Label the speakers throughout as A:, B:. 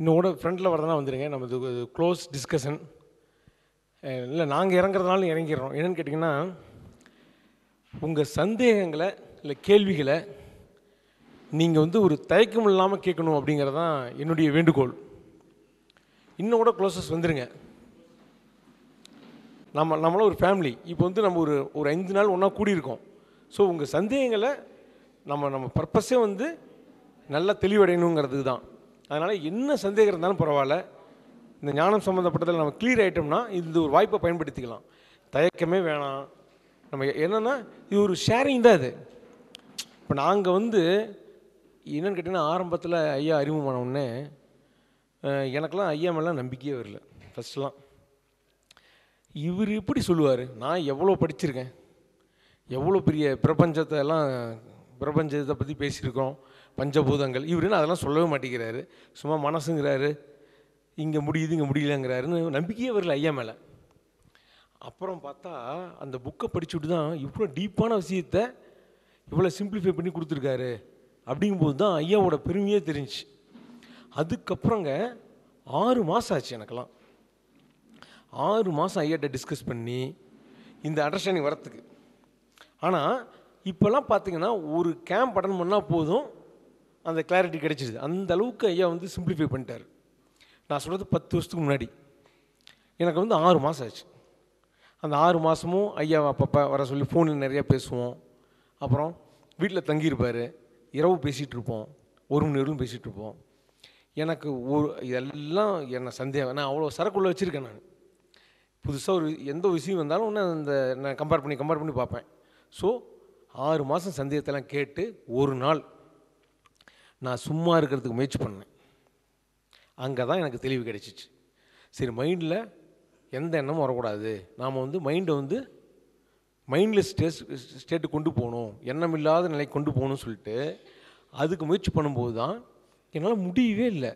A: இன்னும் கூட வரதுனா வந்துடுங்க நம்ம க்ளோஸ் டிஸ்கஷன் இல்லை நாங்கள் இறங்குறதுனாலும் இறங்கிடுறோம் என்னென்னு கேட்டிங்கன்னா உங்கள் சந்தேகங்களை இல்லை கேள்விகளை நீங்கள் வந்து ஒரு தயக்கம் இல்லாமல் கேட்கணும் அப்படிங்கிறது தான் என்னுடைய வேண்டுகோள் இன்னும் கூட க்ளோசஸ் வந்துடுங்க நம்ம நம்மளும் ஒரு ஃபேமிலி இப்போ வந்து நம்ம ஒரு ஒரு அஞ்சு நாள் ஒன்றா கூடியிருக்கோம் ஸோ உங்கள் சந்தேகங்களை நம்ம நம்ம பர்பஸே வந்து நல்லா தெளிவடையணுங்கிறதுக்கு தான் அதனால் என்ன சந்தேகம் இருந்தாலும் பரவாயில்ல இந்த ஞானம் சம்மந்தப்பட்டதில் நம்ம கிளியர் ஆகிட்டோம்னா இந்த ஒரு வாய்ப்பை பயன்படுத்திக்கலாம் தயக்கமே வேணாம் நம்ம என்னென்னா இது ஒரு ஷேரிங் தான் இது இப்போ நாங்கள் வந்து என்னென்னு கேட்டிங்கன்னா ஆரம்பத்தில் ஐயா அறிமுகமான உடனே எனக்கெல்லாம் ஐயா மேலாம் நம்பிக்கையே வரல ஃபஸ்ட்லாம் இவர் எப்படி சொல்லுவார் நான் எவ்வளோ படிச்சிருக்கேன் எவ்வளோ பெரிய பிரபஞ்சத்தை எல்லாம் பிரபஞ்சத்தை பற்றி பேசியிருக்கோம் பஞ்சபூதங்கள் இவருன்னு அதெல்லாம் சொல்லவே மாட்டேங்கிறாரு சும்மா மனசுங்கிறாரு இங்கே முடியுது இங்கே முடியலங்கிறாருன்னு நம்பிக்கையே வரல ஐயா மேலே அப்புறம் பார்த்தா அந்த புக்கை படிச்சுட்டு தான் இவ்வளோ டீப்பான விஷயத்தை இவ்வளோ சிம்பிளிஃபை பண்ணி கொடுத்துருக்காரு அப்படிங்கும்போது தான் ஐயாவோட பெருமையே தெரிஞ்சு அதுக்கப்புறங்க ஆறு மாதம் ஆச்சு எனக்கெல்லாம் ஆறு மாதம் ஐயாட்ட டிஸ்கஸ் பண்ணி இந்த அண்டர்ஸ்டாண்டிங் வரத்துக்கு ஆனால் இப்போல்லாம் பார்த்தீங்கன்னா ஒரு கேம்ப் அட்டன் பண்ணால் போதும் அந்த கிளாரிட்டி கிடைச்சிருது அந்த அளவுக்கு ஐயா வந்து சிம்பிளிஃபை பண்ணிட்டார் நான் சொல்கிறது பத்து வருஷத்துக்கு முன்னாடி எனக்கு வந்து ஆறு மாதம் ஆச்சு அந்த ஆறு மாதமும் ஐயா அப்பப்போ வர சொல்லி ஃபோனில் நிறையா பேசுவோம் அப்புறம் வீட்டில் தங்கியிருப்பார் இரவு பேசிகிட்டு இருப்போம் ஒரு மணி வரைக்கும் பேசிகிட்டு இருப்போம் எனக்கு ஒரு இதெல்லாம் என்ன சந்தேகம் நான் அவ்வளோ சரக்குள்ளே வச்சுருக்கேன் நான் புதுசாக ஒரு எந்த விஷயம் வந்தாலும் ஒன்று அந்த நான் கம்பேர் பண்ணி கம்பேர் பண்ணி பார்ப்பேன் ஸோ ஆறு மாதம் சந்தேகத்தெல்லாம் கேட்டு ஒரு நாள் நான் சும்மா இருக்கிறதுக்கு முயற்சி பண்ணேன் அங்கே தான் எனக்கு தெளிவு கிடைச்சிச்சு சரி மைண்டில் எந்த எண்ணமும் வரக்கூடாது நாம் வந்து மைண்டை வந்து மைண்ட்லெஸ் ஸ்டேஸ் ஸ்டேட்டு கொண்டு போகணும் எண்ணம் இல்லாத நிலை கொண்டு போகணும்னு சொல்லிட்டு அதுக்கு முயற்சி பண்ணும்போது தான் என்னால் முடியவே இல்லை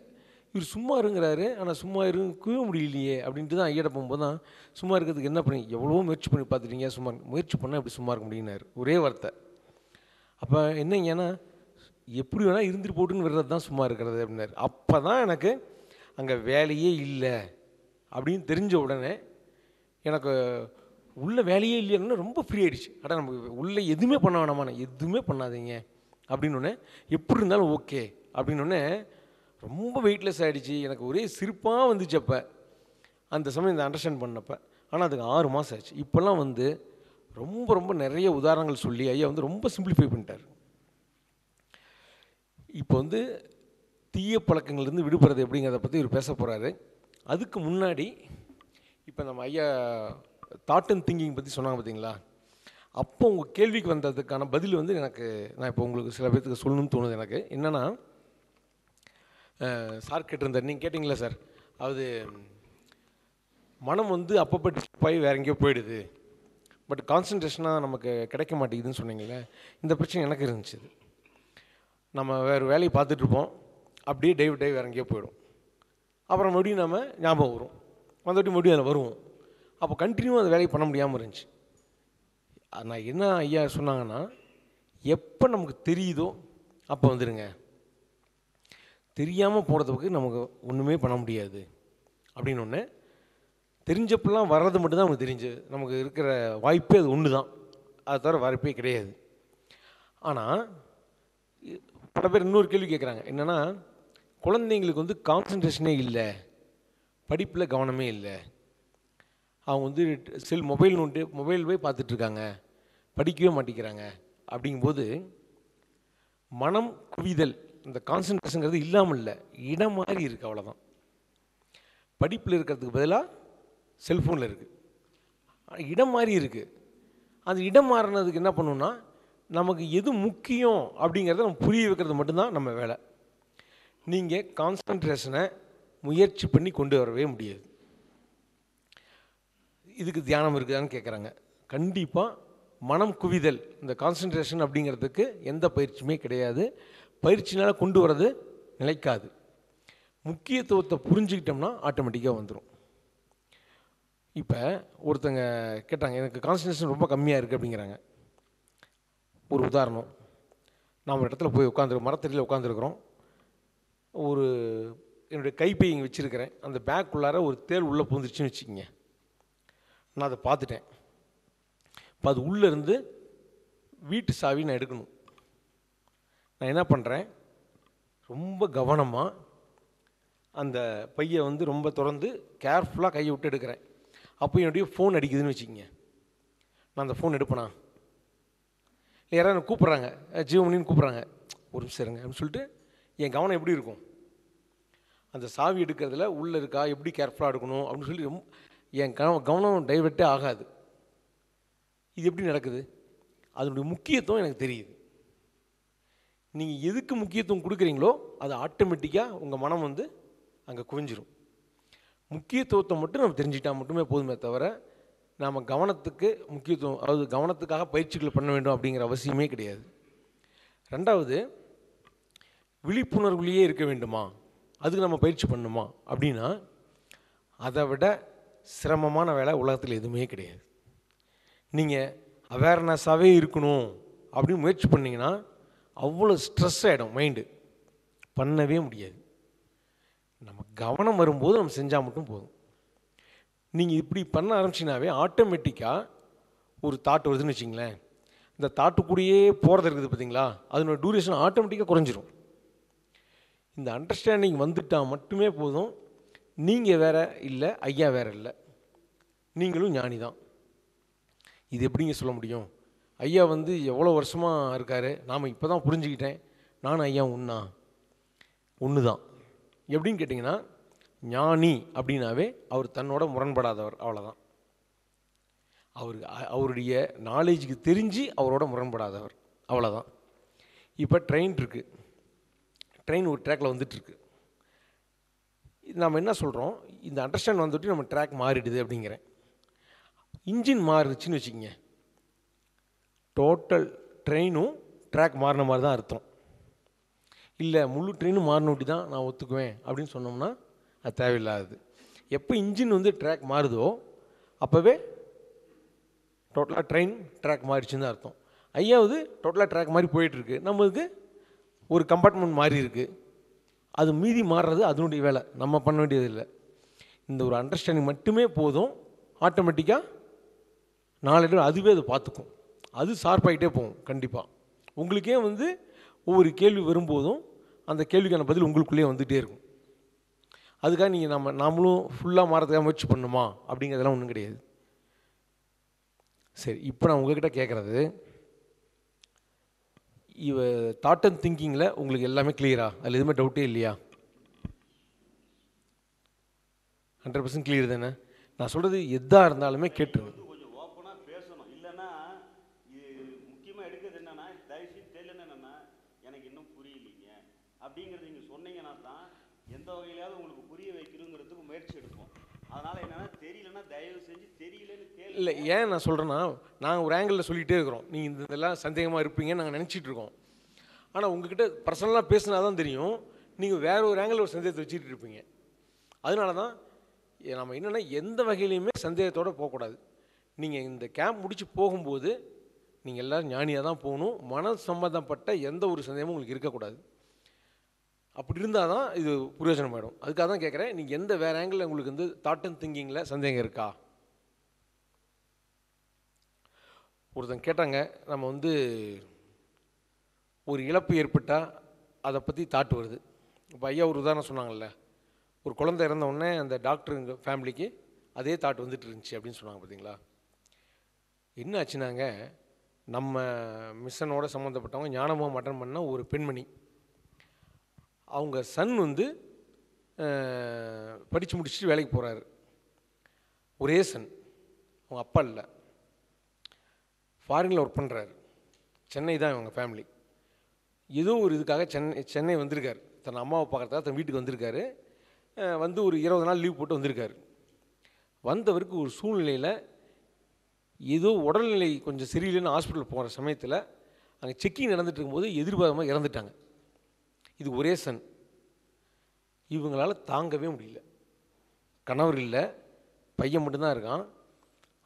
A: இவர் சும்மா இருங்கிறாரு ஆனால் சும்மா இருக்கவே முடியலையே அப்படின்ட்டு தான் ஐயட போகும்போது தான் சும்மா இருக்கிறதுக்கு என்ன பண்ணி எவ்வளோ முயற்சி பண்ணி பார்த்துட்டீங்க சும்மா முயற்சி பண்ணால் எப்படி சும்மா இருக்க முடியும்னாரு ஒரே வார்த்தை அப்போ என்னங்கன்னா எப்படி வேணால் இருந்துட்டு போட்டுன்னு விடுறது தான் சும்மா இருக்கிறது அப்படின்னாரு அப்போ தான் எனக்கு அங்கே வேலையே இல்லை அப்படின்னு தெரிஞ்ச உடனே எனக்கு உள்ள வேலையே இல்லைன்னு ரொம்ப ஃப்ரீ ஆகிடுச்சு அட நமக்கு உள்ளே எதுவுமே பண்ண வேணாமாண்ணே எதுவுமே பண்ணாதீங்க ஒன்று எப்படி இருந்தாலும் ஓகே ஒன்று ரொம்ப வெயிட்லெஸ் ஆகிடுச்சு எனக்கு ஒரே சிரிப்பாக வந்துச்சு அப்போ அந்த சமயம் இந்த அண்டர்ஸ்டாண்ட் பண்ணப்போ ஆனால் அதுக்கு ஆறு மாதம் ஆச்சு இப்போல்லாம் வந்து ரொம்ப ரொம்ப நிறைய உதாரணங்கள் சொல்லி ஐயா வந்து ரொம்ப சிம்பிளிஃபை பண்ணிட்டார் இப்போ வந்து தீய பழக்கங்கள்லேருந்து விடுபடுறது எப்படிங்கிறத பற்றி இவர் பேச போகிறாரு அதுக்கு முன்னாடி இப்போ நம்ம ஐயா தாட் அண்ட் திங்கிங் பற்றி சொன்னாங்க பார்த்தீங்களா அப்போ உங்கள் கேள்விக்கு வந்ததுக்கான பதில் வந்து எனக்கு நான் இப்போ உங்களுக்கு சில பேர்த்துக்கு சொல்லணும்னு தோணுது எனக்கு என்னென்னா சார் கேட்டிருந்தார் நீங்கள் கேட்டிங்களா சார் அது மனம் வந்து அப்பப்போ போய் வேறு எங்கேயோ போயிடுது பட் கான்சன்ட்ரேஷனாக நமக்கு கிடைக்க மாட்டேங்குதுன்னு சொன்னீங்களே இந்த பிரச்சனை எனக்கு இருந்துச்சு நம்ம வேறு வேலையை பார்த்துட்ருப்போம் அப்படியே டைவ் டைவ் இறங்கியே போயிடும் அப்புறம் மறுபடியும் நம்ம ஞாபகம் வரும் வந்துட்டு மறுபடியும் அதில் வருவோம் அப்போ கண்டினியூவாக அந்த வேலையை பண்ண முடியாமல் இருந்துச்சு நான் என்ன ஐயா சொன்னாங்கன்னா எப்போ நமக்கு தெரியுதோ அப்போ வந்துடுங்க தெரியாமல் போகிறதுக்கு நமக்கு ஒன்றுமே பண்ண முடியாது அப்படின்னு ஒன்று தெரிஞ்சப்பெல்லாம் வர்றது மட்டும்தான் நமக்கு தெரிஞ்சு நமக்கு இருக்கிற வாய்ப்பே அது ஒன்று தான் அது தவிர வாய்ப்பே கிடையாது ஆனால் பல பேர் இன்னொரு கேள்வி கேட்குறாங்க என்னென்னா குழந்தைங்களுக்கு வந்து கான்சன்ட்ரேஷனே இல்லை படிப்பில் கவனமே இல்லை அவங்க வந்து செல் மொபைல் நோண்டு மொபைல் போய் பார்த்துட்ருக்காங்க படிக்கவே மாட்டேங்கிறாங்க அப்படிங்கும்போது மனம் குவிதல் இந்த கான்சன்ட்ரேஷனுங்கிறது இல்லாமல் இல்லை இடம் மாதிரி இருக்குது அவ்வளோதான் படிப்பில் இருக்கிறதுக்கு பதிலாக செல்ஃபோனில் இருக்குது இடம் மாதிரி இருக்குது அந்த இடம் மாறினதுக்கு என்ன பண்ணுன்னா நமக்கு எது முக்கியம் அப்படிங்கிறத நம்ம புரிய வைக்கிறது மட்டும்தான் நம்ம வேலை நீங்கள் கான்சன்ட்ரேஷனை முயற்சி பண்ணி கொண்டு வரவே முடியாது இதுக்கு தியானம் இருக்குதான்னு கேட்குறாங்க கண்டிப்பாக மனம் குவிதல் இந்த கான்சன்ட்ரேஷன் அப்படிங்கிறதுக்கு எந்த பயிற்சியுமே கிடையாது பயிற்சினால் கொண்டு வர்றது நிலைக்காது முக்கியத்துவத்தை புரிஞ்சுக்கிட்டோம்னா ஆட்டோமேட்டிக்காக வந்துடும் இப்போ ஒருத்தங்க கேட்டாங்க எனக்கு கான்சன்ட்ரேஷன் ரொம்ப கம்மியாக இருக்குது அப்படிங்கிறாங்க ஒரு உதாரணம் நாம் ஒரு இடத்துல போய் உட்காந்துரு மரத்தடியில் உட்காந்துருக்குறோம் ஒரு என்னுடைய கைப்பை இங்கே வச்சுருக்கிறேன் அந்த பேக் உள்ளார ஒரு தேள் உள்ளே பூந்துருச்சுன்னு வச்சுக்கோங்க நான் அதை பார்த்துட்டேன் இப்போ அது உள்ளேருந்து வீட்டு சாவி நான் எடுக்கணும் நான் என்ன பண்ணுறேன் ரொம்ப கவனமாக அந்த பையை வந்து ரொம்ப திறந்து கேர்ஃபுல்லாக கையை விட்டு எடுக்கிறேன் அப்போ என்னுடைய ஃபோன் அடிக்குதுன்னு வச்சுக்கோங்க நான் அந்த ஃபோன் எடுப்பேனா இல்லை யாராவது கூப்பிட்றாங்க ஜீவமணின்னு கூப்பிட்றாங்க ஒரு நிமிஷம் இருங்க அப்படின்னு சொல்லிட்டு என் கவனம் எப்படி இருக்கும் அந்த சாவி எடுக்கிறதுல உள்ளே இருக்கா எப்படி கேர்ஃபுல்லாக எடுக்கணும் அப்படின்னு சொல்லி ரொம்ப என் கவ கவனம் டைவெர்ட்டே ஆகாது இது எப்படி நடக்குது அதனுடைய முக்கியத்துவம் எனக்கு தெரியுது நீங்கள் எதுக்கு முக்கியத்துவம் கொடுக்குறீங்களோ அது ஆட்டோமேட்டிக்காக உங்கள் மனம் வந்து அங்கே குவிஞ்சிரும் முக்கியத்துவத்தை மட்டும் நம்ம தெரிஞ்சுக்கிட்டால் மட்டுமே போதுமே தவிர நாம் கவனத்துக்கு முக்கியத்துவம் அதாவது கவனத்துக்காக பயிற்சிகள் பண்ண வேண்டும் அப்படிங்கிற அவசியமே கிடையாது ரெண்டாவது விழிப்புணர்வுலேயே இருக்க வேண்டுமா அதுக்கு நம்ம பயிற்சி பண்ணுமா அப்படின்னா அதை விட சிரமமான வேலை உலகத்தில் எதுவுமே கிடையாது நீங்கள் அவேர்னஸாகவே இருக்கணும் அப்படின்னு முயற்சி பண்ணிங்கன்னா அவ்வளோ ஸ்ட்ரெஸ் ஆகிடும் மைண்டு பண்ணவே முடியாது நம்ம கவனம் வரும்போது நம்ம செஞ்சால் மட்டும் போதும் நீங்கள் இப்படி பண்ண ஆரம்பிச்சிங்கனாவே ஆட்டோமேட்டிக்காக ஒரு தாட் வருதுன்னு வச்சிங்களேன் இந்த தாட்டுக்குடியே போகிறது இருக்குது பார்த்தீங்களா அதனோட டூரேஷன் ஆட்டோமேட்டிக்காக குறைஞ்சிரும் இந்த அண்டர்ஸ்டாண்டிங் வந்துட்டால் மட்டுமே போதும் நீங்கள் வேற இல்லை ஐயா வேற இல்லை நீங்களும் ஞானி தான் இது எப்படிங்க சொல்ல முடியும் ஐயா வந்து எவ்வளோ வருஷமாக இருக்கார் நாம் இப்போ தான் புரிஞ்சுக்கிட்டேன் நானும் ஐயா ஒன்றா ஒன்று தான் எப்படின்னு கேட்டிங்கன்னா ஞானி அப்படின்னாவே அவர் தன்னோட முரண்படாதவர் அவ்வளோதான் அவர் அவருடைய நாலேஜுக்கு தெரிஞ்சு அவரோட முரண்படாதவர் அவ்வளோதான் இப்போ ட்ரெயின் இருக்குது ட்ரெயின் ஒரு ட்ராக்கில் வந்துட்டுருக்கு நம்ம என்ன சொல்கிறோம் இந்த அண்டர்ஸ்டாண்ட் வந்துட்டு நம்ம ட்ராக் மாறிடுது அப்படிங்கிறேன் இன்ஜின் மாறுச்சுன்னு வச்சுக்கிங்க டோட்டல் ட்ரெயினும் ட்ராக் மாறின மாதிரி தான் அர்த்தம் இல்லை முழு ட்ரெயினும் மாறின தான் நான் ஒத்துக்குவேன் அப்படின்னு சொன்னோம்னா அது தேவையில்லாதது எப்போ இன்ஜின் வந்து ட்ராக் மாறுதோ அப்போவே டோட்டலாக ட்ரெயின் ட்ராக் மாறிச்சுன்னு அர்த்தம் ஐயாவது டோட்டலாக ட்ராக் மாதிரி போயிட்டுருக்கு நம்மளுக்கு ஒரு கம்பார்ட்மெண்ட் மாறி இருக்குது அது மீதி மாறுறது அதனுடைய வேலை நம்ம பண்ண வேண்டியதில்லை இந்த ஒரு அண்டர்ஸ்டாண்டிங் மட்டுமே போதும் ஆட்டோமேட்டிக்காக நாளடைவில் அதுவே அதை பார்த்துக்கும் அது ஷார்ப்பாகிட்டே போகும் கண்டிப்பாக உங்களுக்கே வந்து ஒவ்வொரு கேள்வி வரும்போதும் அந்த கேள்விக்கான பதில் உங்களுக்குள்ளேயே வந்துகிட்டே இருக்கும் அதுக்காக நீங்கள் நம்ம நாமளும் ஃபுல்லாக மாறதுக்காக முயற்சி பண்ணணுமா அப்படிங்கிறதெல்லாம் ஒன்றும் கிடையாது சரி இப்போ நான் உங்கள்கிட்ட கேட்குறது இவ தாட் அண்ட் திங்கிங்கில் உங்களுக்கு எல்லாமே கிளியரா அதில் எதுவுமே டவுட்டே இல்லையா ஹண்ட்ரட் பர்சன்ட் கிளியர் தானே நான் சொல்கிறது எதாக இருந்தாலுமே கேட்டுருவேன்
B: இல்லை ஏன் நான்
A: சொல்கிறேன்னா நாங்கள் ஒரு ஆங்கிளில் சொல்லிகிட்டே இருக்கிறோம் நீங்கள் இந்த இதெல்லாம் சந்தேகமாக இருப்பீங்கன்னு நாங்கள் நினச்சிட்டு இருக்கோம் ஆனால் உங்ககிட்ட பர்சனலாக பேசினா தான் தெரியும் நீங்கள் வேற ஒரு ஆங்கிளில் ஒரு சந்தேகத்தை வச்சுட்டு இருப்பீங்க அதனால தான் நம்ம என்னென்னா எந்த வகையிலையுமே சந்தேகத்தோடு போகக்கூடாது நீங்கள் இந்த கேம்ப் முடித்து போகும்போது நீங்கள் எல்லோரும் ஞானியாக தான் போகணும் மன சம்மந்தப்பட்ட எந்த ஒரு சந்தேகமும் உங்களுக்கு இருக்கக்கூடாது அப்படி இருந்தால் தான் இது பிரயோஜனமாகிடும் அதுக்காக தான் கேட்குறேன் நீங்கள் எந்த வேறு ஆங்கிளில் உங்களுக்கு வந்து தாட் அண்ட் திங்கிங்கில் சந்தேகம் இருக்கா ஒருத்தன் கேட்டாங்க நம்ம வந்து ஒரு இழப்பு ஏற்பட்டால் அதை பற்றி தாட்டு வருது இப்போ ஐயா ஒரு உதாரணம் சொன்னாங்கல்ல ஒரு குழந்தை இறந்தவுடனே அந்த டாக்டருங்க ஃபேமிலிக்கு அதே தாட் வந்துட்டு இருந்துச்சு அப்படின்னு சொன்னாங்க பார்த்தீங்களா என்ன ஆச்சுனாங்க நம்ம மிஷனோட சம்மந்தப்பட்டவங்க ஞானமாக அட்டன் பண்ண ஒரு பெண்மணி அவங்க சன் வந்து படித்து முடிச்சுட்டு வேலைக்கு போகிறாரு ஒரே சன் அவங்க அப்பா இல்லை ஃபாரினில் ஒர்க் பண்ணுறாரு சென்னை தான் இவங்க ஃபேமிலி ஏதோ ஒரு இதுக்காக சென்னை சென்னை வந்திருக்கார் தன் அம்மாவை பார்க்குறதுக்காக தன் வீட்டுக்கு வந்திருக்காரு வந்து ஒரு இருபது நாள் லீவ் போட்டு வந்திருக்காரு வந்தவருக்கு ஒரு சூழ்நிலையில் ஏதோ உடல்நிலை கொஞ்சம் சரியில்லைன்னு ஹாஸ்பிட்டல் போகிற சமயத்தில் அங்கே செக்கிங் நடந்துட்டு இருக்கும்போது எதிர்பார்க்கமாக இறந்துட்டாங்க இது ஒரே சன் இவங்களால் தாங்கவே முடியல கணவர் இல்லை பையன் மட்டும்தான் இருக்கான்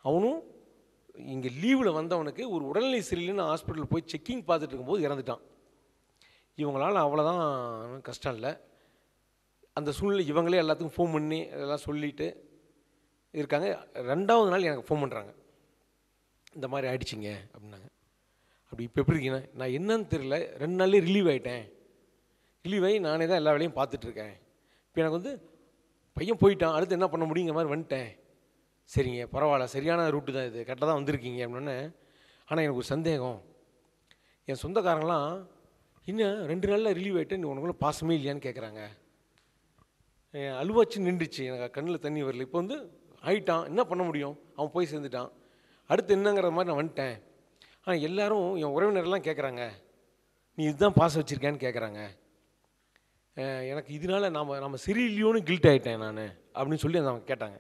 A: அவனும் இங்கே லீவில் வந்தவனுக்கு ஒரு உடல்நிலை சரியில்லைன்னு ஹாஸ்பிட்டலில் போய் செக்கிங் பார்த்துட்டு இருக்கும்போது இறந்துட்டான் இவங்களால் அவ்வளோதான் கஷ்டம் இல்லை அந்த சூழ்நிலை இவங்களே எல்லாத்துக்கும் ஃபோன் பண்ணி இதெல்லாம் சொல்லிவிட்டு இருக்காங்க ரெண்டாவது நாள் எனக்கு ஃபோன் பண்ணுறாங்க இந்த மாதிரி ஆயிடுச்சிங்க அப்படின்னாங்க அப்படி இப்போ எப்படி இருக்கீங்க நான் என்னன்னு தெரியல ரெண்டு நாள்லேயே ரிலீவ் ஆகிட்டேன் ரிலீவ் ஆகி நானே தான் எல்லா வேலையும் பார்த்துட்ருக்கேன் இப்போ எனக்கு வந்து பையன் போயிட்டான் அடுத்து என்ன பண்ண முடியுங்கிற மாதிரி வந்துட்டேன் சரிங்க பரவாயில்ல சரியான ரூட்டு தான் இது கரெக்டாக தான் வந்திருக்கீங்க அப்படின்னே ஆனால் எனக்கு ஒரு சந்தேகம் என் சொந்தக்காரங்களாம் இன்னும் ரெண்டு நாளில் ரிலீவ் ஆகிட்டு நீ உனக்குள்ள பாசமே இல்லையான்னு கேட்குறாங்க அழுவாச்சு நின்றுச்சு எனக்கு கண்ணில் தண்ணி வரல இப்போ வந்து ஆயிட்டான் என்ன பண்ண முடியும் அவன் போய் சேர்ந்துட்டான் அடுத்து என்னங்கிற மாதிரி நான் வந்துட்டேன் ஆனால் எல்லோரும் என் உறவினர்லாம் கேட்குறாங்க நீ இதுதான் பாசம் வச்சுருக்கேன்னு கேட்குறாங்க எனக்கு இதனால் நாம் நம்ம சரியில்லையோன்னு கில்ட் ஆகிட்டேன் நான் அப்படின்னு சொல்லி அவங்க கேட்டாங்க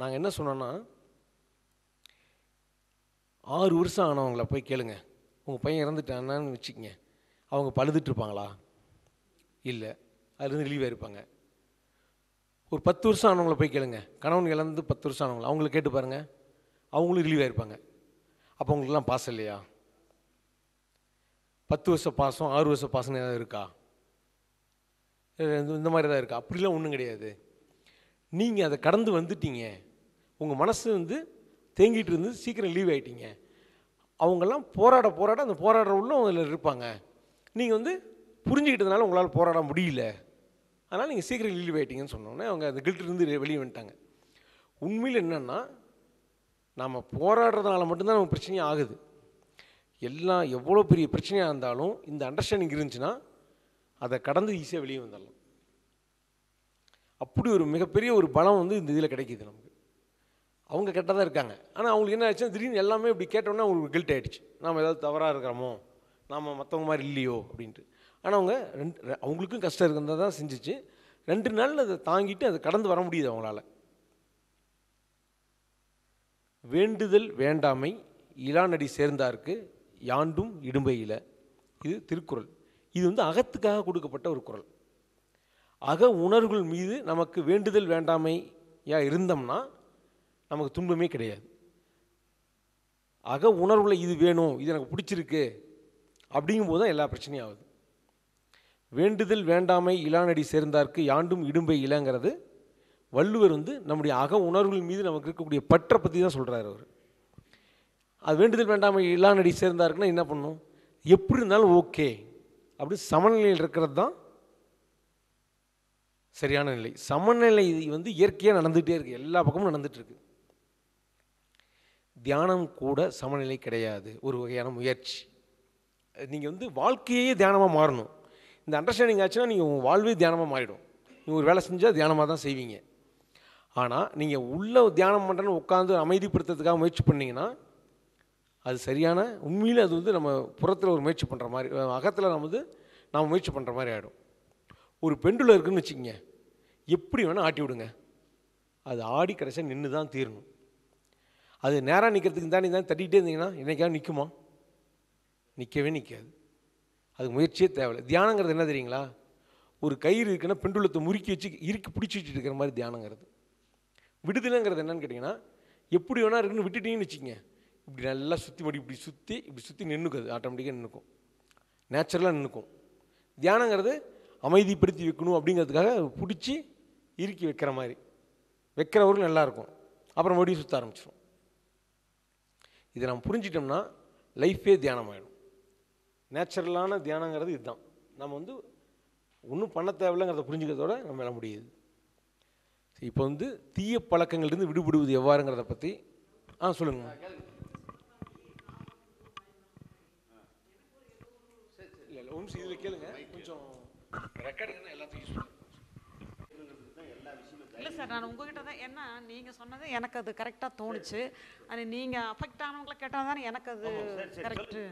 A: நாங்கள் என்ன சொன்னோன்னா ஆறு வருஷம் ஆனவங்கள போய் கேளுங்க உங்கள் பையன் இறந்துட்டானான்னு வச்சுக்கோங்க அவங்க பழுதுட்ருப்பாங்களா இல்லை அதுலேருந்து ரிலீவாக இருப்பாங்க ஒரு பத்து வருஷம் ஆனவங்கள போய் கேளுங்க கணவன் இழந்து பத்து வருஷம் ஆனவங்கள அவங்கள கேட்டு பாருங்கள் அவங்களும் ரிலீவாக இருப்பாங்க அப்போ அவங்களுக்குலாம் பாசம் இல்லையா பத்து வருஷம் பாசம் ஆறு வருஷம் பாசம் ஏதாவது இருக்கா இந்த மாதிரி தான் இருக்கா அப்படிலாம் ஒன்றும் கிடையாது நீங்கள் அதை கடந்து வந்துட்டீங்க உங்கள் மனசு வந்து தேங்கிட்டு இருந்து சீக்கிரம் லீவ் ஆகிட்டீங்க அவங்கெல்லாம் போராட போராட அந்த போராடுற உள்ள அதில் இருப்பாங்க நீங்கள் வந்து புரிஞ்சுக்கிட்டதுனால உங்களால் போராட முடியல அதனால் நீங்கள் சீக்கிரம் லீவ் ஆகிட்டீங்கன்னு சொன்னோன்னே அவங்க அந்த இருந்து வெளியே வந்துட்டாங்க உண்மையில் என்னென்னா நம்ம போராடுறதுனால மட்டும்தான் நமக்கு பிரச்சனையும் ஆகுது எல்லாம் எவ்வளோ பெரிய பிரச்சனையாக இருந்தாலும் இந்த அண்டர்ஸ்டாண்டிங் இருந்துச்சுன்னா அதை கடந்து ஈஸியாக வெளியே வந்துடலாம் அப்படி ஒரு மிகப்பெரிய ஒரு பலம் வந்து இந்த இதில் கிடைக்கிது நமக்கு அவங்க கெட்டதாக இருக்காங்க ஆனால் அவங்களுக்கு என்ன ஆச்சுன்னா திடீர்னு எல்லாமே இப்படி கேட்டோன்னே அவங்களுக்கு கில்ட் ஆகிடுச்சு நாம் ஏதாவது தவறாக இருக்கிறோமோ நாம் மற்றவங்க மாதிரி இல்லையோ அப்படின்ட்டு ஆனால் அவங்க ரெண்டு அவங்களுக்கும் கஷ்டம் இருக்கிறதா தான் செஞ்சிச்சு ரெண்டு நாளில் அதை தாங்கிட்டு அதை கடந்து வர முடியுது அவங்களால வேண்டுதல் வேண்டாமை இளாநடி சேர்ந்தார்க்கு யாண்டும் இடும்பையில் இது திருக்குறள் இது வந்து அகத்துக்காக கொடுக்கப்பட்ட ஒரு குரல் அக உணர்வுகள் மீது நமக்கு வேண்டுதல் வேண்டாமையாக இருந்தோம்னா நமக்கு துன்பமே கிடையாது அக உணர்வில் இது வேணும் இது எனக்கு பிடிச்சிருக்கு அப்படிங்கும்போது தான் எல்லா பிரச்சனையும் ஆகுது வேண்டுதல் வேண்டாமை இளாநடி சேர்ந்தார்க்கு யாண்டும் இடும்பை இளங்கிறது வள்ளுவர் வந்து நம்முடைய அக உணர்வுகள் மீது நமக்கு இருக்கக்கூடிய பற்றை பற்றி தான் சொல்கிறார் அவர் அது வேண்டுதல் வேண்டாமை இளாநடி சேர்ந்தாருக்குன்னா என்ன பண்ணும் எப்படி இருந்தாலும் ஓகே அப்படி சமநிலையில் இருக்கிறது தான் சரியான நிலை சமநிலை வந்து இயற்கையாக நடந்துகிட்டே இருக்குது எல்லா பக்கமும் நடந்துகிட்ருக்கு தியானம் கூட சமநிலை கிடையாது ஒரு வகையான முயற்சி நீங்கள் வந்து வாழ்க்கையே தியானமாக மாறணும் இந்த அண்டர்ஸ்டாண்டிங் ஆச்சுன்னா நீங்கள் உங்கள் வாழ்வே தியானமாக மாறிடும் நீங்கள் ஒரு வேலை செஞ்சால் தியானமாக தான் செய்வீங்க ஆனால் நீங்கள் உள்ளே தியானம் பண்ணுறேன்னு உட்காந்து அமைதிப்படுத்துறதுக்காக முயற்சி பண்ணிங்கன்னா அது சரியான உண்மையில் அது வந்து நம்ம புறத்தில் ஒரு முயற்சி பண்ணுற மாதிரி அகத்தில் நம்ம வந்து நாம் முயற்சி பண்ணுற மாதிரி ஆகிடும் ஒரு பெண்டுல இருக்குன்னு வச்சுக்கோங்க எப்படி வேணால் ஆட்டி விடுங்க அது ஆடி கடைசியாக நின்று தான் தீரணும் அது நேராக நிற்கிறதுக்கு தான் தான் தட்டிகிட்டே இருந்தீங்கன்னா என்றைக்காவது நிற்குமா நிற்கவே நிற்காது அது முயற்சியே தேவையில்லை தியானங்கிறது என்ன தெரியுங்களா ஒரு கயிறு இருக்குன்னா பெண்டுலத்தை முறுக்கி வச்சு இறுக்கி பிடிச்சி வச்சுட்டு இருக்கிற மாதிரி தியானங்கிறது விடுதலைங்கிறது என்னன்னு கேட்டிங்கன்னா எப்படி வேணால் இருக்குன்னு விட்டுட்டீங்கன்னு வச்சுக்கோங்க இப்படி நல்லா சுற்றி மடி இப்படி சுற்றி இப்படி சுற்றி நின்றுக்காது ஆட்டோமேட்டிக்காக நின்றுக்கும் நேச்சுரலாக நின்றுக்கும் தியானங்கிறது அமைதிப்படுத்தி வைக்கணும் அப்படிங்கிறதுக்காக பிடிச்சி இறுக்கி வைக்கிற மாதிரி வைக்கிறவர்கள் நல்லாயிருக்கும் அப்புறம் மறுபடியும் சுற்ற ஆரம்பிச்சிடும் இதை நம்ம புரிஞ்சிட்டோம்னா லைஃபே தியானம் ஆகிடும் நேச்சுரலான தியானங்கிறது இதுதான் நம்ம வந்து ஒன்றும் பண்ண தேவையில்லைங்கிறத புரிஞ்சுக்கிறதோட நம்மளால முடியுது இப்போ வந்து தீய பழக்கங்கள்லேருந்து விடுபடுவது எவ்வாறுங்கிறத பற்றி ஆ சொல்லுங்கள்
C: இல்லை சார் நான் உங்ககிட்ட தான் என்ன நீங்கள் சொன்னது எனக்கு அது கரெக்டாக தோணுச்சு அது நீங்கள் அஃபெக்ட் ஆனவங்களை கேட்டால் தானே எனக்கு அது கரெக்டு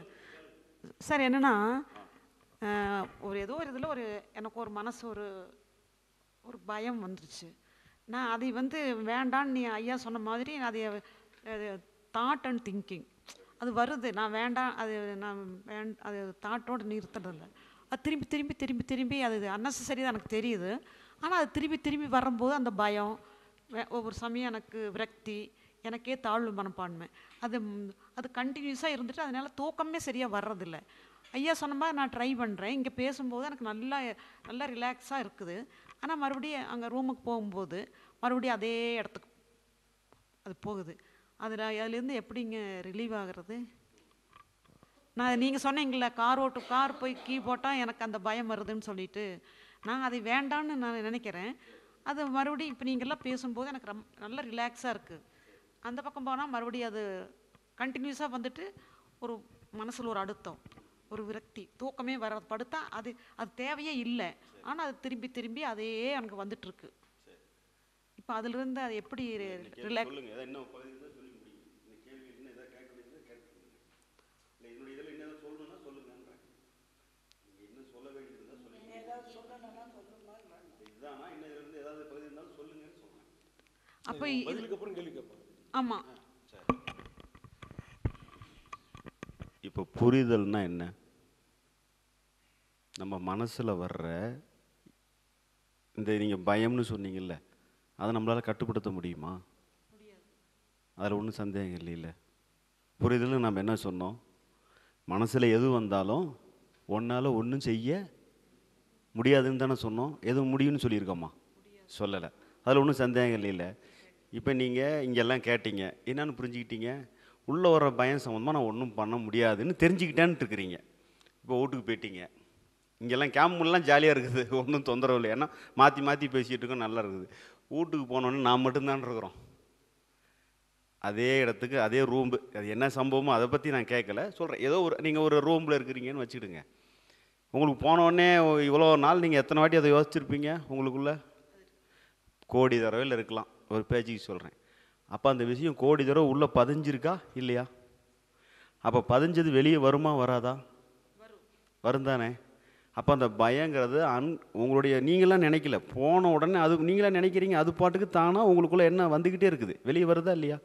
C: சார் என்னென்னா ஒரு ஏதோ ஒரு இதில் ஒரு எனக்கு ஒரு மனசு ஒரு ஒரு பயம் வந்துருச்சு நான் அதை வந்து வேண்டான்னு நீ ஐயா சொன்ன மாதிரி நான் அதை தாட் அண்ட் திங்கிங் அது வருது நான் வேண்டாம் அது நான் வேண் அது தாட்டோடு நிறுத்துறதில்லை அது திரும்பி திரும்பி திரும்பி திரும்பி அது அன்னெசரி தான் எனக்கு தெரியுது ஆனால் அது திரும்பி திரும்பி வரும்போது அந்த பயம் ஒவ்வொரு சமயம் எனக்கு விரக்தி எனக்கே தாழ்வு மனப்பான்மை அது அது கண்டினியூஸாக இருந்துட்டு அதனால் தூக்கமே சரியாக வர்றதில்ல ஐயா சொன்ன மாதிரி நான் ட்ரை பண்ணுறேன் இங்கே பேசும்போது எனக்கு நல்லா நல்லா ரிலாக்ஸாக இருக்குது ஆனால் மறுபடியும் அங்கே ரூமுக்கு போகும்போது மறுபடியும் அதே இடத்துக்கு அது போகுது அதில் அதுலேருந்து எப்படிங்க ரிலீவ் ஆகிறது நான் நீங்கள் சொன்னீங்களே கார் ஓட்டு கார் போய் கீ போட்டால் எனக்கு அந்த பயம் வருதுன்னு சொல்லிட்டு நான் அதை வேண்டான்னு நான் நினைக்கிறேன் அது மறுபடியும் இப்போ நீங்கள்லாம் பேசும்போது எனக்கு ரொம்ப நல்ல ரிலாக்ஸாக இருக்குது அந்த பக்கம் போனால் மறுபடியும் அது கண்டினியூஸாக வந்துட்டு ஒரு மனசில் ஒரு அழுத்தம் ஒரு விரக்தி தூக்கமே வர படுத்தா அது அது தேவையே இல்லை ஆனால் அது திரும்பி திரும்பி அதையே எனக்கு வந்துட்டுருக்கு இப்போ அதிலிருந்து அது எப்படி ரிலாக்ஸ் அப்போ ஆமாம்
B: இப்போ புரிதல்னா என்ன நம்ம மனசில் வர்ற இந்த நீங்கள் பயம்னு சொன்னீங்கல்ல அதை நம்மளால் கட்டுப்படுத்த முடியுமா அதில் ஒன்றும் சந்தேகம் இல்லைல்ல புரிதல் நம்ம என்ன சொன்னோம் மனசில் எது வந்தாலும் ஒன்றால் ஒன்றும் செய்ய முடியாதுன்னு தானே சொன்னோம் எதுவும் முடியும்னு சொல்லியிருக்கோம்மா சொல்லலை அதில் ஒன்றும் சந்தேகம் இல்லைல்ல இப்போ நீங்கள் இங்கெல்லாம் கேட்டீங்க என்னென்னு புரிஞ்சுக்கிட்டீங்க உள்ளே வர பயம் சம்மந்தமாக நான் ஒன்றும் பண்ண முடியாதுன்னு தெரிஞ்சுக்கிட்டேன்ட்டு இருக்கிறீங்க இப்போ ஓட்டுக்கு போயிட்டீங்க இங்கெல்லாம் கேம்பெல்லாம் ஜாலியாக இருக்குது ஒன்றும் தொந்தரவு இல்லை ஏன்னா மாற்றி மாற்றி பேசிகிட்டு இருக்கோம் நல்லா இருக்குது வீட்டுக்கு போனோன்னு நான் மட்டும்தான் இருக்கிறோம் அதே இடத்துக்கு அதே ரூம்பு அது என்ன சம்பவமோ அதை பற்றி நான் கேட்கல சொல்கிறேன் ஏதோ ஒரு நீங்கள் ஒரு ரூமில் இருக்கிறீங்கன்னு வச்சுக்கிடுங்க உங்களுக்கு போனோடனே இவ்வளோ நாள் நீங்கள் எத்தனை வாட்டி அதை யோசிச்சிருப்பீங்க உங்களுக்குள்ள கோடி தடவையில் இருக்கலாம் ஒரு பேஜுக்கு சொல்கிறேன் அப்போ அந்த விஷயம் கோடி தடவை உள்ளே பதிஞ்சிருக்கா இல்லையா அப்போ பதிஞ்சது வெளியே வருமா வராதா வரும் தானே அப்போ அந்த பயங்கிறது அன் உங்களுடைய நீங்களாம் நினைக்கல போன உடனே அது நீங்களாம் நினைக்கிறீங்க அது பாட்டுக்கு தானாக உங்களுக்குள்ளே என்ன வந்துக்கிட்டே இருக்குது வெளியே வருதா இல்லையா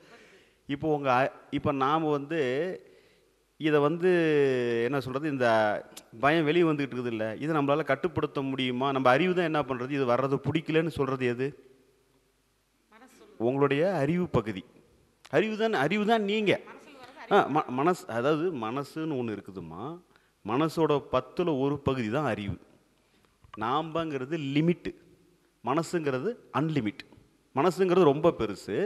B: இப்போ உங்கள் இப்போ நாம் வந்து இதை வந்து என்ன சொல்கிறது இந்த பயம் வெளியே வந்துக்கிட்டு இருக்குது இல்லை இதை நம்மளால் கட்டுப்படுத்த முடியுமா நம்ம அறிவு தான் என்ன பண்ணுறது இது வர்றது பிடிக்கலன்னு சொல்கிறது எது உங்களுடைய அறிவு பகுதி அறிவு தான் அறிவு தான் நீங்கள் ஆ ம மனசு அதாவது மனசுன்னு ஒன்று இருக்குதுமா மனசோட பத்தில் ஒரு பகுதி தான் அறிவு நாம்பங்கிறது லிமிட்டு மனசுங்கிறது அன்லிமிட் மனசுங்கிறது ரொம்ப பெருசு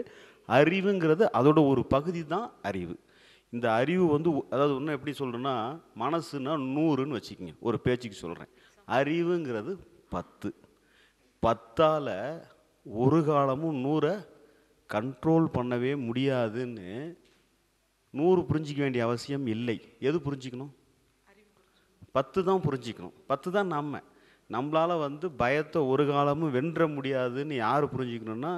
B: அறிவுங்கிறது அதோட ஒரு பகுதி தான் அறிவு இந்த அறிவு வந்து அதாவது இன்னும் எப்படி சொல்கிறேன்னா மனசுன்னா நூறுன்னு வச்சுக்கோங்க ஒரு பேச்சுக்கு சொல்கிறேன் அறிவுங்கிறது பத்து பத்தால் ஒரு காலமும் நூறை கண்ட்ரோல் பண்ணவே முடியாதுன்னு நூறு புரிஞ்சிக்க வேண்டிய அவசியம் இல்லை எது புரிஞ்சிக்கணும் பத்து தான் புரிஞ்சிக்கணும் பத்து தான் நம்ம நம்மளால் வந்து பயத்தை ஒரு காலமும் வென்ற முடியாதுன்னு யார் புரிஞ்சிக்கணும்னா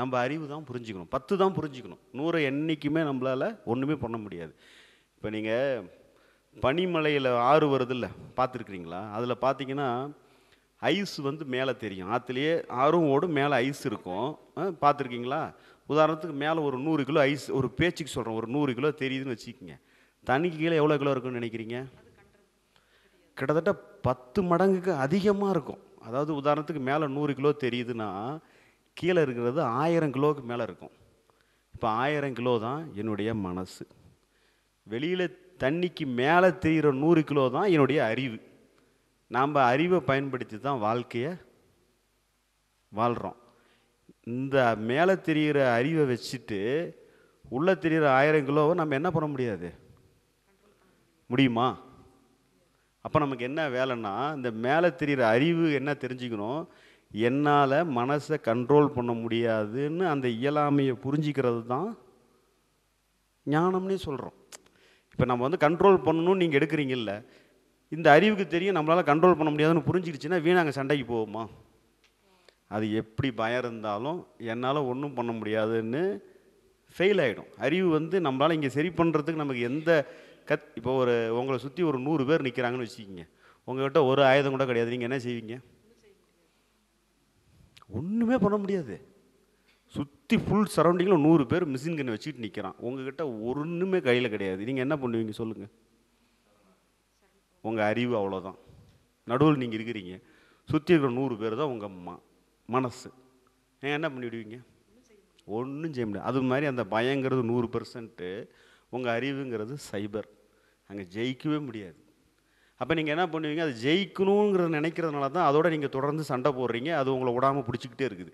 B: நம்ம அறிவு தான் புரிஞ்சிக்கணும் பத்து தான் புரிஞ்சிக்கணும் நூறை என்றைக்குமே நம்மளால் ஒன்றுமே பண்ண முடியாது இப்போ நீங்கள் பனிமலையில் ஆறு வருதில்ல பார்த்துருக்குறீங்களா அதில் பார்த்தீங்கன்னா ஐஸ் வந்து மேலே தெரியும் ஆற்றுலேயே ஆறும் ஓடும் மேலே ஐஸ் இருக்கும் பார்த்துருக்கீங்களா உதாரணத்துக்கு மேலே ஒரு நூறு கிலோ ஐஸ் ஒரு பேச்சுக்கு சொல்கிறோம் ஒரு நூறு கிலோ தெரியுதுன்னு வச்சுக்கோங்க தண்ணிக்கு கீழே எவ்வளோ கிலோ இருக்குன்னு நினைக்கிறீங்க கிட்டத்தட்ட பத்து மடங்குக்கு அதிகமாக இருக்கும் அதாவது உதாரணத்துக்கு மேலே நூறு கிலோ தெரியுதுன்னா கீழே இருக்கிறது ஆயிரம் கிலோவுக்கு மேலே இருக்கும் இப்போ ஆயிரம் கிலோ தான் என்னுடைய மனசு வெளியில் தண்ணிக்கு மேலே தெரிகிற நூறு கிலோ தான் என்னுடைய அறிவு நாம் அறிவை பயன்படுத்தி தான் வாழ்க்கையை வாழ்கிறோம் இந்த மேலே தெரிகிற அறிவை வச்சுட்டு உள்ளே தெரிகிற ஆயிரம் கிலோவை நம்ம என்ன பண்ண முடியாது முடியுமா அப்போ நமக்கு என்ன வேலைன்னா இந்த மேலே தெரிகிற அறிவு என்ன தெரிஞ்சுக்கணும் என்னால் மனசை கண்ட்ரோல் பண்ண முடியாதுன்னு அந்த இயலாமையை புரிஞ்சிக்கிறது தான் ஞானம்னே சொல்கிறோம் இப்போ நம்ம வந்து கண்ட்ரோல் பண்ணணும்னு நீங்கள் எடுக்கிறீங்கல்ல இந்த அறிவுக்கு தெரியும் நம்மளால் கண்ட்ரோல் பண்ண முடியாதுன்னு புரிஞ்சிக்கிச்சுன்னா வீணாங்க சண்டைக்கு போவோமா அது எப்படி பயம் இருந்தாலும் என்னால் ஒன்றும் பண்ண முடியாதுன்னு ஃபெயில் ஆகிடும் அறிவு வந்து நம்மளால் இங்கே சரி பண்ணுறதுக்கு நமக்கு எந்த கத் இப்போ ஒரு உங்களை சுற்றி ஒரு நூறு பேர் நிற்கிறாங்கன்னு வச்சுக்கிங்க உங்கள்கிட்ட ஒரு ஆயுதம் கூட கிடையாது நீங்கள் என்ன செய்வீங்க ஒன்றுமே பண்ண முடியாது சுற்றி ஃபுல் சரௌண்டிங்கில் நூறு பேர் மிஷின் கண்ணை வச்சுக்கிட்டு நிற்கிறான் உங்ககிட்ட ஒன்றுமே கையில் கிடையாது நீங்கள் என்ன பண்ணுவீங்க சொல்லுங்கள் உங்கள் அறிவு அவ்வளோதான் நடுவில் நீங்கள் இருக்கிறீங்க சுற்றி இருக்கிற நூறு பேர் தான் உங்கள் அம்மா மனசு நீங்கள் என்ன பண்ணிவிடுவீங்க ஒன்றும் செய்ய முடியாது அது மாதிரி அந்த பயங்கிறது நூறு பர்சன்ட்டு உங்கள் அறிவுங்கிறது சைபர் அங்கே ஜெயிக்கவே முடியாது அப்போ நீங்கள் என்ன பண்ணுவீங்க அது ஜெயிக்கணுங்கிறத நினைக்கிறதுனால தான் அதோட நீங்கள் தொடர்ந்து சண்டை போடுறீங்க அது உங்களை விடாமல் பிடிச்சிக்கிட்டே இருக்குது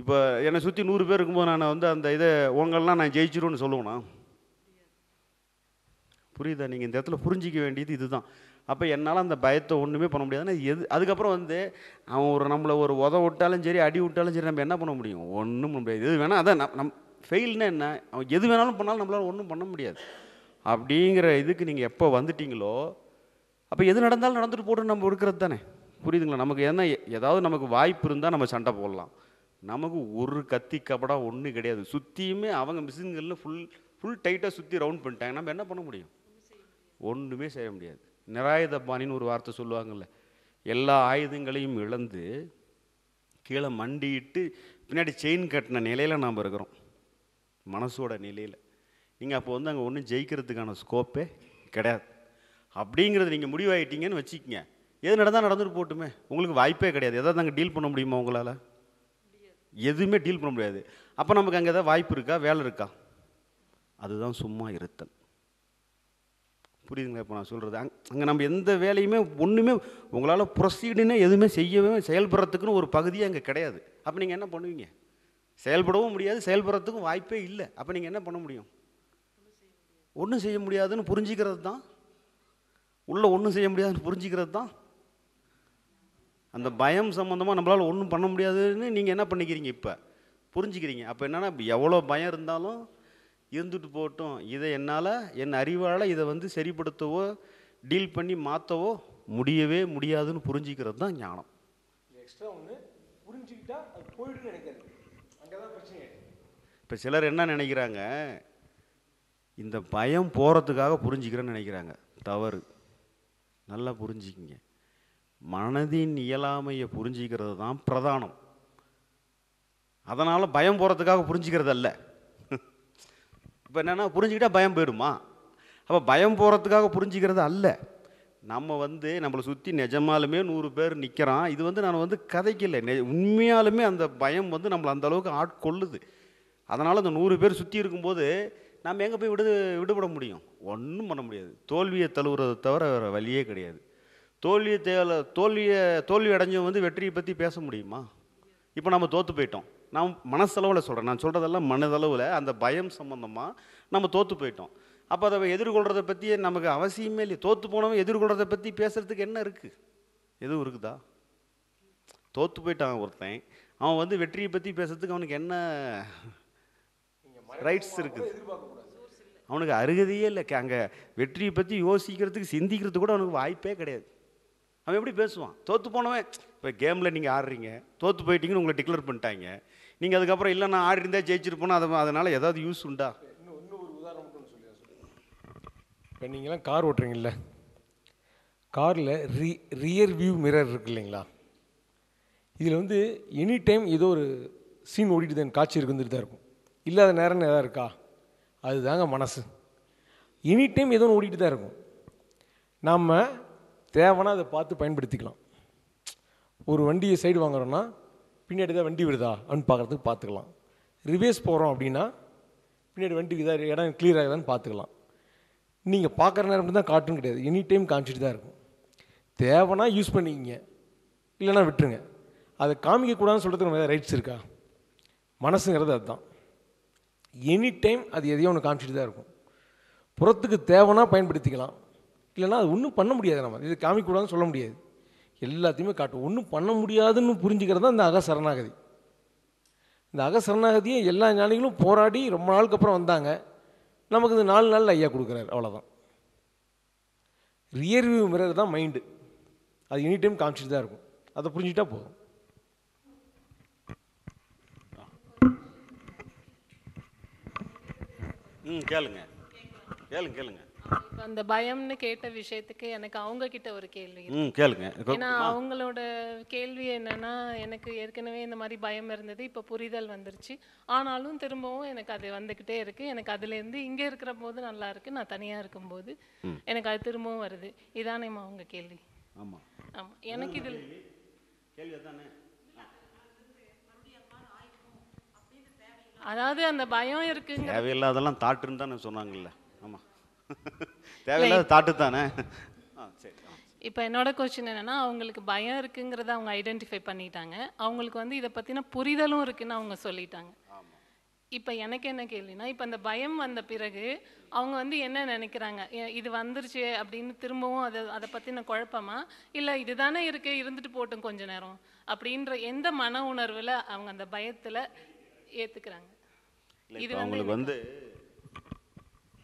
B: இப்போ என்னை சுற்றி நூறு பேர் இருக்கும்போது நான் வந்து அந்த இதை உங்கள்லாம் நான் ஜெயிச்சிரும்னு சொல்லுவேண்ணா புரியுதா நீங்கள் இந்த இடத்துல புரிஞ்சிக்க வேண்டியது இதுதான் அப்போ என்னால் அந்த பயத்தை ஒன்றுமே பண்ண முடியாது எது அதுக்கப்புறம் வந்து அவன் ஒரு நம்மளை ஒரு உத விட்டாலும் சரி அடி விட்டாலும் சரி நம்ம என்ன பண்ண முடியும் ஒன்றும் பண்ண முடியாது எது வேணால் அதான் நம் நம் ஃபெயில்னா என்ன அவன் எது வேணாலும் பண்ணாலும் நம்மளால் ஒன்றும் பண்ண முடியாது அப்படிங்கிற இதுக்கு நீங்கள் எப்போ வந்துட்டீங்களோ அப்போ எது நடந்தாலும் நடந்துட்டு போட்டு நம்ம இருக்கிறது தானே புரியுதுங்களா நமக்கு ஏன்னா ஏதாவது நமக்கு வாய்ப்பு இருந்தால் நம்ம சண்டை போடலாம் நமக்கு ஒரு கத்தி கபடா ஒன்றும் கிடையாது சுற்றியுமே அவங்க மிஷின்களில் ஃபுல் ஃபுல் டைட்டாக சுற்றி ரவுண்ட் பண்ணிட்டாங்க நம்ம என்ன பண்ண முடியும் ஒன்றுமே செய்ய முடியாது நிராயுதபாணின்னு ஒரு வார்த்தை சொல்லுவாங்கள்ல எல்லா ஆயுதங்களையும் இழந்து கீழே மண்டிட்டு பின்னாடி செயின் கட்டின நிலையில் நாம் இருக்கிறோம் மனசோட நிலையில் நீங்கள் அப்போ வந்து அங்கே ஒன்றும் ஜெயிக்கிறதுக்கான ஸ்கோப்பே கிடையாது அப்படிங்கிறது நீங்கள் முடிவாயிட்டீங்கன்னு வச்சுக்கோங்க எது நடந்தால் நடந்துட்டு போட்டுமே உங்களுக்கு வாய்ப்பே கிடையாது எதாவது அங்கே டீல் பண்ண முடியுமா உங்களால் எதுவுமே டீல் பண்ண முடியாது அப்போ நமக்கு அங்கே எதாவது வாய்ப்பு இருக்கா வேலை இருக்கா அதுதான் சும்மா இருத்தல் புரியுதுங்களா இப்போ நான் சொல்கிறது அங் அங்கே நம்ம எந்த வேலையுமே ஒன்றுமே உங்களால் ப்ரொசீடுன்னு எதுவுமே செய்யவே செயல்படுறதுக்குன்னு ஒரு பகுதியே அங்கே கிடையாது அப்போ நீங்கள் என்ன பண்ணுவீங்க செயல்படவும் முடியாது செயல்படுறதுக்கும் வாய்ப்பே இல்லை அப்போ நீங்கள் என்ன பண்ண முடியும் ஒன்றும் செய்ய முடியாதுன்னு புரிஞ்சிக்கிறது தான் உள்ளே ஒன்றும் செய்ய முடியாதுன்னு புரிஞ்சிக்கிறது தான் அந்த பயம் சம்மந்தமாக நம்மளால் ஒன்றும் பண்ண முடியாதுன்னு நீங்கள் என்ன பண்ணிக்கிறீங்க இப்போ புரிஞ்சுக்கிறீங்க அப்போ என்னென்னா எவ்வளோ பயம் இருந்தாலும் இருந்துட்டு போகட்டும் இதை என்னால் என் அறிவால் இதை வந்து சரிப்படுத்தவோ டீல் பண்ணி மாற்றவோ முடியவே முடியாதுன்னு புரிஞ்சிக்கிறது தான் ஞானம்
A: எக்ஸ்ட்ரா ஒன்று புரிஞ்சுக்கிட்டால் அது நினைக்கிறது அங்கே தான்
B: பிரச்சனை இப்போ சிலர் என்ன நினைக்கிறாங்க இந்த பயம் போகிறதுக்காக புரிஞ்சிக்கிறேன்னு நினைக்கிறாங்க தவறு நல்லா புரிஞ்சிக்கிங்க மனதின் இயலாமையை புரிஞ்சிக்கிறது தான் பிரதானம் அதனால் பயம் போகிறதுக்காக புரிஞ்சிக்கிறது இல்லை இப்போ என்னென்னா புரிஞ்சுக்கிட்டால் பயம் போயிடுமா அப்போ பயம் போகிறதுக்காக புரிஞ்சுக்கிறது அல்ல நம்ம வந்து நம்மளை சுற்றி நிஜமாலுமே நூறு பேர் நிற்கிறான் இது வந்து நான் வந்து கதைக்கல உண்மையாலுமே அந்த பயம் வந்து நம்மளை அந்த அளவுக்கு ஆட்கொள்ளுது அதனால் அந்த நூறு பேர் சுற்றி இருக்கும்போது நம்ம எங்கே போய் விடு விடுபட முடியும் ஒன்றும் பண்ண முடியாது தோல்வியை தழுவுறதை தவிர வேறு வழியே கிடையாது தோல்வியை தேவை தோல்வியை தோல்வி அடைஞ்சவன் வந்து வெற்றியை பற்றி பேச முடியுமா இப்போ நம்ம தோற்று போயிட்டோம் நான் மனசளவில் சொல்கிறேன் நான் சொல்கிறதெல்லாம் மனதளவில் அந்த பயம் சம்மந்தமாக நம்ம தோற்று போயிட்டோம் அப்போ அதை எதிர்கொள்கிறத பற்றி நமக்கு அவசியமே இல்லை தோற்று போனவன் எதிர்கொள்கிறத பற்றி பேசுகிறதுக்கு என்ன இருக்குது எதுவும் இருக்குதா தோற்று போயிட்டான் ஒருத்தன் அவன் வந்து வெற்றியை பற்றி பேசுறதுக்கு அவனுக்கு என்ன ரைட்ஸ் இருக்குது அவனுக்கு அருகதையே இல்லை அங்கே வெற்றியை பற்றி யோசிக்கிறதுக்கு சிந்திக்கிறதுக்கு கூட அவனுக்கு வாய்ப்பே கிடையாது அவன் எப்படி பேசுவான் தோற்று போனவன் இப்போ கேமில் நீங்கள் ஆடுறீங்க தோற்று போயிட்டீங்கன்னு உங்களை டிக்ளேர் பண்ணிட்டாங்க நீங்கள் அதுக்கப்புறம் இல்லை நான் ஆடி இருந்தால் ஜெயிச்சிருப்போம் அது அதனால் ஏதாவது யூஸ் உண்டா இப்போ நீங்களாம்
A: கார் ஓட்டுறீங்கல்ல காரில் ரி ரியர் வியூ மிரர் இருக்கு இல்லைங்களா இதில் வந்து எனி டைம் ஏதோ ஒரு சீன் ஓடிட்டு தான் காட்சி இருக்குந்துட்டு தான் இருக்கும் இல்லாத நேரம்னு எதாவது இருக்கா அதுதாங்க மனசு எனி டைம் ஏதோ ஓடிட்டு தான் இருக்கும் நாம் தேவைன்னா அதை பார்த்து பயன்படுத்திக்கலாம் ஒரு வண்டியை சைடு வாங்குறோன்னா பின்னாடி தான் வண்டி விடுதா அப்படின்னு பார்க்குறதுக்கு பார்த்துக்கலாம் ரிவேஸ் போகிறோம் அப்படின்னா பின்னாடி வண்டி விதா இடம் கிளியர் ஆகுதான்னு பார்த்துக்கலாம் நீங்கள் பார்க்குற நேரம் தான் காட்டும் கிடையாது எனி டைம் காமிச்சிட்டு தான் இருக்கும் தேவைன்னா யூஸ் பண்ணிக்கிங்க இல்லைனா விட்டுருங்க அதை காமிக்கக்கூடாதுன்னு சொல்கிறதுக்கு நம்ம ரைட்ஸ் இருக்கா மனசுங்கிறது அதுதான் எனி டைம் அது எதையோ ஒன்று காமிச்சிட்டு தான் இருக்கும் புறத்துக்கு தேவைன்னா பயன்படுத்திக்கலாம் இல்லைனா அது ஒன்றும் பண்ண முடியாது நம்ம இது காமிக்கக்கூடாதுன்னு சொல்ல முடியாது எல்லாத்தையுமே காட்டும் ஒன்றும் பண்ண முடியாதுன்னு புரிஞ்சுக்கிறது தான் இந்த அக சரணாகதி இந்த அக சரணாகதியை எல்லா ஞானிகளும் போராடி ரொம்ப நாளுக்கு அப்புறம் வந்தாங்க நமக்கு இந்த நாலு நாளில் ஐயா கொடுக்குறாரு அவ்வளோதான் ரியர்வியூ மிரர் தான் மைண்டு அது எனி டைம் காமிச்சிட்டு தான் இருக்கும் அதை புரிஞ்சுட்டா
B: போதும் ம் கேளுங்க கேளுங்க கேளுங்க
D: அந்த பயம்னு கேட்ட விஷயத்துக்கு எனக்கு அவங்க கிட்ட ஒரு கேள்வி
B: ம் கேளுங்க ஏன்னா
D: அவங்களோட கேள்வி என்னன்னா எனக்கு ஏற்கனவே இந்த மாதிரி பயம் இருந்தது இப்போ புரிதல் வந்துருச்சு ஆனாலும் திரும்பவும் எனக்கு அது வந்துக்கிட்டே இருக்கு எனக்கு அதுலேருந்து இங்கே இருக்கிற போது நல்லா இருக்கு நான் தனியாக இருக்கும்போது எனக்கு அது திரும்பவும் வருது இதானேம்மா அவங்க கேள்வி ஆமாம் ஆமாம் எனக்கு இதில் கேள்வி தானே அதாவது அந்த பயம் இருக்குங்க
B: தேவையில்லாதெல்லாம் தாட்டுன்னு தானே சொன்னாங்கல்ல தேவையில்லாத தாட்டு தானே
D: இப்போ என்னோட கொஸ்டின் என்னென்னா அவங்களுக்கு பயம் இருக்குங்கிறத அவங்க ஐடென்டிஃபை பண்ணிட்டாங்க அவங்களுக்கு வந்து இதை பற்றின புரிதலும் இருக்குன்னு அவங்க சொல்லிட்டாங்க இப்போ எனக்கு என்ன கேள்வினா இப்போ அந்த பயம் வந்த பிறகு அவங்க வந்து என்ன நினைக்கிறாங்க இது வந்துருச்சு அப்படின்னு திரும்பவும் அதை அதை பற்றின குழப்பமா இல்லை இதுதானே இருக்கு இருந்துட்டு போட்டும் கொஞ்ச நேரம் அப்படின்ற எந்த மன உணர்வில் அவங்க அந்த பயத்தில் ஏற்றுக்கிறாங்க இது அவங்களுக்கு
B: வந்து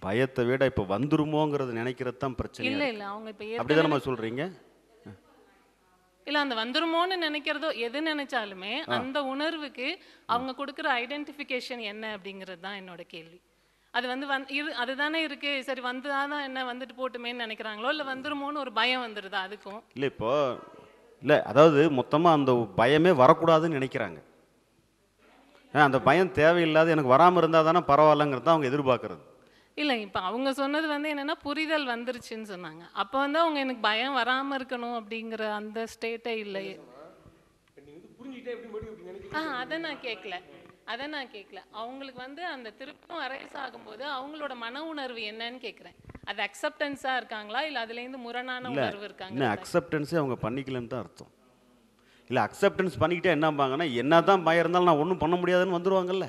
B: பயத்தை விட இப்போ வந்துருமோங்கிறது நினைக்கிறது தான் பிரச்சனை இல்லை இல்லை
D: அவங்க இப்போ அப்படிதான் நம்ம சொல்கிறீங்க இல்லை அந்த வந்துருமோன்னு நினைக்கிறதோ எது நினைச்சாலுமே அந்த உணர்வுக்கு அவங்க கொடுக்குற ஐடென்டிஃபிகேஷன் என்ன அப்படிங்கிறது தான் என்னோட கேள்வி அது வந்து வந் இரு அதுதானே இருக்கு சரி தான் என்ன வந்துட்டு போட்டுமேன்னு நினைக்கிறாங்களோ இல்லை வந்துருமோன்னு ஒரு பயம் வந்துடுதா அதுக்கும்
B: இல்லை இப்போ இல்லை அதாவது மொத்தமாக அந்த பயமே வரக்கூடாதுன்னு நினைக்கிறாங்க அந்த பயம் தேவையில்லாத எனக்கு வராமல் இருந்தால் தானே பரவாயில்லங்கிறது தான் அவங்க எதிர்பார்க்குறது
D: இல்லை இப்போ அவங்க சொன்னது வந்து என்னென்னா புரிதல் வந்துருச்சுன்னு சொன்னாங்க அப்போ வந்து அவங்க எனக்கு பயம் வராமல் இருக்கணும் அப்படிங்கிற அந்த ஸ்டேட்டே இல்லையே ஆ அதை நான் கேட்கல அதை நான் கேட்கல அவங்களுக்கு வந்து அந்த திருப்பம் அரைஸ் ஆகும்போது அவங்களோட மன உணர்வு என்னன்னு கேட்குறேன் அது அக்செப்டன்ஸாக இருக்காங்களா இல்லை அதுலேருந்து முரணான உணர்வு இருக்காங்க
B: அக்செப்டன்ஸே அவங்க பண்ணிக்கலன்னு தான் அர்த்தம் இல்லை அக்செப்டன்ஸ் பண்ணிக்கிட்டே என்னம்பாங்கன்னா என்ன தான் பயம் இருந்தாலும் நான் ஒன்றும் பண்ண முடியாதுன்னு வந்துடுவாங்கல்ல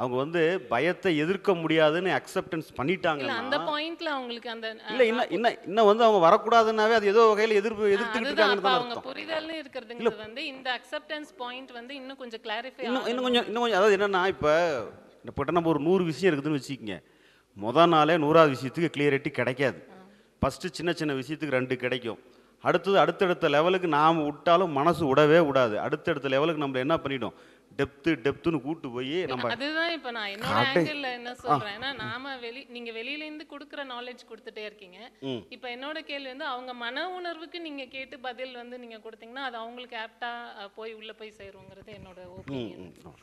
B: அவங்க வந்து பயத்தை எதிர்க்க முடியாதுன்னு அக்செப்டன்ஸ் பண்ணிட்டாங்க அந்த
D: பாயிண்ட்ல அவங்களுக்கு அந்த இல்ல இன்னும்
B: இன்னும் இன்னும் வந்து அவங்க வரக்கூடாதுனாவே அது ஏதோ வகையில எதிர்ப்பு எதிர்த்துக்கிட்டு இருக்காங்கன்னு அவங்க
D: புரிதல்னு இருக்கிறதுங்கிறது வந்து இந்த அக்செப்டன்ஸ் பாயிண்ட் வந்து இன்னும் கொஞ்சம் கிளாரிஃபை இன்னும் இன்னும் கொஞ்சம்
B: இன்னும் கொஞ்சம் அதாவது என்னன்னா இப்போ இப்போ நம்ம ஒரு நூறு விஷயம் இருக்குதுன்னு வச்சுக்கோங்க மொதல் நாளே நூறாவது விஷயத்துக்கு கிளியரிட்டி கிடைக்காது ஃபர்ஸ்ட் சின்ன சின்ன விஷயத்துக்கு ரெண்டு கிடைக்கும் அடுத்தது அடுத்தடுத்த லெவலுக்கு நாம் விட்டாலும் மனசு விடவே விடாது அடுத்தடுத்த லெவலுக்கு நம்ம என்ன பண்ணிடும் டெப்த்து டெப்த்துன்னு கூட்டு போய் நம்ம
D: அதுதான் இப்போ நான் என்னோட ஆங்கிள் என்ன சொல்றேன் நாம வெளி நீங்க வெளியில இருந்து கொடுக்குற நாலேஜ் கொடுத்துட்டே இருக்கீங்க இப்போ என்னோட கேள்வி வந்து அவங்க மன உணர்வுக்கு நீங்க கேட்டு பதில் வந்து நீங்க கொடுத்தீங்கன்னா அது அவங்களுக்கு ஆப்டா போய் உள்ள போய் சேருங்கிறது என்னோட
B: ஒப்பீனியன்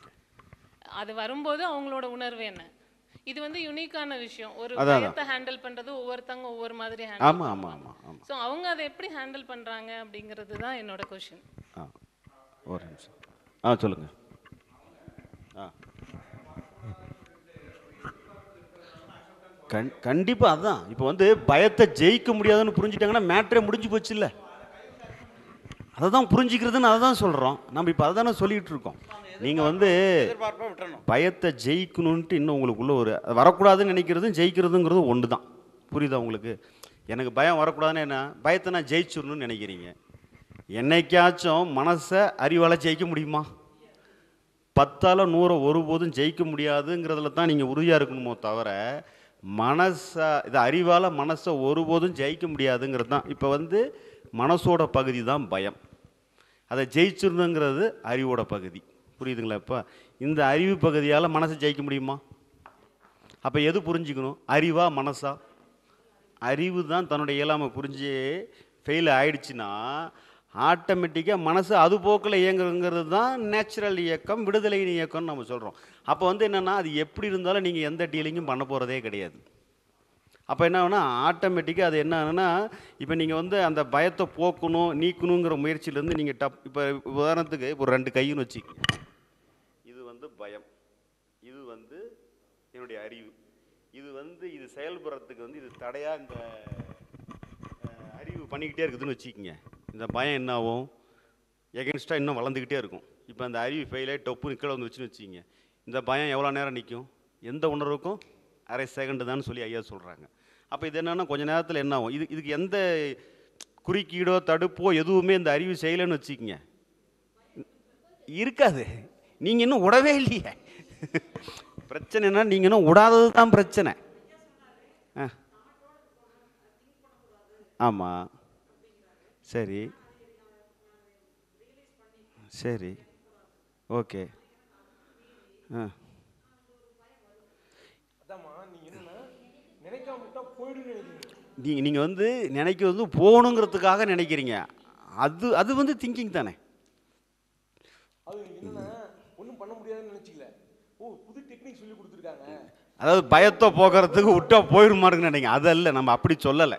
D: அது வரும்போது அவங்களோட உணர்வு என்ன இது வந்து யூனிக்கான விஷயம் ஒரு பயத்தை ஹேண்டில் பண்றது ஒவ்வொருத்தவங்க ஒவ்வொரு மாதிரி ஹேண்டில் ஆமா ஸோ அவங்க அதை எப்படி ஹேண்டில் பண்றாங்க அப்படிங்கிறது தான் என்னோட கொஷின்
B: ஒரு நிமிஷம் ஆ சொல்லுங்கள் கண் கண்டிப்பாக அதுதான் இப்போ வந்து பயத்தை ஜெயிக்க முடியாதுன்னு புரிஞ்சுட்டாங்கன்னா மேட்ரே முடிஞ்சு போச்சு இல்லை அதை தான் புரிஞ்சுக்கிறதுன்னு அதை தான் சொல்கிறோம் நம்ம இப்போ அதை தானே சொல்லிகிட்டு இருக்கோம் நீங்கள் வந்து பயத்தை ஜெயிக்கணுன்ட்டு இன்னும் உங்களுக்குள்ள ஒரு வரக்கூடாதுன்னு நினைக்கிறதும் ஜெயிக்கிறதுங்கிறது ஒன்று தான் புரியுதா உங்களுக்கு எனக்கு பயம் வரக்கூடாதுன்னு என்ன பயத்தை நான் ஜெயிச்சிடணும்னு நினைக்கிறீங்க என்னைக்காச்சும் மனசை அறிவால் ஜெயிக்க முடியுமா பத்தால் நூறை ஒருபோதும் ஜெயிக்க முடியாதுங்கிறதுல தான் நீங்கள் உறுதியாக இருக்கணுமோ தவிர மனசை இது அறிவால் மனசை ஒருபோதும் ஜெயிக்க முடியாதுங்கிறது தான் இப்போ வந்து மனசோட பகுதி தான் பயம் அதை ஜெயிச்சிருந்துங்கிறது அறிவோட பகுதி புரியுதுங்களா இப்போ இந்த அறிவு பகுதியால் மனசை ஜெயிக்க முடியுமா அப்போ எது புரிஞ்சுக்கணும் அறிவா மனசா அறிவு தான் தன்னுடைய இயலாமல் புரிஞ்சு ஃபெயில் ஆயிடுச்சுன்னா ஆட்டோமேட்டிக்காக மனசு அது போக்கில் இயங்குங்கிறது தான் நேச்சுரல் இயக்கம் விடுதலையின் இயக்கம்னு நம்ம சொல்கிறோம் அப்போ வந்து என்னென்னா அது எப்படி இருந்தாலும் நீங்கள் எந்த டீலிங்கும் பண்ண போகிறதே கிடையாது அப்போ என்ன வேணா ஆட்டோமேட்டிக்காக அது என்ன ஆகுனா இப்போ நீங்கள் வந்து அந்த பயத்தை போக்கணும் நீக்கணுங்கிற முயற்சியிலேருந்து நீங்கள் டப் இப்போ உதாரணத்துக்கு இப்போ ரெண்டு கையும் வச்சு இது வந்து பயம் இது வந்து என்னுடைய அறிவு இது வந்து இது செயல்படுறதுக்கு வந்து இது தடையாக இந்த அறிவு பண்ணிக்கிட்டே இருக்குதுன்னு வச்சுக்கோங்க இந்த பயம் என்ன ஆகும் எகென்ஸ்டாக இன்னும் வளர்ந்துக்கிட்டே இருக்கும் இப்போ அந்த அருவி ஃபெயிலே டொப்பு நிற்கல வந்து வச்சுன்னு வச்சுக்கிங்க இந்த பயம் எவ்வளோ நேரம் நிற்கும் எந்த உணர்வுக்கும் அரை செகண்டு தான் சொல்லி ஐயா சொல்கிறாங்க அப்போ இது என்னென்னா கொஞ்சம் நேரத்தில் என்ன ஆகும் இது இதுக்கு எந்த குறுக்கீடோ தடுப்போ எதுவுமே இந்த அறிவு செய்யலைன்னு வச்சுக்கோங்க இருக்காது நீங்கள் இன்னும் விடவே இல்லையே பிரச்சனைனா நீங்கள் இன்னும் விடாதது தான் பிரச்சனை ஆ ஆமாம் சரி சரி ஓகே ஆ நீங்கள் நீங்கள் வந்து நினைக்க வந்து போகணுங்கிறதுக்காக நினைக்கிறீங்க அது அது வந்து திங்கிங் தானே
A: ஒன்றும் பண்ண முடியாதுன்னு ஓ கொடுத்துருக்காங்க
B: அதாவது பயத்தை போக்குறதுக்கு விட்டா போயிடுமாருன்னு நினைக்கிறேன் அது அல்ல நம்ம அப்படி சொல்லலை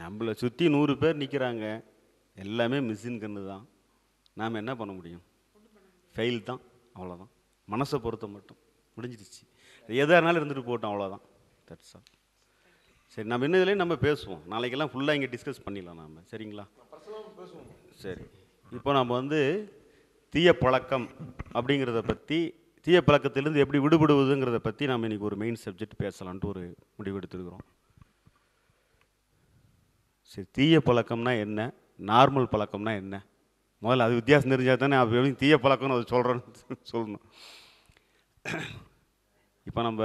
B: நம்மளை சுற்றி நூறு பேர் நிற்கிறாங்க எல்லாமே மிஷின் கன்று தான் நாம் என்ன பண்ண முடியும் ஃபெயில் தான் அவ்வளோதான் மனசை பொறுத்த மட்டும் முடிஞ்சிருச்சு எதாக இருந்தாலும் இருந்துட்டு போட்டோம் அவ்வளோதான் தட்ஸ் ஆல் சரி நம்ம இதுலேயும் நம்ம பேசுவோம் நாளைக்கெல்லாம் ஃபுல்லாக இங்கே டிஸ்கஸ் பண்ணிடலாம் நாம் சரிங்களா சரி இப்போ நம்ம வந்து தீய பழக்கம் அப்படிங்கிறத பற்றி தீய பழக்கத்திலேருந்து எப்படி விடுபடுவதுங்கிறத பற்றி நம்ம இன்றைக்கி ஒரு மெயின் சப்ஜெக்ட் பேசலான்ட்டு ஒரு முடிவு எடுத்துருக்குறோம் சரி தீய பழக்கம்னா என்ன நார்மல் பழக்கம்னா என்ன முதல்ல அது வித்தியாசம் தெரிஞ்சால் தானே அப்போ எப்படி தீய பழக்கம்னு அது சொல்கிறேன்னு சொல்லணும் இப்போ நம்ம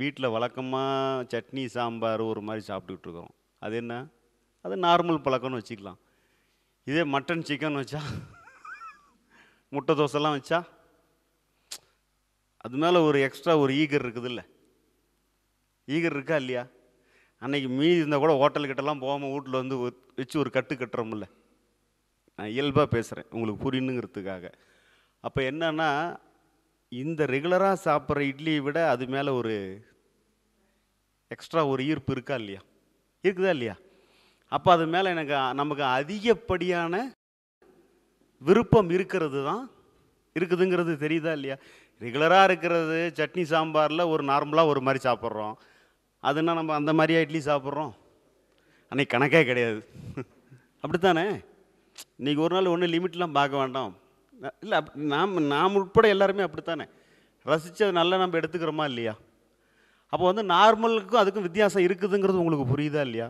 B: வீட்டில் வழக்கமாக சட்னி சாம்பார் ஒரு மாதிரி சாப்பிட்டுக்கிட்டு இருக்கிறோம் அது என்ன அது நார்மல் பழக்கம்னு வச்சுக்கலாம் இதே மட்டன் சிக்கன் வச்சா முட்டை தோசைலாம் வச்சா அது மேலே ஒரு எக்ஸ்ட்ரா ஒரு ஈகர் இருக்குதுல்ல ஈகர் இருக்கா இல்லையா அன்றைக்கி மீதி இருந்தால் கூட ஹோட்டலுக்கிட்டலாம் போகாமல் வீட்டில் வந்து வச்சு ஒரு கட்டு கட்டுறோம்ல நான் இயல்பாக பேசுகிறேன் உங்களுக்கு புரியணுங்கிறதுக்காக அப்போ என்னென்னா இந்த ரெகுலராக சாப்பிட்ற இட்லியை விட அது மேலே ஒரு எக்ஸ்ட்ரா ஒரு ஈர்ப்பு இருக்கா இல்லையா இருக்குதா இல்லையா அப்போ அது மேலே எனக்கு நமக்கு அதிகப்படியான விருப்பம் இருக்கிறது தான் இருக்குதுங்கிறது தெரியுதா இல்லையா ரெகுலராக இருக்கிறது சட்னி சாம்பாரில் ஒரு நார்மலாக ஒரு மாதிரி சாப்பிட்றோம் அதுனா நம்ம அந்த மாதிரியே இட்லி சாப்பிட்றோம் அன்றைக்கி கணக்கே கிடையாது அப்படி தானே இன்றைக்கி ஒரு நாள் ஒன்றும் லிமிட்லாம் பார்க்க வேண்டாம் இல்லை நாம் நாம் உட்பட எல்லாருமே அப்படித்தானே ரசித்து அது நல்லா நம்ம எடுத்துக்கிறோமா இல்லையா அப்போ வந்து நார்மலுக்கும் அதுக்கும் வித்தியாசம் இருக்குதுங்கிறது உங்களுக்கு புரியுதா இல்லையா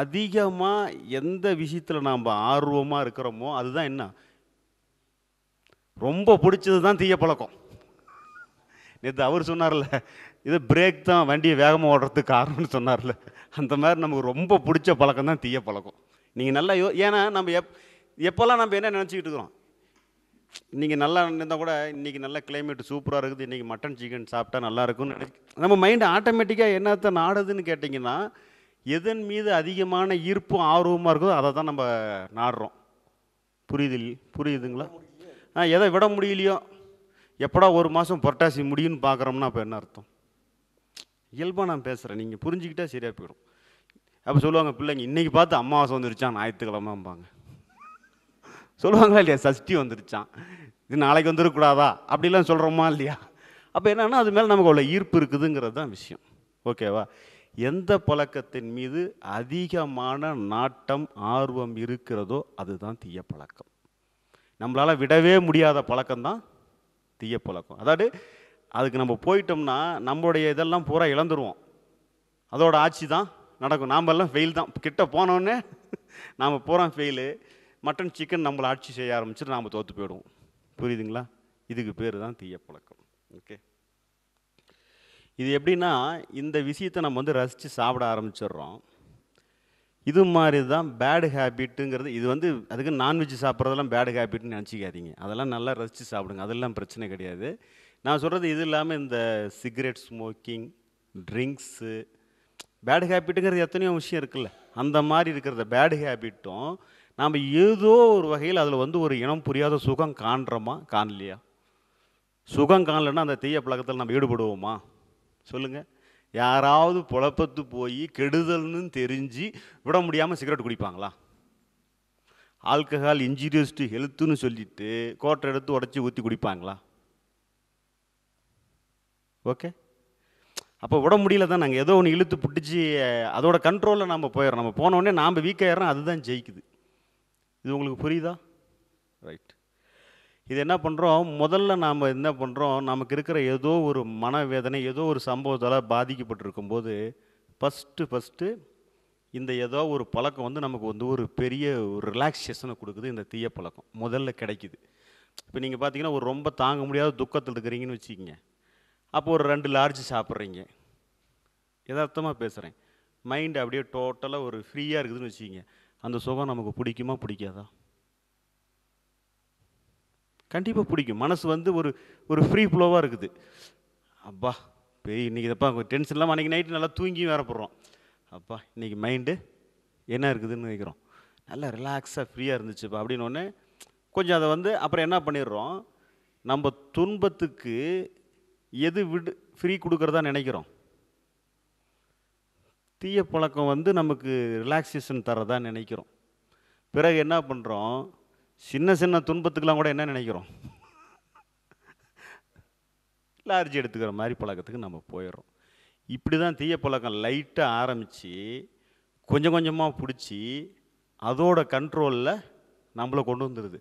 B: அதிகமாக எந்த விஷயத்தில் நாம் ஆர்வமாக இருக்கிறோமோ அதுதான் என்ன ரொம்ப பிடிச்சது தான் தீய பழக்கம் நேற்று அவர் சொன்னார்ல இது பிரேக் தான் வண்டியை வேகமாக ஓடுறதுக்கு காரணம்னு சொன்னார்ல அந்த மாதிரி நமக்கு ரொம்ப பிடிச்ச பழக்கம் தான் தீய பழக்கம் நீங்கள் நல்லா யோ ஏன்னா நம்ம எப் எப்போல்லாம் நம்ம என்ன நினச்சிக்கிட்டு இருக்கிறோம் நீங்கள் நல்லா இருந்தால் கூட இன்றைக்கி நல்லா கிளைமேட் சூப்பராக இருக்குது இன்றைக்கி மட்டன் சிக்கன் சாப்பிட்டா நல்லா இருக்கும்னு நினைச்சு நம்ம மைண்டு ஆட்டோமேட்டிக்காக என்னத்தை நாடுதுன்னு கேட்டிங்கன்னா எதன் மீது அதிகமான ஈர்ப்பும் ஆர்வமாக இருக்கோ அதை தான் நம்ம நாடுறோம் புரியுது புரியுதுங்களா ஆ எதை விட முடியலையோ எப்படா ஒரு மாதம் புரட்டாசி முடியும்னு பார்க்குறோம்னா அப்போ என்ன அர்த்தம் இயல்பாக நான் பேசுகிறேன் நீங்கள் புரிஞ்சுக்கிட்டா சரியாக போயிடும் அப்போ சொல்லுவாங்க பிள்ளைங்க இன்றைக்கி பார்த்து அம்மாவாசை வந்துருச்சான் ஞாயிற்றுக்கிழமைம்பாங்க சொல்லுவாங்களா இல்லையா சஷ்டி வந்துருச்சான் இது நாளைக்கு வந்துடக்கூடாதா அப்படிலாம் சொல்கிறோமா இல்லையா அப்போ என்னென்னா அது மேலே நமக்கு அவ்வளோ ஈர்ப்பு இருக்குதுங்கிறது தான் விஷயம் ஓகேவா எந்த பழக்கத்தின் மீது அதிகமான நாட்டம் ஆர்வம் இருக்கிறதோ அதுதான் தீய பழக்கம் நம்மளால் விடவே முடியாத பழக்கம் தான் தீய பழக்கம் அதாவது அதுக்கு நம்ம போயிட்டோம்னா நம்மளுடைய இதெல்லாம் பூரா இழந்துருவோம் அதோட ஆட்சி தான் நடக்கும் எல்லாம் ஃபெயில் தான் கிட்ட போனோடனே நாம் பூரா ஃபெயிலு மட்டன் சிக்கன் நம்மளை ஆட்சி செய்ய ஆரம்பிச்சுட்டு நாம் தோற்று போயிடுவோம் புரியுதுங்களா இதுக்கு பேர் தான் தீய பழக்கம் ஓகே இது எப்படின்னா இந்த விஷயத்தை நம்ம வந்து ரசித்து சாப்பிட ஆரம்பிச்சிடுறோம் இது மாதிரி தான் பேடு ஹேபிட்டுங்கிறது இது வந்து அதுக்கு நான்வெஜ் சாப்பிட்றதெல்லாம் பேடு ஹேபிட்னு நினச்சிக்காதீங்க அதெல்லாம் நல்லா ரசித்து சாப்பிடுங்க அதெல்லாம் பிரச்சனை கிடையாது நான் சொல்கிறது இது இல்லாமல் இந்த சிகரெட் ஸ்மோக்கிங் ட்ரிங்க்ஸு பேட் ஹேபிட்டுங்கிறது எத்தனையோ விஷயம் இருக்குல்ல அந்த மாதிரி இருக்கிறத பேட் ஹேபிட்டும் நாம் ஏதோ ஒரு வகையில் அதில் வந்து ஒரு இனம் புரியாத சுகம் காண்றோமா காணலையா சுகம் காணலன்னா அந்த தீய பழக்கத்தில் நம்ம ஈடுபடுவோமா சொல்லுங்கள் யாராவது புழப்பத்து போய் கெடுதல்னு தெரிஞ்சு விட முடியாமல் சிகரெட் குடிப்பாங்களா ஆல்கஹால் இன்ஜீரியஸ் ஹெல்த்துன்னு சொல்லிட்டு கோட்டை எடுத்து உடச்சி ஊற்றி குடிப்பாங்களா ஓகே அப்போ விட முடியல தான் நாங்கள் ஏதோ ஒன்று இழுத்து பிடிச்சி அதோட கண்ட்ரோலில் நம்ம போயிடறோம் நம்ம போனோடனே நாம் வீக் ஆயிடுறோம் அதுதான் ஜெயிக்குது இது உங்களுக்கு புரியுதா ரைட் இது என்ன பண்ணுறோம் முதல்ல நாம் என்ன பண்ணுறோம் நமக்கு இருக்கிற ஏதோ ஒரு மனவேதனை ஏதோ ஒரு சம்பவத்தால் பாதிக்கப்பட்டிருக்கும் போது ஃபஸ்ட்டு ஃபஸ்ட்டு இந்த ஏதோ ஒரு பழக்கம் வந்து நமக்கு வந்து ஒரு பெரிய ஒரு ரிலாக்ஸேஷனை கொடுக்குது இந்த தீய பழக்கம் முதல்ல கிடைக்குது இப்போ நீங்கள் பார்த்தீங்கன்னா ஒரு ரொம்ப தாங்க முடியாத துக்கத்தில் இருக்கிறீங்கன்னு வச்சுக்கிங்க அப்போ ஒரு ரெண்டு லார்ஜ் சாப்பிட்றீங்க யதார்த்தமாக பேசுகிறேன் மைண்டு அப்படியே டோட்டலாக ஒரு ஃப்ரீயாக இருக்குதுன்னு வச்சுக்கிங்க அந்த சுகம் நமக்கு பிடிக்குமா பிடிக்காதா கண்டிப்பாக பிடிக்கும் மனசு வந்து ஒரு ஒரு ஃப்ரீ ஃப்ளோவாக இருக்குது அப்பா பெய் இன்றைக்கி இதப்பா டென்ஷன் இல்லாமல் அன்றைக்கி நைட்டு நல்லா தூங்கி வேற போடுறோம் அப்பா இன்றைக்கி மைண்டு என்ன இருக்குதுன்னு நினைக்கிறோம் நல்லா ரிலாக்ஸாக ஃப்ரீயாக இருந்துச்சுப்பா அப்படின்னு ஒன்று கொஞ்சம் அதை வந்து அப்புறம் என்ன பண்ணிடுறோம் நம்ம துன்பத்துக்கு எது விடு ஃப்ரீ கொடுக்குறதா நினைக்கிறோம் தீய பழக்கம் வந்து நமக்கு ரிலாக்ஸேஷன் தரதா நினைக்கிறோம் பிறகு என்ன பண்ணுறோம் சின்ன சின்ன துன்பத்துக்கெலாம் கூட என்ன நினைக்கிறோம் லார்ஜ் எடுத்துக்கிற மாதிரி பழக்கத்துக்கு நம்ம போயிடுறோம் இப்படி தான் தீய பழக்கம் லைட்டாக ஆரம்பித்து கொஞ்சம் கொஞ்சமாக பிடிச்சி அதோட கண்ட்ரோலில் நம்மளை கொண்டு வந்துடுது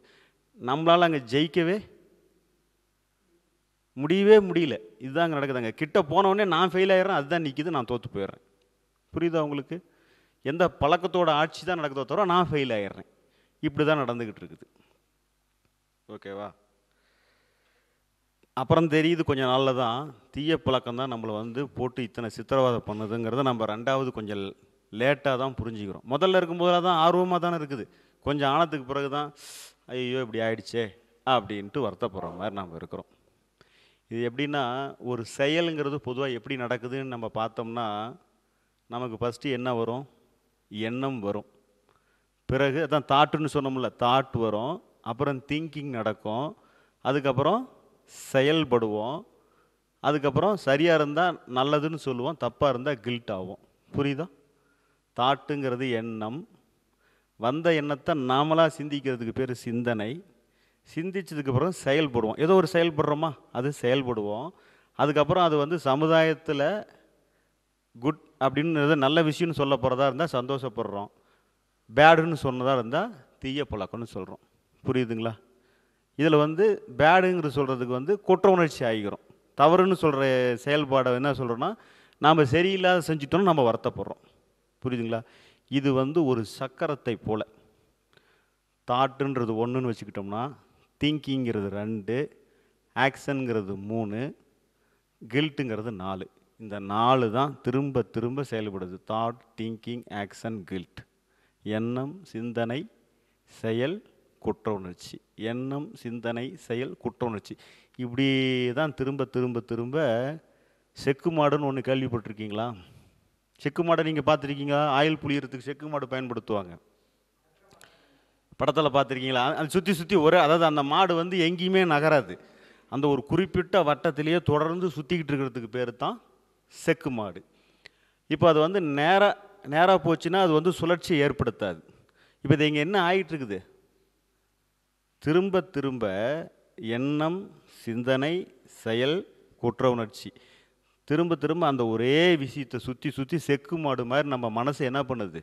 B: நம்மளால் அங்கே ஜெயிக்கவே முடியவே முடியல இதுதாங்க நடக்குதாங்க கிட்ட போனவுடனே நான் ஃபெயில் ஆகிறேன் அதுதான் நிற்கிது நான் தோற்று போயிடுறேன் புரியுதா உங்களுக்கு எந்த பழக்கத்தோட ஆட்சி தான் நடக்குதோ தவிர நான் ஃபெயில் ஆயிடுறேன் இப்படி தான் நடந்துக்கிட்டு இருக்குது ஓகேவா அப்புறம் தெரியுது கொஞ்சம் நாளில் தான் தீய பழக்கம் தான் நம்மளை வந்து போட்டு இத்தனை சித்திரவாதம் பண்ணுதுங்கிறத நம்ம ரெண்டாவது கொஞ்சம் லேட்டாக தான் புரிஞ்சுக்கிறோம் முதல்ல இருக்கும்போது தான் ஆர்வமாக தானே இருக்குது கொஞ்சம் ஆனத்துக்கு பிறகு தான் ஐயோ இப்படி ஆயிடுச்சே அப்படின்ட்டு வருத்தப்படுற மாதிரி நாம் இருக்கிறோம் இது எப்படின்னா ஒரு செயலுங்கிறது பொதுவாக எப்படி நடக்குதுன்னு நம்ம பார்த்தோம்னா நமக்கு ஃபஸ்ட்டு என்ன வரும் எண்ணம் வரும் பிறகு அதான் தாட்டுன்னு சொன்னோம்ல தாட் வரும் அப்புறம் திங்கிங் நடக்கும் அதுக்கப்புறம் செயல்படுவோம் அதுக்கப்புறம் சரியாக இருந்தால் நல்லதுன்னு சொல்லுவோம் தப்பாக இருந்தால் கில்ட் ஆகும் புரியுதா தாட்டுங்கிறது எண்ணம் வந்த எண்ணத்தை நாமளாக சிந்திக்கிறதுக்கு பேர் சிந்தனை சிந்திச்சதுக்கப்புறம் செயல்படுவோம் ஏதோ ஒரு செயல்படுறோமா அது செயல்படுவோம் அதுக்கப்புறம் அது வந்து சமுதாயத்தில் குட் ஏதோ நல்ல விஷயம்னு சொல்ல போகிறதா இருந்தால் சந்தோஷப்படுறோம் பேடுன்னு சொன்னதாக இருந்தால் தீய பழக்கம்னு சொல்கிறோம் புரியுதுங்களா இதில் வந்து பேடுங்கிற சொல்கிறதுக்கு வந்து குற்ற உணர்ச்சி ஆகிக்கிறோம் தவறுன்னு சொல்கிற செயல்பாடை என்ன சொல்கிறோன்னா நாம் சரியில்லாத செஞ்சிட்டோம்னு நம்ம வருத்தப்படுறோம் புரியுதுங்களா இது வந்து ஒரு சக்கரத்தை போல் தாட்டுன்றது ஒன்றுன்னு வச்சுக்கிட்டோம்னா திங்கிங்கிறது ரெண்டு ஆக்ஷனுங்கிறது மூணு கில்ட்டுங்கிறது நாலு இந்த நாலு தான் திரும்ப திரும்ப செயல்படுது தாட் திங்கிங் ஆக்ஷன் கில்ட் எண்ணம் சிந்தனை செயல் குற்ற உணர்ச்சி எண்ணம் சிந்தனை செயல் குற்ற உணர்ச்சி இப்படி தான் திரும்ப திரும்ப திரும்ப செக்கு மாடுன்னு ஒன்று கேள்விப்பட்டிருக்கீங்களா செக்கு மாடை நீங்கள் பார்த்துருக்கீங்களா ஆயில் புளியறதுக்கு செக்கு மாடு பயன்படுத்துவாங்க படத்தில் பார்த்துருக்கீங்களா அது சுற்றி சுற்றி ஒரே அதாவது அந்த மாடு வந்து எங்கேயுமே நகராது அந்த ஒரு குறிப்பிட்ட வட்டத்திலேயே தொடர்ந்து சுற்றிக்கிட்டு இருக்கிறதுக்கு பேர் தான் செக்கு மாடு இப்போ அது வந்து நேராக நேராக போச்சுன்னா அது வந்து சுழற்சியை ஏற்படுத்தாது இப்போ இது இங்கே என்ன ஆகிட்டுருக்குது திரும்ப திரும்ப எண்ணம் சிந்தனை செயல் குற்ற உணர்ச்சி திரும்ப திரும்ப அந்த ஒரே விஷயத்தை சுற்றி சுற்றி செக்கு மாடு மாதிரி நம்ம மனசு என்ன பண்ணுது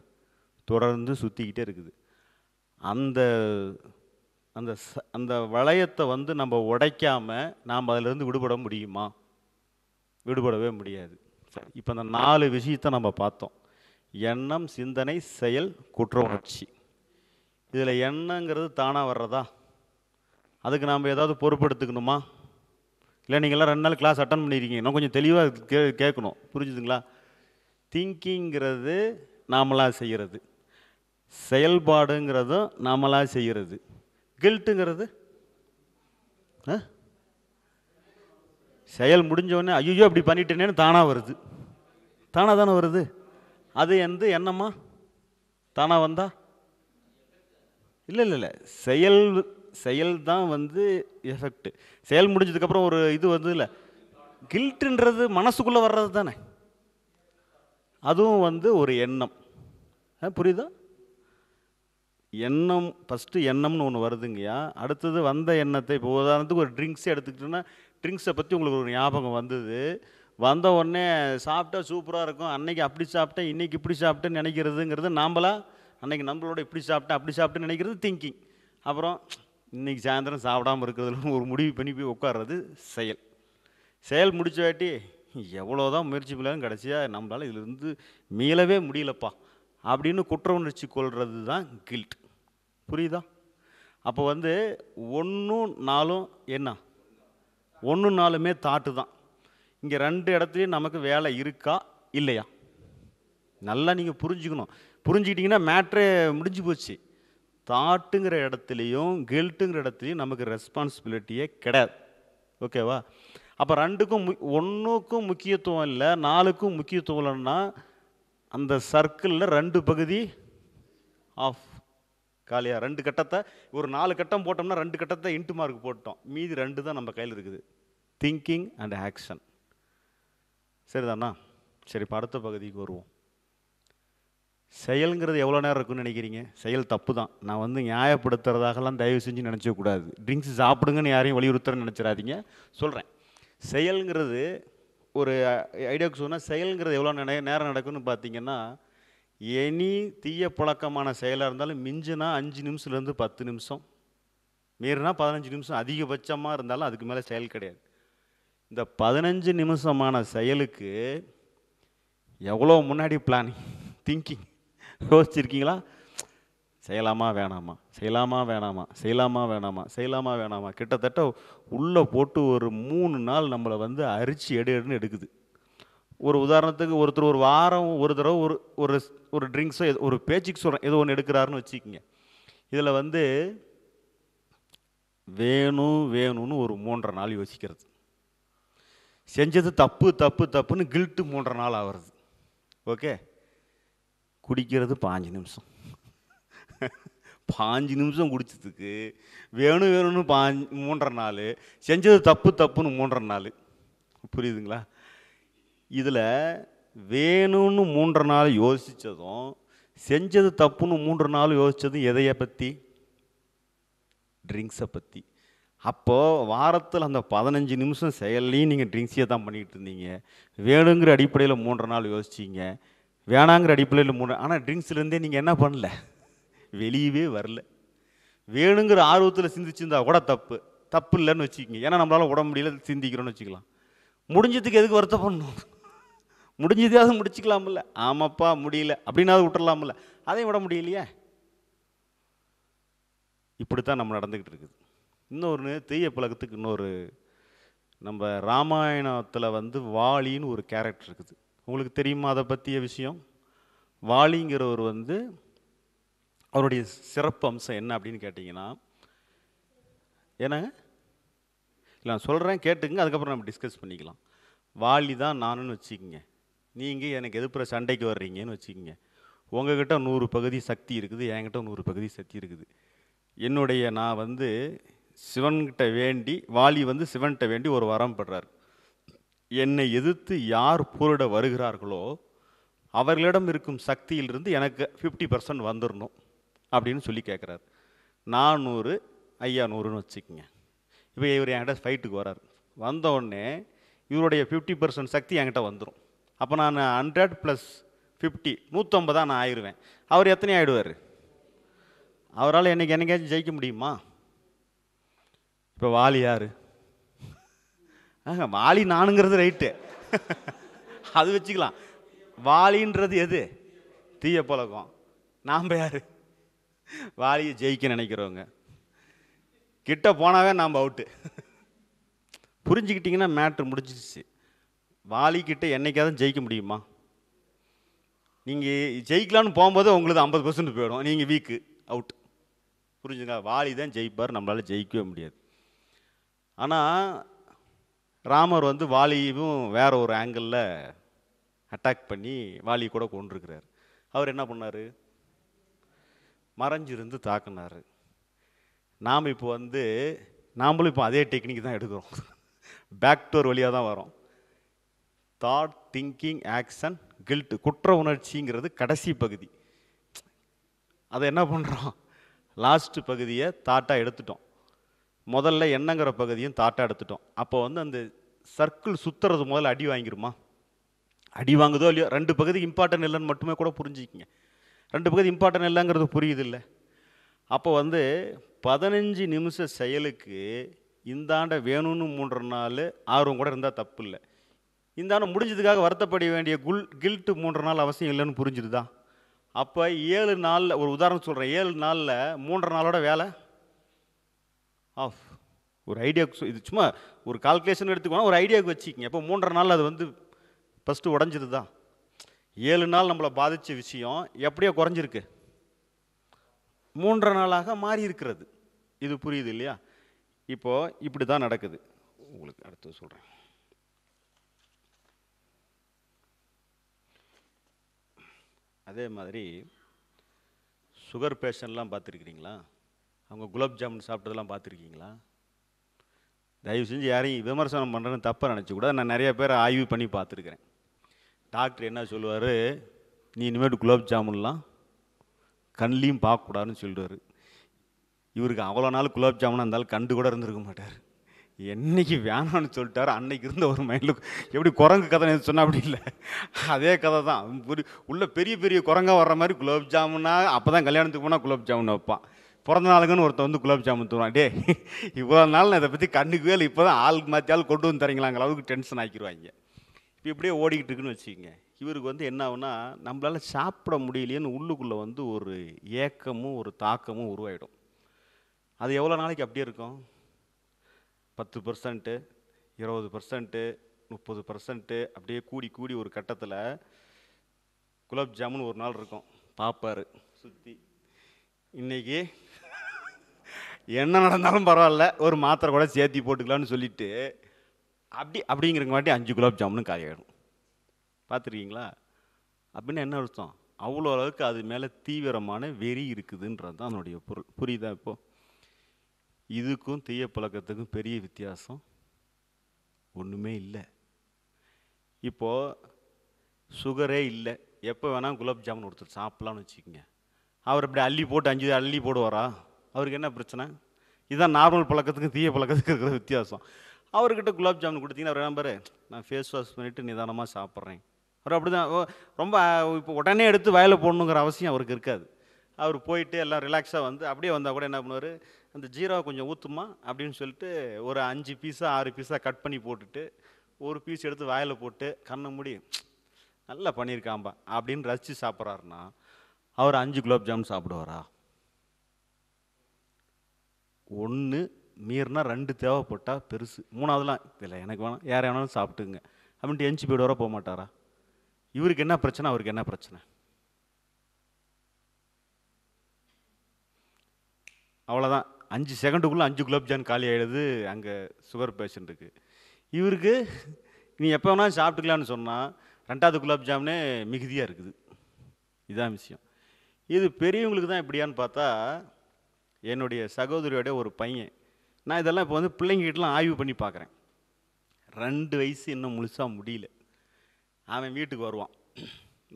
B: தொடர்ந்து சுற்றிக்கிட்டே இருக்குது அந்த அந்த ச அந்த வளையத்தை வந்து நம்ம உடைக்காமல் நாம் அதிலிருந்து விடுபட முடியுமா விடுபடவே முடியாது சரி இப்போ அந்த நாலு விஷயத்தை நம்ம பார்த்தோம் எண்ணம் சிந்தனை செயல் குற்ற உணர்ச்சி இதில் எண்ணங்கிறது தானாக வர்றதா அதுக்கு நாம் ஏதாவது பொறுப்படுத்துக்கணுமா இல்லை நீங்கள்லாம் ரெண்டு நாள் கிளாஸ் அட்டன் பண்ணியிருக்கீங்க இன்னும் கொஞ்சம் தெளிவாக கே கேட்கணும் புரிஞ்சுதுங்களா திங்கிங்கிறது நாமளாக செய்கிறது செயல்பாடுங்கிறதும் நம்மளாக செய்கிறது கில்ட்டுங்கிறது செயல் முடிஞ்சோடனே ஐயோ அப்படி பண்ணிட்டேனேன்னு தானாக வருது தானாக தானே வருது அது எந்த என்னம்மா தானாக வந்தா இல்லை இல்லை இல்லை செயல் செயல் தான் வந்து எஃபெக்ட் செயல் முடிஞ்சதுக்கப்புறம் ஒரு இது வந்து இல்லை கில்ட்டுன்றது மனசுக்குள்ளே வர்றது தானே அதுவும் வந்து ஒரு எண்ணம் புரியுதா எண்ணம் ஃபஸ்ட்டு எண்ணம்னு ஒன்று வருதுங்கய்யா அடுத்தது வந்த எண்ணத்தை இப்போ உதாரணத்துக்கு ஒரு ட்ரிங்க்ஸே எடுத்துக்கிட்டோன்னா ட்ரிங்க்ஸை பற்றி உங்களுக்கு ஒரு ஞாபகம் வந்தது வந்த உடனே சாப்பிட்டா சூப்பராக இருக்கும் அன்னைக்கு அப்படி சாப்பிட்டேன் இன்றைக்கி இப்படி சாப்பிட்டேன்னு நினைக்கிறதுங்கிறது நாம்பளா அன்றைக்கி நம்மளோட இப்படி சாப்பிட்டேன் அப்படி சாப்பிட்டேன்னு நினைக்கிறது திங்கிங் அப்புறம் இன்றைக்கி சாயந்தரம் சாப்பிடாமல் இருக்கிறதுல ஒரு முடிவு பண்ணி போய் உட்கார்றது செயல் செயல் வாட்டி எவ்வளோ தான் முயற்சி பண்ணாலும் கடைசியாக நம்மளால் இதிலிருந்து மீளவே முடியலப்பா அப்படின்னு குற்ற உணர்ச்சி கொள்வது தான் கில்ட் புரியுதா அப்போ வந்து ஒன்றும் நாளும் என்ன ஒன்று நாளுமே தாட்டு தான் இங்கே ரெண்டு இடத்துலையும் நமக்கு வேலை இருக்கா இல்லையா நல்லா நீங்கள் புரிஞ்சுக்கணும் புரிஞ்சுக்கிட்டிங்கன்னா மேட்ரே முடிஞ்சு போச்சு தாட்டுங்கிற இடத்துலையும் கில்ட்டுங்கிற இடத்துலையும் நமக்கு ரெஸ்பான்சிபிலிட்டியே கிடையாது ஓகேவா அப்போ ரெண்டுக்கும் மு ஒன்றுக்கும் முக்கியத்துவம் இல்லை நாலுக்கும் முக்கியத்துவம் இல்லைன்னா அந்த சர்க்கிளில் ரெண்டு பகுதி ஆஃப் காலியாக ரெண்டு கட்டத்தை ஒரு நாலு கட்டம் போட்டோம்னா ரெண்டு கட்டத்தை இன்ட்டு மார்க் போட்டோம் மீதி ரெண்டு தான் நம்ம கையில் இருக்குது திங்கிங் அண்ட் ஆக்ஷன் சரிதானா சரி இப்போ அடுத்த பகுதிக்கு வருவோம் செயலுங்கிறது எவ்வளோ நேரம் இருக்குன்னு நினைக்கிறீங்க செயல் தப்பு தான் நான் வந்து நியாயப்படுத்துறதாகலாம் தயவு செஞ்சு நினச்சக்கூடாது ட்ரிங்க்ஸ் சாப்பிடுங்கன்னு யாரையும் வலியுறுத்துறேன்னு நினச்சிடாதீங்க சொல்கிறேன் செயலுங்கிறது ஒரு ஐடியாவுக்கு சொன்னால் செயல்ங்கிறது எவ்வளோ நேரம் நடக்குன்னு பார்த்தீங்கன்னா எனி தீய புழக்கமான செயலாக இருந்தாலும் மிஞ்சுனா அஞ்சு நிமிஷத்துலேருந்து பத்து நிமிஷம் மீறினா பதினஞ்சு நிமிஷம் அதிகபட்சமாக இருந்தாலும் அதுக்கு மேலே செயல் கிடையாது இந்த பதினஞ்சு நிமிஷமான செயலுக்கு எவ்வளோ முன்னாடி பிளானிங் திங்கிங் யோசிச்சிருக்கீங்களா செய்யலாமா வேணாமா செய்யலாமா வேணாமா செய்யலாமா வேணாமா செய்யலாமா வேணாமா கிட்டத்தட்ட உள்ளே போட்டு ஒரு மூணு நாள் நம்மளை வந்து அரிச்சு எடு எடுன்னு எடுக்குது ஒரு உதாரணத்துக்கு ஒருத்தர் ஒரு வாரம் ஒரு தடவை ஒரு ஒரு ஒரு ட்ரிங்க்ஸோ ஒரு பேச்சுக்கு சொல்கிறேன் ஏதோ ஒன்று எடுக்கிறாருன்னு வச்சுக்கோங்க இதில் வந்து வேணும் வேணும்னு ஒரு மூன்றரை நாள் யோசிக்கிறது செஞ்சது தப்பு தப்பு தப்புன்னு கில்ட்டு மூன்றரை நாள் ஆகிறது ஓகே குடிக்கிறது பாஞ்சு நிமிஷம் பாஞ்சு நிமிஷம் குடிச்சதுக்கு வேணும் வேணும்னு பாஞ்சு மூன்றரை நாள் செஞ்சது தப்பு தப்புன்னு மூன்றரை நாள் புரியுதுங்களா இதில் வேணும்னு மூன்று நாள் யோசித்ததும் செஞ்சது தப்புன்னு மூன்று நாள் யோசித்ததும் எதையை பற்றி ட்ரிங்க்ஸை பற்றி அப்போது வாரத்தில் அந்த பதினஞ்சு நிமிஷம் செயல்லையும் நீங்கள் ட்ரிங்க்ஸே தான் பண்ணிக்கிட்டு இருந்தீங்க வேணுங்கிற அடிப்படையில் மூன்று நாள் யோசிச்சிங்க வேணாங்கிற அடிப்படையில் மூணு ஆனால் ட்ரிங்க்ஸ்லேருந்தே நீங்கள் என்ன பண்ணல வெளியவே வரல வேணுங்கிற ஆர்வத்தில் சிந்திச்சிருந்தா கூட தப்பு தப்பு இல்லைன்னு வச்சுக்கோங்க ஏன்னா நம்மளால் உடம்பு முடியல சிந்திக்கிறோன்னு வச்சுக்கலாம் முடிஞ்சதுக்கு எதுக்கு வருத்தம் பண்ணணும் முடிஞ்சதாவது முடிச்சுக்கலாமில்ல ஆமாப்பா முடியல அப்படின்னாவது விட்டுடலாமில்ல அதையும் விட முடியலையே இப்படித்தான் நம்ம நடந்துக்கிட்டு இருக்குது இன்னொரு தீய பழக்கத்துக்கு இன்னொரு நம்ம ராமாயணத்தில் வந்து வாலின்னு ஒரு கேரக்டர் இருக்குது உங்களுக்கு தெரியுமா அதை பற்றிய விஷயம் வாலிங்கிறவர் வந்து அவருடைய சிறப்பு அம்சம் என்ன அப்படின்னு கேட்டிங்கன்னா என்னங்க இல்லை நான் சொல்கிறேன் கேட்டுக்குங்க அதுக்கப்புறம் நம்ம டிஸ்கஸ் பண்ணிக்கலாம் வாலி தான் நானுன்னு வச்சுக்கோங்க நீங்கள் எனக்கு எதிர்ப்புற சண்டைக்கு வர்றீங்கன்னு வச்சுக்கோங்க உங்ககிட்ட நூறு பகுதி சக்தி இருக்குது என்கிட்ட நூறு பகுதி சக்தி இருக்குது என்னுடைய நான் வந்து சிவன்கிட்ட வேண்டி வாலி வந்து சிவன்கிட்ட வேண்டி ஒரு வரம் படுறார் என்னை எதிர்த்து யார் போரிட வருகிறார்களோ அவர்களிடம் இருக்கும் சக்தியிலிருந்து எனக்கு ஃபிஃப்டி பர்சன்ட் வந்துடணும் அப்படின்னு சொல்லி கேட்குறார் நான் நூறு ஐயா நூறுன்னு வச்சுக்கோங்க இப்போ இவர் என்கிட்ட ஃபைட்டுக்கு வரார் வந்தோடனே இவருடைய ஃபிஃப்டி பர்சன்ட் சக்தி என்கிட்ட வந்துடும் அப்போ நான் ஹண்ட்ரட் ப்ளஸ் ஃபிஃப்டி நூற்றம்பதாக நான் ஆயிடுவேன் அவர் எத்தனை ஆகிடுவார் அவரால் என்னைக்கு என்னைக்காச்சும் ஜெயிக்க முடியுமா இப்போ வாலி யார் வாலி நானுங்கிறது ரைட்டு அது வச்சுக்கலாம் வாலின்றது எது தீய பழக்கம் நாம் யார் வாலியை ஜெயிக்க நினைக்கிறவங்க கிட்ட போனாவே நாம் அவுட்டு புரிஞ்சுக்கிட்டிங்கன்னா மேட்ரு முடிஞ்சிடுச்சு வாலிக்கிட்ட என்றைக்காவது ஜெயிக்க முடியுமா நீங்கள் ஜெயிக்கலான்னு போகும்போது உங்களுக்கு ஐம்பது பர்சன்ட் போயிடும் நீங்கள் வீக்கு அவுட் புரிஞ்சுங்க வாலி தான் ஜெயிப்பார் நம்மளால் ஜெயிக்கவே முடியாது ஆனால் ராமர் வந்து வாலியும் வேற ஒரு ஆங்கிளில் அட்டாக் பண்ணி வாலி கூட கொண்டிருக்கிறார் அவர் என்ன பண்ணார் மறைஞ்சிருந்து தாக்கினார் நாம் இப்போ வந்து நாமளும் இப்போ அதே டெக்னிக் தான் எடுக்கிறோம் பேக்டோர் வழியாக தான் வரோம் தாட் திங்கிங் ஆக்ஷன் கில்ட்டு குற்ற உணர்ச்சிங்கிறது கடைசி பகுதி அதை என்ன பண்ணுறோம் லாஸ்ட்டு பகுதியை தாட்டாக எடுத்துட்டோம் முதல்ல என்னங்கிற பகுதியும் தாட்டாக எடுத்துட்டோம் அப்போ வந்து அந்த சர்க்கிள் சுற்றுறது முதல்ல அடி வாங்கிருமா அடி வாங்குதோ இல்லையோ ரெண்டு பகுதி இம்பார்ட்டன்ட் இல்லைன்னு மட்டுமே கூட புரிஞ்சிக்கிங்க ரெண்டு பகுதி இம்பார்ட்டன்ட் இல்லைங்கிறது புரியுது இல்லை அப்போ வந்து பதினஞ்சு நிமிஷ செயலுக்கு இந்தாண்ட வேணும்னு மூன்று நாள் ஆர்வம் கூட இருந்தால் தப்பு இல்லை இந்த ஆண்டு முடிஞ்சதுக்காக வருத்தப்பட வேண்டிய குல் கில்ட்டு மூன்று நாள் அவசியம் இல்லைன்னு புரிஞ்சுதுதான் அப்போ ஏழு நாளில் ஒரு உதாரணம் சொல்கிறேன் ஏழு நாளில் மூன்று நாளோட வேலை ஆஃப் ஒரு ஐடியாவுக்கு இது சும்மா ஒரு கால்குலேஷன் எடுத்துக்கோனா ஒரு ஐடியாவுக்கு வச்சுக்கிங்க அப்போ மூன்றரை நாள் அது வந்து ஃபஸ்ட்டு உடஞ்சிது தான் ஏழு நாள் நம்மளை பாதித்த விஷயம் எப்படியோ குறைஞ்சிருக்கு மூன்றரை நாளாக மாறி இருக்கிறது இது புரியுது இல்லையா இப்போது இப்படி தான் நடக்குது உங்களுக்கு அடுத்து சொல்கிறேன் அதே மாதிரி சுகர் பேஷண்ட்லாம் பார்த்துருக்கிறீங்களா அவங்க குலாப் ஜாமுன் சாப்பிட்டதெல்லாம் பார்த்துருக்கீங்களா தயவு செஞ்சு யாரையும் விமர்சனம் பண்ணுறேன்னு தப்பாக நினச்சி கூட நான் நிறைய பேர் ஆய்வு பண்ணி பார்த்துருக்குறேன் டாக்டர் என்ன சொல்லுவார் நீ இனிமேட்டு குலாப் ஜாமுன்லாம் கண்லேயும் பார்க்கக்கூடாதுன்னு சொல்லுவார் இவருக்கு அவ்வளோ நாள் குலாப் ஜாமுன் இருந்தாலும் கண்டு கூட இருந்திருக்க மாட்டார் என்னைக்கு வேணான்னு சொல்லிட்டாரு அன்னைக்கு இருந்த ஒரு மைண்டுக்கு எப்படி குரங்கு கதை சொன்னால் அப்படி இல்லை அதே கதை தான் உள்ள பெரிய பெரிய குரங்காக வர்ற மாதிரி குலாப் ஜாமுனா அப்போ தான் கல்யாணத்துக்கு போனால் குலாப் ஜாமுன் வைப்பான் பிறந்த நாளுக்குன்னு ஒருத்தன் வந்து குலாப் ஜாமுன் தூவான் டே இவ்வளோ நாள் நான் இதை பற்றி கண்ணுக்கு வேலை இப்போ தான் ஆளுக்கு மாற்றி ஆள் கொண்டு வந்து தரீங்களாங்கிற அளவுக்கு டென்ஷன் ஆக்கிடுவாங்க இப்போ இப்படியே ஓடிக்கிட்டு இருக்குன்னு வச்சுக்கோங்க இவருக்கு வந்து என்ன ஆகுனா நம்மளால் சாப்பிட முடியலையேன்னு உள்ளுக்குள்ளே வந்து ஒரு ஏக்கமும் ஒரு தாக்கமும் உருவாயிடும் அது எவ்வளோ நாளைக்கு அப்படியே இருக்கும் பத்து பர்சன்ட்டு இருபது பர்சன்ட்டு முப்பது பர்சன்ட்டு அப்படியே கூடி கூடி ஒரு கட்டத்தில் குலாப் ஜாமுன் ஒரு நாள் இருக்கும் பார்ப்பார் சுற்றி இன்றைக்கி என்ன நடந்தாலும் பரவாயில்ல ஒரு மாத்திரை கூட சேர்த்தி போட்டுக்கலாம்னு சொல்லிவிட்டு அப்படி அப்படிங்கிற மாட்டி அஞ்சு குலாப் ஜாமுனும் காயிடும் பார்த்துருக்கீங்களா அப்படின்னு என்ன அர்த்தம் அவ்வளோ அளவுக்கு அது மேலே தீவிரமான வெறி இருக்குதுன்றது தான் அதனுடைய பொருள் புரியுதா இப்போது இதுக்கும் தீய பழக்கத்துக்கும் பெரிய வித்தியாசம் ஒன்றுமே இல்லை இப்போது சுகரே இல்லை எப்போ வேணால் குலாப் ஜாமுன் ஒருத்தர் சாப்பிட்லான்னு வச்சுக்கோங்க அவர் அப்படி அள்ளி போட்டு அஞ்சு அள்ளி போடுவாரா அவருக்கு என்ன பிரச்சனை இதுதான் நார்மல் பழக்கத்துக்கும் தீய பழக்கத்துக்கு இருக்கிற வித்தியாசம் அவர்கிட்ட குலாப் ஜாமுன் கொடுத்தீங்கன்னா அவர் பாரு நான் ஃபேஸ் வாஷ் பண்ணிவிட்டு நிதானமாக சாப்பிட்றேன் அவர் அப்படி தான் ரொம்ப இப்போ உடனே எடுத்து வயலில் போடணுங்கிற அவசியம் அவருக்கு இருக்காது அவர் போயிட்டு எல்லாம் ரிலாக்ஸாக வந்து அப்படியே வந்தால் கூட என்ன பண்ணுவார் அந்த ஜீராவை கொஞ்சம் ஊற்றுமா அப்படின்னு சொல்லிட்டு ஒரு அஞ்சு பீஸாக ஆறு பீஸாக கட் பண்ணி போட்டுட்டு ஒரு பீஸ் எடுத்து வாயில் போட்டு கண்ணை மூடி நல்லா பண்ணியிருக்காம்பா அப்படின்னு ரசித்து சாப்பிட்றாருன்னா அவர் அஞ்சு குலாப் ஜாம் சாப்பிடுவாரா ஒன்று மீறினா ரெண்டு தேவைப்பட்டால் பெருசு மூணாவதுலாம் இல்லை எனக்கு வேணாம் யார் வேணாலும் சாப்பிட்டுங்க அப்படின்ட்டு எஞ்சி போய்டு வர போக மாட்டாரா இவருக்கு என்ன பிரச்சனை அவருக்கு என்ன பிரச்சனை அவ்வளோதான் அஞ்சு செகண்டுக்குள்ளே அஞ்சு குலோப்ஜான் காலி ஆகிடுது அங்கே சுகர் பேஷண்ட்டுக்கு இவருக்கு நீ எப்போ வேணாலும் சாப்பிட்டுக்கலான்னு சொன்னால் ரெண்டாவது குலாப்ஜாமுனே மிகுதியாக இருக்குது இதான் விஷயம் இது பெரியவங்களுக்கு தான் எப்படியான்னு பார்த்தா என்னுடைய சகோதரியோடைய ஒரு பையன் நான் இதெல்லாம் இப்போ வந்து பிள்ளைங்கிட்டலாம் ஆய்வு பண்ணி பார்க்குறேன் ரெண்டு வயசு இன்னும் முழுசாக முடியல அவன் வீட்டுக்கு வருவான்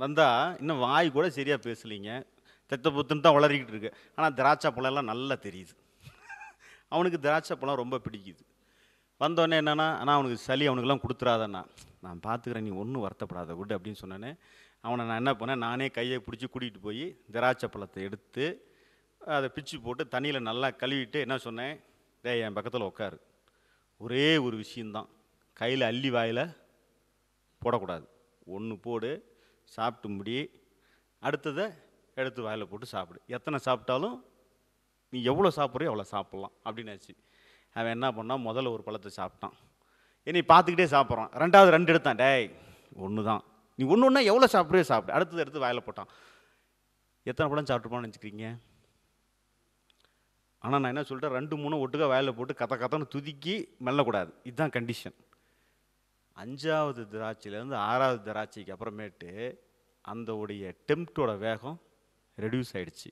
B: வந்தால் இன்னும் வாய் கூட சரியாக பேசலைங்க தெத்த புத்துன்னு தான் வளரிக்கிட்டு இருக்கு ஆனால் திராட்சை பழம்லாம் நல்லா தெரியுது அவனுக்கு திராட்சை பழம் ரொம்ப பிடிக்குது வந்தோடனே என்னென்னா ஆனால் அவனுக்கு சளி அவனுக்குலாம் கொடுத்துறாதண்ணா நான் பார்த்துக்குறேன் நீ ஒன்றும் வருத்தப்படாத விடு அப்படின்னு சொன்னேன்னே அவனை நான் என்ன பண்ணேன் நானே கையை பிடிச்சி கூட்டிகிட்டு போய் திராட்சை பழத்தை எடுத்து அதை பிச்சு போட்டு தண்ணியில் நல்லா கழுவிட்டு என்ன சொன்னேன் டே என் பக்கத்தில் உட்காரு ஒரே ஒரு விஷயந்தான் கையில் அள்ளி வாயில் போடக்கூடாது ஒன்று போடு சாப்பிட்டு முடி அடுத்ததை எடுத்து வாயில் போட்டு சாப்பிடு எத்தனை சாப்பிட்டாலும் நீ எவ்வளோ சாப்பிட்றியோ அவ்வளோ சாப்பிட்லாம் அப்படின்னாச்சு அவன் என்ன பண்ணான் முதல்ல ஒரு பழத்தை சாப்பிட்டான் இனி பார்த்துக்கிட்டே சாப்பிட்றான் ரெண்டாவது ரெண்டு எடுத்தான் டேய் ஒன்று தான் நீ ஒன்று ஒன்றா எவ்வளோ சாப்பிட்றியோ சாப்பிடு அடுத்தது எடுத்து வாயில் போட்டான் எத்தனை பழம் சாப்பிட்ருப்பான்னு நினச்சிக்கிறீங்க ஆனால் நான் என்ன சொல்லிட்டேன் ரெண்டு மூணு ஒட்டுக்காக வயலில் போட்டு கத்த கத்தனை துதிக்கி மெல்லக்கூடாது இதுதான் கண்டிஷன் அஞ்சாவது திராட்சையிலேருந்து ஆறாவது திராட்சைக்கு அப்புறமேட்டு அந்த உடைய டெம்ப்டோட வேகம் ரெடியூஸ் ஆகிடுச்சு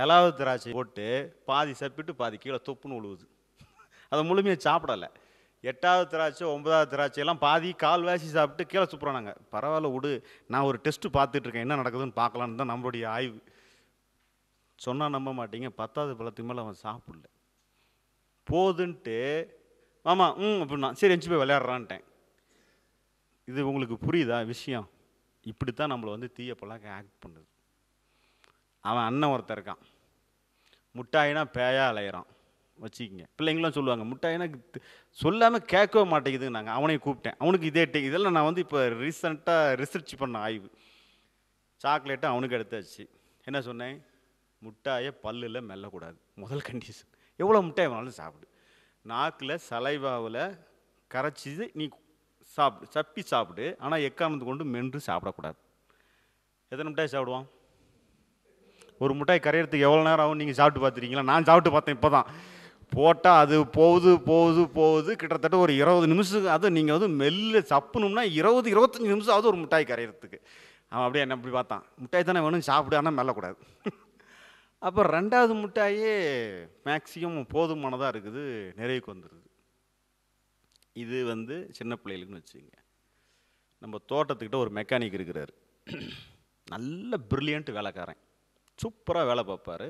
B: ஏழாவது திராட்சை போட்டு பாதி சப்பிட்டு பாதி கீழே தொப்புன்னு உழுவுது அதை முழுமையாக சாப்பிடலை எட்டாவது திராட்சை ஒன்பதாவது திராட்சையெல்லாம் பாதி கால் வாசி சாப்பிட்டு கீழே சுப்புறானாங்க பரவாயில்ல விடு நான் ஒரு டெஸ்ட்டு பார்த்துட்ருக்கேன் என்ன நடக்குதுன்னு பார்க்கலான்னு தான் நம்மளுடைய ஆய்வு சொன்னால் நம்ப மாட்டீங்க பத்தாவது பழத்துக்கு மேலே அவன் சாப்பிடல போதுன்ட்டு ஆமாம் ம் அப்படின்னா சரி எஞ்சி போய் விளையாடுறான்ட்டேன் இது உங்களுக்கு புரியுதா விஷயம் இப்படி தான் நம்மளை வந்து தீய பழக்கம் ஆக்ட் பண்ணுது அவன் அண்ணன் ஒருத்தர் இருக்கான் முட்டாயினா பேயா அலையிறான் வச்சுக்கிங்க பிள்ளைங்களும் சொல்லுவாங்க முட்டாயினா சொல்லாமல் கேட்கவே மாட்டேங்குதுங்க நாங்கள் அவனையும் கூப்பிட்டேன் அவனுக்கு இதே டே இதெல்லாம் நான் வந்து இப்போ ரீசண்டாக ரிசர்ச் பண்ண ஆய்வு சாக்லேட்டை அவனுக்கு எடுத்தாச்சு என்ன சொன்னேன் முட்டாயை பல்லில் மெல்லக்கூடாது முதல் கண்டிஷன் எவ்வளோ முட்டாய் வேணாலும் சாப்பிடு நாக்கில் சலைவாவில் கரைச்சி நீ சாப்பிடு சப்பி சாப்பிடு ஆனால் எக்காரணத்து கொண்டு மென்று சாப்பிடக்கூடாது எத்தனை முட்டாய் சாப்பிடுவான் ஒரு மிட்டாய் கரையிறதுக்கு எவ்வளோ நேரம் ஆகும் நீங்கள் சாப்பிட்டு பார்த்துருக்கீங்களா நான் சாப்பிட்டு பார்த்தேன் இப்போ தான் போட்டால் அது போகுது போகுது போகுது கிட்டத்தட்ட ஒரு இருபது நிமிஷம் அது நீங்கள் வந்து மெல்ல சப்புணும்னா இருபது இருபத்தஞ்சி நிமிஷம் ஆகுது ஒரு மிட்டாய் கரையிறதுக்கு அவன் அப்படியே என்ன அப்படி பார்த்தான் மிட்டாய் தானே வேணும் சாப்பிடு ஆனால் மெல்லக்கூடாது அப்போ ரெண்டாவது மிட்டாயே மேக்சிமம் போதுமானதாக இருக்குது நிறைவுக்கு வந்துடுது இது வந்து சின்ன பிள்ளைகளுக்குன்னு வச்சுக்கோங்க நம்ம தோட்டத்துக்கிட்ட ஒரு மெக்கானிக் இருக்கிறார் நல்ல ப்ரில்லியண்ட் வேலைக்காரன் சூப்பராக வேலை பார்ப்பார்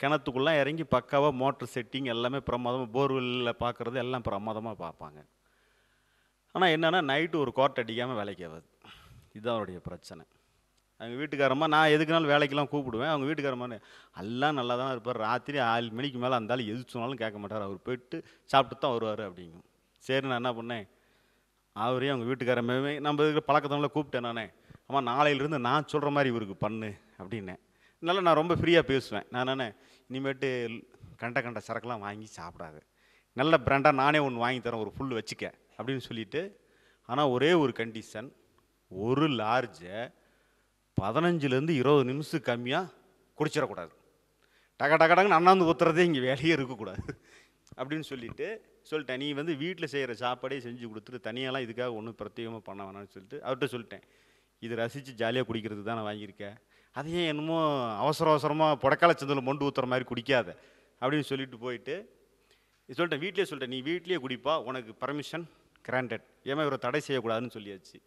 B: கிணத்துக்குள்ளே இறங்கி பக்காவாக மோட்ரு செட்டிங் எல்லாமே பிரமாதமாக போர்வெல்லில் பார்க்குறது எல்லாம் பிரமாதமாக பார்ப்பாங்க ஆனால் என்னென்னா நைட்டு ஒரு கோட் அடிக்காமல் வேலைக்கு ஆகாது இதுதான் அவருடைய பிரச்சனை அவங்க வீட்டுக்காரமா நான் எதுக்குனாலும் வேலைக்கெல்லாம் கூப்பிடுவேன் அவங்க வீட்டுக்காரம்மா எல்லாம் நல்லா தான் இருப்பார் ராத்திரி ஆறு மணிக்கு மேலே அந்தாலும் எது சொன்னாலும் கேட்க மாட்டார் அவர் போயிட்டு சாப்பிட்டு தான் வருவார் அப்படிங்கும் சரி நான் என்ன பண்ணேன் அவரையும் அவங்க வீட்டுக்காரமே நம்ம இதில் பழக்கத்தவங்கள கூப்பிட்டேன் நானே அம்மா நாளையிலேருந்து நான் சொல்கிற மாதிரி இவருக்கு பண்ணு அப்படின்னேன் அதனால் நான் ரொம்ப ஃப்ரீயாக பேசுவேன் நான் நான் இனிமேட்டு கண்ட கண்ட சரக்குலாம் வாங்கி சாப்பிடாது நல்ல ப்ராண்டாக நானே ஒன்று வாங்கி தரேன் ஒரு ஃபுல் வச்சுக்க அப்படின்னு சொல்லிவிட்டு ஆனால் ஒரே ஒரு கண்டிஷன் ஒரு லார்ஜை பதினஞ்சுலேருந்து இருபது நிமிஷம் கம்மியாக குடிச்சிடக்கூடாது டக டகடங்கன்னு அண்ணாந்து ஊற்றுறதே இங்கே வேலையே இருக்கக்கூடாது அப்படின்னு சொல்லிட்டு சொல்லிட்டேன் நீ வந்து வீட்டில் செய்கிற சாப்பாடே செஞ்சு கொடுத்துட்டு தனியாலாம் இதுக்காக ஒன்றும் பிரத்யேகமாக பண்ண வேணாம்னு சொல்லிட்டு அவர்கிட்ட சொல்லிட்டேன் இது ரசித்து ஜாலியாக குடிக்கிறதுக்கு தான் நான் வாங்கியிருக்கேன் அதையே என்னமோ அவசர அவசரமாக சந்தில் மொண்டு ஊற்றுற மாதிரி குடிக்காத அப்படின்னு சொல்லிட்டு போயிட்டு சொல்லிட்டேன் வீட்லேயே சொல்லிட்டேன் நீ வீட்லேயே குடிப்பா உனக்கு பர்மிஷன் கிராண்டட் ஏமா இவரை தடை செய்யக்கூடாதுன்னு சொல்லியாச்சு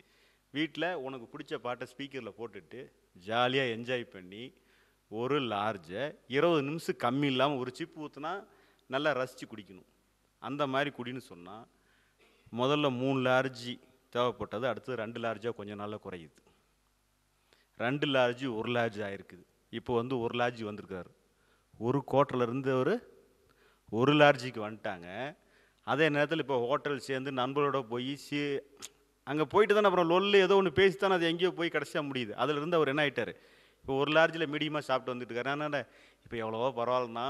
B: வீட்டில் உனக்கு பிடிச்ச பாட்டை ஸ்பீக்கரில் போட்டுட்டு ஜாலியாக என்ஜாய் பண்ணி ஒரு லார்ஜை இருபது நிமிஷம் கம்மி இல்லாமல் ஒரு சிப்பு ஊற்றுனா நல்லா ரசித்து குடிக்கணும் அந்த மாதிரி குடின்னு சொன்னால் முதல்ல மூணு லார்ஜி தேவைப்பட்டது அடுத்தது ரெண்டு லார்ஜாக கொஞ்சம் நாளில் குறையுது ரெண்டு லாட்ஜு ஒரு லாட்ஜ் ஆகிருக்குது இப்போ வந்து ஒரு லாட்ஜ் வந்திருக்காரு ஒரு கோட்டரில் அவர் ஒரு லாட்ஜுக்கு வந்துட்டாங்க அதே நேரத்தில் இப்போ ஹோட்டல் சேர்ந்து நண்பரோட போய் சி அங்கே போயிட்டு தானே அப்புறம் லொல்லு ஏதோ ஒன்று பேசி தானே அது எங்கேயோ போய் கடைசியாக முடியுது அதிலிருந்து அவர் என்ன ஆகிட்டார் இப்போ ஒரு லார்ஜில் மீடியமாக சாப்பிட்டு வந்துட்டு இருக்காரு இப்போ எவ்வளவோ பரவாயில்லன்னா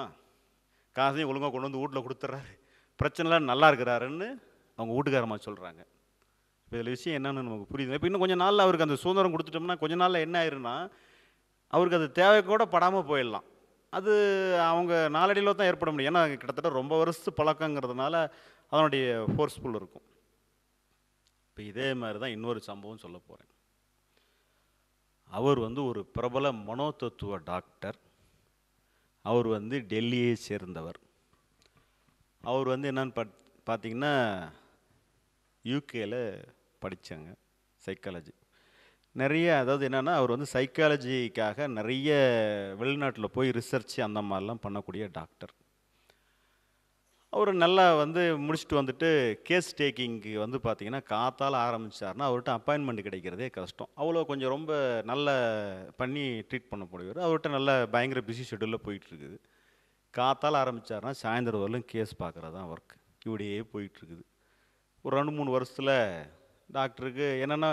B: காசையும் ஒழுங்காக கொண்டு வந்து வீட்டில் கொடுத்துட்றாரு பிரச்சனைலாம் நல்லா இருக்கிறாருன்னு அவங்க வீட்டுக்காரமாக சொல்கிறாங்க இப்போ இதில் விஷயம் என்னன்னு நமக்கு புரியுது இப்போ இன்னும் கொஞ்சம் நாளில் அவருக்கு அந்த சுதந்திரம் கொடுத்துட்டோம்னா கொஞ்ச நாளில் என்ன ஆயிருந்தா அவருக்கு அது தேவை கூட படாமல் போயிடலாம் அது அவங்க நாளடியில் தான் ஏற்பட முடியும் ஏன்னா கிட்டத்தட்ட ரொம்ப வருஷத்து பழக்கங்கிறதுனால அதனுடைய ஃபோர்ஸ்ஃபுல் இருக்கும் இப்போ இதே மாதிரி தான் இன்னொரு சம்பவம் சொல்ல போகிறேன் அவர் வந்து ஒரு பிரபல மனோதத்துவ டாக்டர் அவர் வந்து டெல்லியை சேர்ந்தவர் அவர் வந்து என்னன்னு பார்த்தீங்கன்னா யூகேயில் படித்தாங்க சைக்காலஜி நிறைய அதாவது என்னென்னா அவர் வந்து சைக்காலஜிக்காக நிறைய வெளிநாட்டில் போய் ரிசர்ச் அந்த மாதிரிலாம் பண்ணக்கூடிய டாக்டர் அவர் நல்லா வந்து முடிச்சுட்டு வந்துட்டு கேஸ் டேக்கிங்க்கு வந்து பார்த்திங்கன்னா காத்தால் ஆரம்பித்தார்னா அவர்கிட்ட அப்பாயின்மெண்ட் கிடைக்கிறதே கஷ்டம் அவ்வளோ கொஞ்சம் ரொம்ப நல்ல பண்ணி ட்ரீட் பண்ண முடியவர் அவர்கிட்ட நல்ல பயங்கர பிஸி ஷெடியூலில் போயிட்டுருக்குது காத்தால் ஆரம்பித்தார்னா சாயந்தரம் வரலும் கேஸ் பார்க்குறதான் ஒர்க் இப்படியே போயிட்டுருக்குது ஒரு ரெண்டு மூணு வருஷத்தில் டாக்டருக்கு என்னென்னா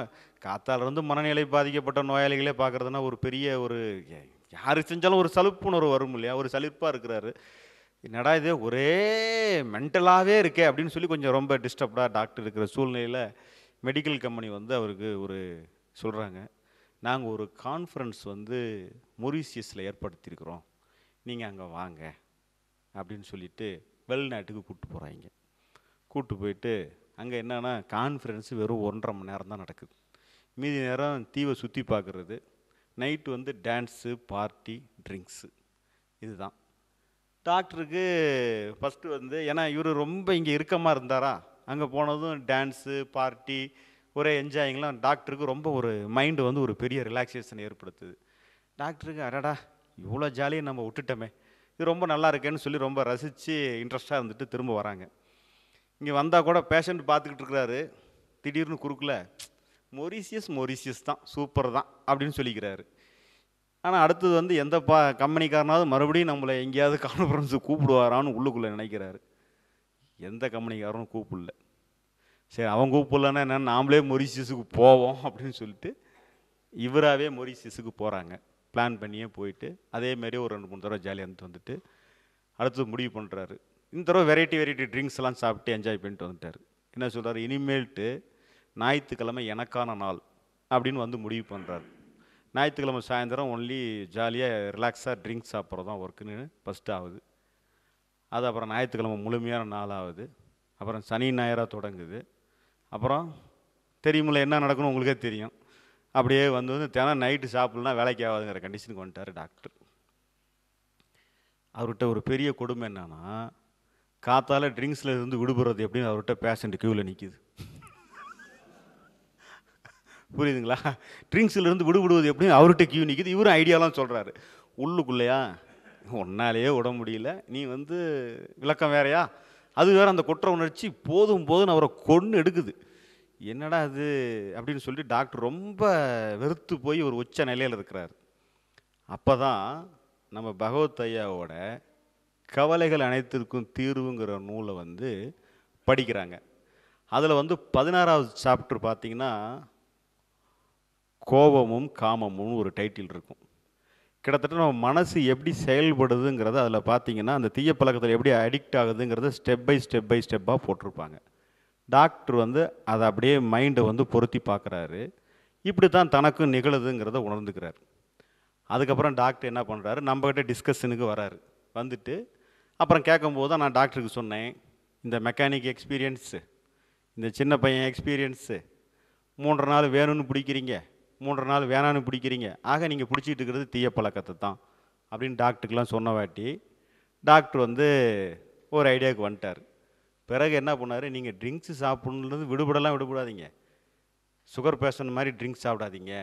B: காத்தாலேருந்து மனநிலை பாதிக்கப்பட்ட நோயாளிகளே பார்க்குறதுனா ஒரு பெரிய ஒரு யார் செஞ்சாலும் ஒரு சலுப்புணர்வு வரும் இல்லையா ஒரு சலிப்பாக இருக்கிறாரு என்னடா இது ஒரே மென்டலாகவே இருக்கே அப்படின்னு சொல்லி கொஞ்சம் ரொம்ப டிஸ்டர்ப்டாக டாக்டர் இருக்கிற சூழ்நிலையில் மெடிக்கல் கம்பெனி வந்து அவருக்கு ஒரு சொல்கிறாங்க நாங்கள் ஒரு கான்ஃபரன்ஸ் வந்து மொரிசியஸில் ஏற்படுத்தியிருக்கிறோம் நீங்கள் அங்கே வாங்க அப்படின்னு சொல்லிட்டு வெளிநாட்டுக்கு கூப்பிட்டு போகிறாங்க கூப்பிட்டு போயிட்டு அங்கே என்னென்னா கான்ஃபரன்ஸ் வெறும் ஒன்றரை மணி நேரம் தான் நடக்குது மீதி நேரம் தீவை சுற்றி பார்க்குறது நைட்டு வந்து டான்ஸு பார்ட்டி ட்ரிங்க்ஸு இதுதான் டாக்டருக்கு ஃபஸ்ட்டு வந்து ஏன்னா இவர் ரொம்ப இங்கே இறுக்கமாக இருந்தாரா அங்கே போனதும் டான்ஸு பார்ட்டி ஒரே என்ஜாயிங்லாம் டாக்டருக்கு ரொம்ப ஒரு மைண்டு வந்து ஒரு பெரிய ரிலாக்ஸேஷன் ஏற்படுத்துது டாக்டருக்கு அடடா இவ்வளோ ஜாலியாக நம்ம விட்டுட்டோமே இது ரொம்ப நல்லா இருக்கேன்னு சொல்லி ரொம்ப ரசித்து இன்ட்ரெஸ்ட்டாக இருந்துட்டு திரும்ப வராங்க இங்கே வந்தால் கூட பேஷண்ட் பார்த்துக்கிட்டு இருக்கிறாரு திடீர்னு குறுக்கில் மொரிசியஸ் மொரிசியஸ் தான் சூப்பர் தான் அப்படின்னு சொல்லிக்கிறாரு ஆனால் அடுத்தது வந்து எந்த பா கம்பெனிக்காரனாவது மறுபடியும் நம்மளை எங்கேயாவது கான்ஃபரன்ஸு கூப்பிடுவாரான்னு உள்ளுக்குள்ளே நினைக்கிறாரு எந்த கம்பெனிக்காரனும் கூப்பிடல சரி அவன் கூப்பிடலன்னா என்ன நாமளே மொரிசியஸுக்கு போவோம் அப்படின்னு சொல்லிட்டு இவராகவே மொரிசியஸுக்கு போகிறாங்க பிளான் பண்ணியே போயிட்டு அதேமாரி ஒரு ரெண்டு மூணு தடவை ஜாலியாக இருந்துட்டு வந்துட்டு அடுத்தது முடிவு பண்ணுறாரு இந்த தடவை வெரைட்டி வெரைட்டி ட்ரிங்க்ஸ்லாம் சாப்பிட்டு என்ஜாய் பண்ணிட்டு வந்துட்டார் என்ன சொல்கிறார் இனிமேல்ட்டு ஞாயிற்றுக்கிழமை எனக்கான நாள் அப்படின்னு வந்து முடிவு பண்ணுறாரு ஞாயிற்றுக்கிழமை சாயந்தரம் ஒன்லி ஜாலியாக ரிலாக்ஸாக ட்ரிங்க்ஸ் சாப்பிட்றது தான் ஒர்க்குன்னு ஃபஸ்ட்டு ஆகுது அது அப்புறம் ஞாயிற்றுக்கிழமை முழுமையான நாள் ஆகுது அப்புறம் சனி ஞாயிறாக தொடங்குது அப்புறம் தெரியுமில்ல என்ன நடக்கணும் உங்களுக்கே தெரியும் அப்படியே வந்து வந்து தினம் நைட்டு சாப்பிட்லாம் வேலைக்கு ஆகாதுங்கிற கண்டிஷனுக்கு வந்துட்டார் டாக்டர் அவர்கிட்ட ஒரு பெரிய கொடுமை என்னென்னா காத்தால் ட்ரிங்க்ஸில் இருந்து விடுபடுறது எப்படின்னு அவர்கிட்ட பேஷண்ட் க்யூவில் நிற்கிது புரியுதுங்களா இருந்து விடுபடுவது எப்படின்னு அவர்கிட்ட கியூ நிற்கிது இவரும் ஐடியாலாம் சொல்கிறாரு உள்ளுக்குள்ளையா ஒன்னாலேயே விட முடியல நீ வந்து விளக்கம் வேறையா அது வேறு அந்த குற்ற உணர்ச்சி போதும் போதும் அவரை கொன்று எடுக்குது என்னடா அது அப்படின்னு சொல்லி டாக்டர் ரொம்ப வெறுத்து போய் ஒரு உச்ச நிலையில் இருக்கிறார் அப்போ தான் நம்ம பகவத் ஐயாவோட கவலைகள் அனைத்திற்கும் தீர்வுங்கிற நூலை வந்து படிக்கிறாங்க அதில் வந்து பதினாறாவது சாப்டர் பார்த்திங்கன்னா கோபமும் காமமும் ஒரு டைட்டில் இருக்கும் கிட்டத்தட்ட நம்ம மனசு எப்படி செயல்படுதுங்கிறத அதில் பார்த்திங்கன்னா அந்த தீய பழக்கத்தில் எப்படி அடிக்ட் ஆகுதுங்கிறத ஸ்டெப் பை ஸ்டெப் பை ஸ்டெப்பாக போட்டிருப்பாங்க டாக்டர் வந்து அதை அப்படியே மைண்டை வந்து பொருத்தி பார்க்குறாரு இப்படி தான் தனக்கும் நிகழுதுங்கிறத உணர்ந்துக்கிறார் அதுக்கப்புறம் டாக்டர் என்ன பண்ணுறாரு நம்மக்கிட்ட டிஸ்கஷனுக்கு வராரு வந்துட்டு அப்புறம் கேட்கும்போது தான் நான் டாக்டருக்கு சொன்னேன் இந்த மெக்கானிக் எக்ஸ்பீரியன்ஸு இந்த சின்ன பையன் எக்ஸ்பீரியன்ஸு மூன்று நாள் வேணும்னு பிடிக்கிறீங்க மூன்று நாள் வேணான்னு பிடிக்கிறீங்க ஆக நீங்கள் பிடிச்சிட்டு இருக்கிறது தீய பழக்கத்தை தான் அப்படின்னு டாக்டருக்கெலாம் சொன்ன வாட்டி டாக்டர் வந்து ஒரு ஐடியாவுக்கு வந்துட்டார் பிறகு என்ன பண்ணார் நீங்கள் ட்ரிங்க்ஸு சாப்பிட்ணுன்றது விடுபடலாம் விடுபடாதீங்க சுகர் பேஷண்ட் மாதிரி ட்ரிங்க்ஸ் சாப்பிடாதீங்க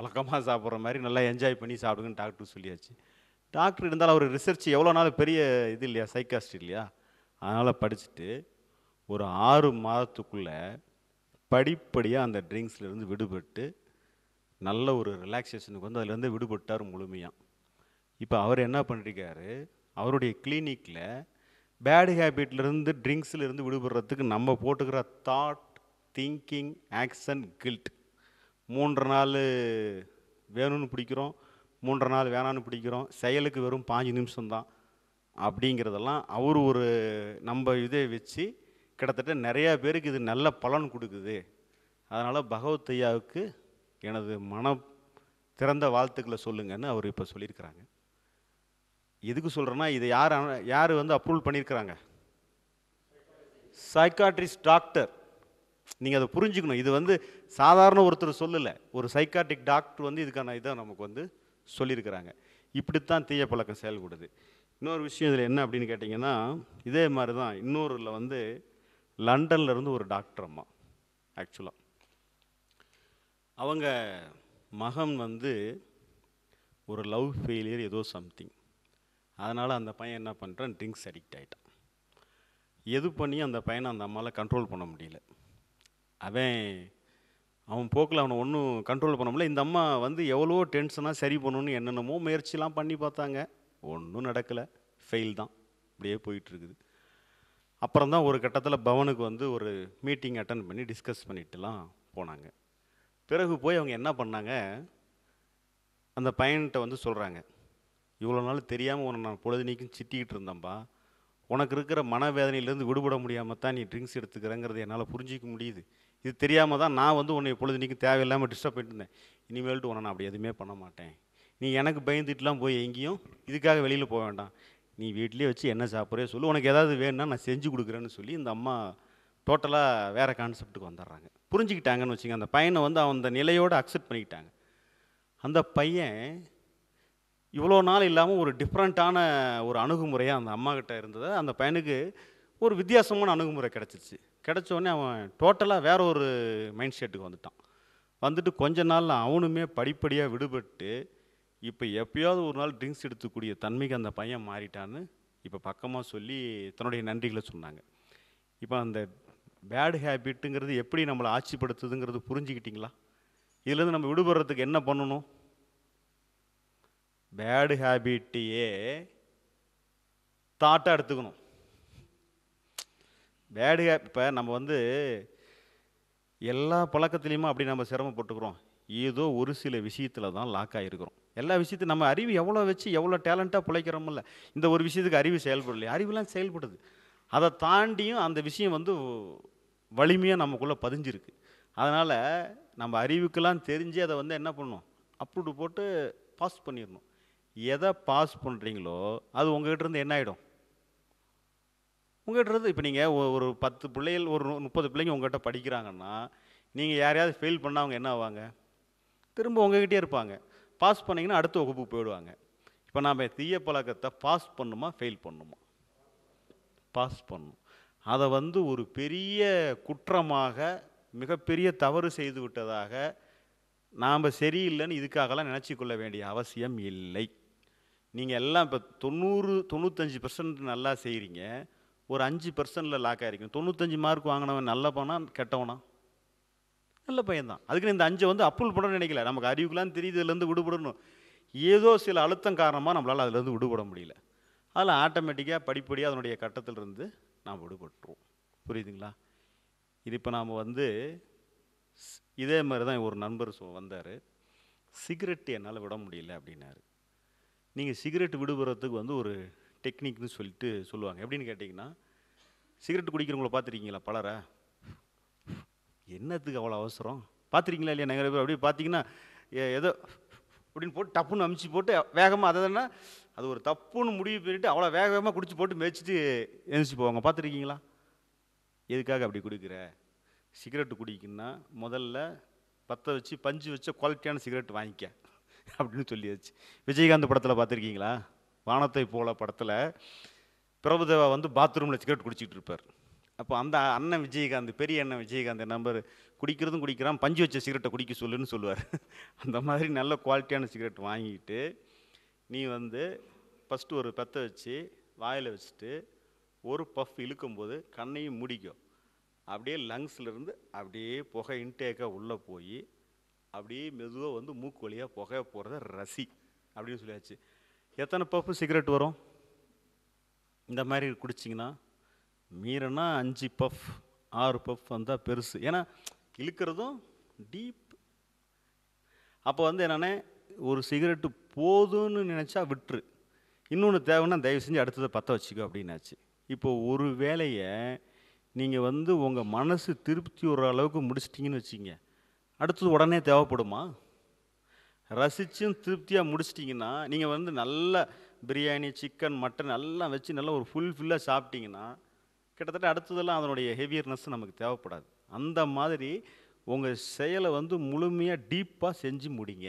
B: வழக்கமாக சாப்பிட்ற மாதிரி நல்லா என்ஜாய் பண்ணி சாப்பிடுங்கன்னு டாக்டர் சொல்லியாச்சு டாக்டர் இருந்தாலும் அவர் ரிசர்ச் எவ்வளோ நாள் பெரிய இது இல்லையா சைக்காஸ்ட் இல்லையா அதனால் படிச்சுட்டு ஒரு ஆறு மாதத்துக்குள்ளே படிப்படியாக அந்த ட்ரிங்க்ஸ்லேருந்து விடுபட்டு நல்ல ஒரு ரிலாக்ஸேஷனுக்கு வந்து அதுலேருந்து விடுபட்டார் முழுமையாக இப்போ அவர் என்ன பண்ணிருக்காரு அவருடைய கிளினிக்கில் பேடு ஹேபிட்லேருந்து ட்ரிங்க்ஸ்லேருந்து விடுபடுறதுக்கு நம்ம போட்டுக்கிற தாட் திங்கிங் ஆக்ஷன் கில்ட் மூன்று நாள் வேணும்னு பிடிக்கிறோம் மூன்றரை நாள் வேணான்னு பிடிக்கிறோம் செயலுக்கு வெறும் பாஞ்சு நிமிஷம்தான் அப்படிங்கிறதெல்லாம் அவர் ஒரு நம்ம இதை வச்சு கிட்டத்தட்ட நிறையா பேருக்கு இது நல்ல பலன் கொடுக்குது அதனால் பகவத் ஐயாவுக்கு எனது மன திறந்த வாழ்த்துக்களை சொல்லுங்கன்னு அவர் இப்போ சொல்லியிருக்கிறாங்க எதுக்கு சொல்கிறேன்னா இதை யார் யார் வந்து அப்ரூவல் பண்ணியிருக்கிறாங்க சைக்காட்ரிஸ்ட் டாக்டர் நீங்கள் அதை புரிஞ்சுக்கணும் இது வந்து சாதாரண ஒருத்தர் சொல்லலை ஒரு சைக்காட்ரிக் டாக்டர் வந்து இதுக்கான இதை நமக்கு வந்து சொல்லியிருக்கிறாங்க இப்படித்தான் தீய பழக்கம் செயல்படுது இன்னொரு விஷயம் இதில் என்ன அப்படின்னு கேட்டிங்கன்னா இதே மாதிரி தான் இன்னொருல வந்து இருந்து ஒரு டாக்டர் அம்மா ஆக்சுவலாக அவங்க மகன் வந்து ஒரு லவ் ஃபெயிலியர் ஏதோ சம்திங் அதனால் அந்த பையன் என்ன பண்ணுறான் ட்ரிங்க்ஸ் அடிக்ட் ஆகிட்டான் எது பண்ணி அந்த பையனை அந்த அம்மாவில் கண்ட்ரோல் பண்ண முடியல அவன் அவன் போக்கில் அவனை ஒன்றும் கண்ட்ரோல் பண்ண முடியல இந்த அம்மா வந்து எவ்வளோ டென்ஷனாக சரி பண்ணணும்னு என்னென்னமோ முயற்சிலாம் பண்ணி பார்த்தாங்க ஒன்றும் நடக்கலை ஃபெயில் தான் அப்படியே போயிட்டுருக்குது அப்புறம் தான் ஒரு கட்டத்தில் பவனுக்கு வந்து ஒரு மீட்டிங் அட்டன் பண்ணி டிஸ்கஸ் பண்ணிட்டுலாம் போனாங்க பிறகு போய் அவங்க என்ன பண்ணாங்க அந்த பையன்கிட்ட வந்து சொல்கிறாங்க இவ்வளோ நாள் தெரியாமல் உன்னை நான் பொழுது நீக்கும் சிட்டிக்கிட்டு இருந்தேன்ப்பா உனக்கு இருக்கிற மனவேதனையிலேருந்து விடுபட முடியாமல் தான் நீ ட்ரிங்க்ஸ் எடுத்துக்கிறேங்கிறது என்னால் புரிஞ்சிக்க முடியுது இது தெரியாமல் தான் நான் வந்து உன்னை பொழுது நீங்கள் தேவையில்லாமல் டிஸ்டர்ப் பண்ணிட்டு இருந்தேன் இனிமேல்ட்டு உன நான் அப்படி எதுவுமே பண்ண மாட்டேன் நீ எனக்கு பயந்துட்டுலாம் போய் எங்கேயும் இதுக்காக வெளியில் போக வேண்டாம் நீ வீட்லேயே வச்சு என்ன சாப்பிட்றே சொல்லு உனக்கு ஏதாவது வேணும்னா நான் செஞ்சு கொடுக்குறேன்னு சொல்லி இந்த அம்மா டோட்டலாக வேறு கான்செப்ட்டுக்கு வந்துடுறாங்க புரிஞ்சுக்கிட்டாங்கன்னு வச்சுங்க அந்த பையனை வந்து அவன் அந்த நிலையோடு அக்செப்ட் பண்ணிக்கிட்டாங்க அந்த பையன் இவ்வளோ நாள் இல்லாமல் ஒரு டிஃப்ரெண்ட்டான ஒரு அணுகுமுறையாக அந்த அம்மாக்கிட்ட இருந்தது அந்த பையனுக்கு ஒரு வித்தியாசமான அணுகுமுறை கிடச்சிருச்சு கிடச்சோடனே அவன் டோட்டலாக வேற ஒரு மைண்ட் செட்டுக்கு வந்துட்டான் வந்துட்டு கொஞ்ச நாளில் அவனுமே படிப்படியாக விடுபட்டு இப்போ எப்பயாவது ஒரு நாள் ட்ரிங்க்ஸ் எடுத்துக்கூடிய தன்மைக்கு அந்த பையன் மாறிட்டான்னு இப்போ பக்கமாக சொல்லி தன்னுடைய நன்றிகளை சொன்னாங்க இப்போ அந்த பேட் ஹேபிட்டுங்கிறது எப்படி நம்மளை ஆட்சிப்படுத்துதுங்கிறது புரிஞ்சுக்கிட்டிங்களா இதுலேருந்து நம்ம விடுபடுறதுக்கு என்ன பண்ணணும் பேடு ஹேபிட்டையே தாட்டாக எடுத்துக்கணும் பேடு இப்போ நம்ம வந்து எல்லா பழக்கத்துலேயுமே அப்படி நம்ம சிரமப்பட்டுக்கிறோம் ஏதோ ஒரு சில விஷயத்தில் தான் லாக் ஆகிருக்கிறோம் எல்லா விஷயத்தையும் நம்ம அறிவு எவ்வளோ வச்சு எவ்வளோ டேலண்ட்டாக பிழைக்கிறோமில்ல இந்த ஒரு விஷயத்துக்கு அறிவு செயல்படலையே அறிவுலாம் செயல்படுது அதை தாண்டியும் அந்த விஷயம் வந்து வலிமையாக நமக்குள்ளே பதிஞ்சிருக்கு அதனால் நம்ம அறிவுக்கெல்லாம் தெரிஞ்சு அதை வந்து என்ன பண்ணணும் அப்ரூவ் போட்டு பாஸ் பண்ணிடணும் எதை பாஸ் பண்ணுறீங்களோ அது உங்கள்கிட்ட இருந்து என்ன ஆகிடும் உங்கள்கிட்ட இருந்து இப்போ நீங்கள் ஒரு பத்து பிள்ளைகள் ஒரு முப்பது பிள்ளைங்க உங்கள்கிட்ட படிக்கிறாங்கன்னா நீங்கள் யாரையாவது ஃபெயில் பண்ணால் அவங்க என்ன ஆவாங்க திரும்ப உங்ககிட்டே இருப்பாங்க பாஸ் பண்ணிங்கன்னா அடுத்த வகுப்புக்கு போயிடுவாங்க இப்போ நாம் தீய பழக்கத்தை பாஸ் பண்ணுமா ஃபெயில் பண்ணுமா பாஸ் பண்ணும் அதை வந்து ஒரு பெரிய குற்றமாக மிகப்பெரிய தவறு செய்து விட்டதாக நாம் சரியில்லைன்னு இதுக்காகலாம் நினச்சி கொள்ள வேண்டிய அவசியம் இல்லை நீங்கள் எல்லாம் இப்போ தொண்ணூறு தொண்ணூத்தஞ்சு பர்சன்ட் நல்லா செய்கிறீங்க ஒரு அஞ்சு பர்சன்டில் லாக் ஆகிருக்கும் தொண்ணூத்தஞ்சு மார்க் வாங்கினவன் நல்ல பையனா கெட்டவனா நல்ல பையன்தான் அதுக்குன்னு இந்த அஞ்சை வந்து அப்புல் பண்ணணும்னு நினைக்கல நமக்கு அறிவுக்கெல்லாம் தெரியுது இதுலேருந்து விடுபடணும் ஏதோ சில அழுத்தம் காரணமாக நம்மளால் அதுலேருந்து விடுபட முடியல அதில் ஆட்டோமேட்டிக்காக படிப்படியாக அதனுடைய கட்டத்திலிருந்து நாம் விடுபட்டுருவோம் புரியுதுங்களா இது இப்போ நாம் வந்து இதே மாதிரி தான் ஒரு நண்பர் சொ வந்தார் சிகரெட் என்னால் விட முடியல அப்படின்னாரு நீங்கள் சிகரெட் விடுபடுறதுக்கு வந்து ஒரு டெக்னிக்னு சொல்லிட்டு சொல்லுவாங்க எப்படின்னு கேட்டிங்கன்னா சிகரெட் குடிக்கிறவங்கள பார்த்துருக்கீங்களா பலரை என்னத்துக்கு அவ்வளோ அவசரம் பார்த்துருக்கீங்களா இல்லையா நிறைய பேர் அப்படியே பார்த்தீங்கன்னா ஏதோ அப்படின்னு போட்டு டப்புன்னு அமுச்சு போட்டு வேகமாக அதை தானே அது ஒரு தப்புன்னு முடிவு பண்ணிவிட்டு அவ்வளோ வேக வேகமாக குடிச்சு போட்டு மேய்ச்சிட்டு எழுந்திரிச்சு போவாங்க பார்த்துருக்கீங்களா எதுக்காக அப்படி குடிக்கிற சிகரெட்டு குடிக்கணும்னா முதல்ல பற்ற வச்சு பஞ்சு வச்ச குவாலிட்டியான சிகரெட் வாங்கிக்க அப்படின்னு சொல்லியாச்சு விஜயகாந்த் படத்தில் பார்த்துருக்கீங்களா வானத்தை போல படத்தில் பிரபுதேவா வந்து பாத்ரூமில் சிகரெட் குடிச்சிட்டு இருப்பார் அப்போ அந்த அண்ணன் விஜயகாந்த் பெரிய அண்ணன் விஜயகாந்த் நம்பர் குடிக்கிறதும் குடிக்கிறான் பஞ்சு வச்ச சிகரெட்டை குடிக்க சொல்லுன்னு சொல்லுவார் அந்த மாதிரி நல்ல குவாலிட்டியான சிகரெட் வாங்கிட்டு நீ வந்து ஃபஸ்ட்டு ஒரு பெற்ற வச்சு வாயில் வச்சுட்டு ஒரு பஃப் இழுக்கும்போது கண்ணையும் முடிக்கும் அப்படியே லங்ஸ்லேருந்து அப்படியே புகை இன்டேக்காக உள்ளே போய் அப்படியே மெதுவாக வந்து மூக்கு வழியாக புகையை போகிறத ரசி அப்படின்னு சொல்லியாச்சு எத்தனை பப்பு சிகரெட் வரும் இந்த மாதிரி குடிச்சிங்கன்னா மீறனா அஞ்சு பஃப் ஆறு பஃப் வந்தால் பெருசு ஏன்னா இழுக்கிறதும் டீப் அப்போ வந்து என்னென்ன ஒரு சிகரெட்டு போதும்னு நினச்சா விட்டுரு இன்னொன்று தேவைன்னா தயவு செஞ்சு அடுத்ததை பற்ற வச்சுக்கோ அப்படின்னாச்சு இப்போ ஒரு வேலையை நீங்கள் வந்து உங்கள் மனசு திருப்தி ஒரு அளவுக்கு முடிச்சிட்டிங்கன்னு வச்சிங்க அடுத்தது உடனே தேவைப்படுமா ரசித்தும் திருப்தியாக முடிச்சிட்டிங்கன்னா நீங்கள் வந்து நல்ல பிரியாணி சிக்கன் மட்டன் எல்லாம் வச்சு நல்லா ஒரு ஃபுல்ஃபில்லாக சாப்பிட்டிங்கன்னா கிட்டத்தட்ட அடுத்ததெல்லாம் அதனுடைய ஹெவியர்னஸ் நமக்கு தேவைப்படாது அந்த மாதிரி உங்கள் செயலை வந்து முழுமையாக டீப்பாக செஞ்சு முடிங்க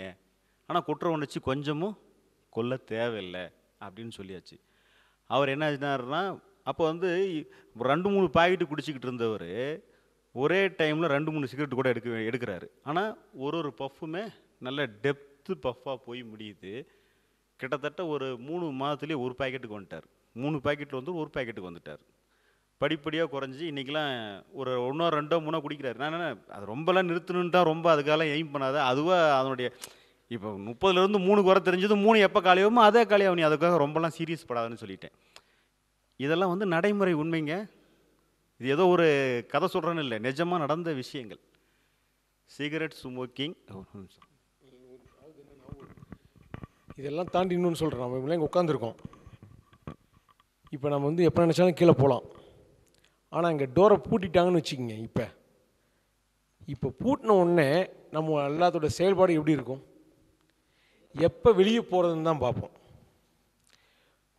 B: ஆனால் குற்றம் உணர்ச்சி கொஞ்சமும் கொல்ல தேவையில்லை அப்படின்னு சொல்லியாச்சு அவர் என்ன ஆச்சுனாருன்னா அப்போ வந்து ரெண்டு மூணு பாக்கெட்டு குடிச்சிக்கிட்டு இருந்தவர் ஒரே டைமில் ரெண்டு மூணு சிகரெட் கூட எடுக்க எடுக்கிறாரு ஆனால் ஒரு ஒரு பஃப்புமே நல்ல டெப்த் சிக்ஸ்த்து பஃபாக போய் முடியுது கிட்டத்தட்ட ஒரு மூணு மாதத்துலேயே ஒரு பேக்கெட்டுக்கு வந்துட்டார் மூணு பேக்கெட்டில் வந்து ஒரு பேக்கெட்டுக்கு வந்துட்டார் படிப்படியாக குறைஞ்சி இன்றைக்கெலாம் ஒரு ஒன்றோ ரெண்டோ மூணோ குடிக்கிறாரு நான் என்ன அது ரொம்பலாம் தான் ரொம்ப அதுக்காலாம் எய்ம் பண்ணாத அதுவாக அதனுடைய இப்போ முப்பதுலேருந்து மூணு குறை தெரிஞ்சது மூணு எப்போ காலையோமோ அதே காலையாக நீ அதுக்காக ரொம்பலாம் சீரியஸ் படாதுன்னு சொல்லிட்டேன் இதெல்லாம் வந்து நடைமுறை உண்மைங்க இது ஏதோ ஒரு கதை சொல்கிறேன்னு இல்லை நிஜமாக நடந்த விஷயங்கள் சிகரெட் ஸ்மோக்கிங் ஒரு நிமிஷம்
A: இதெல்லாம் தாண்டி இன்னொன்று சொல்கிறேன் நம்ம இவங்களாம் இங்கே உட்காந்துருக்கோம் இப்போ நம்ம வந்து எப்போ நினச்சாலும் கீழே போகலாம் ஆனால் இங்கே டோரை பூட்டிட்டாங்கன்னு வச்சுக்கோங்க இப்போ இப்போ பூட்டின உடனே நம்ம எல்லாத்தோட செயல்பாடு எப்படி இருக்கும் எப்போ வெளியே போகிறதுன்னு தான் பார்ப்போம்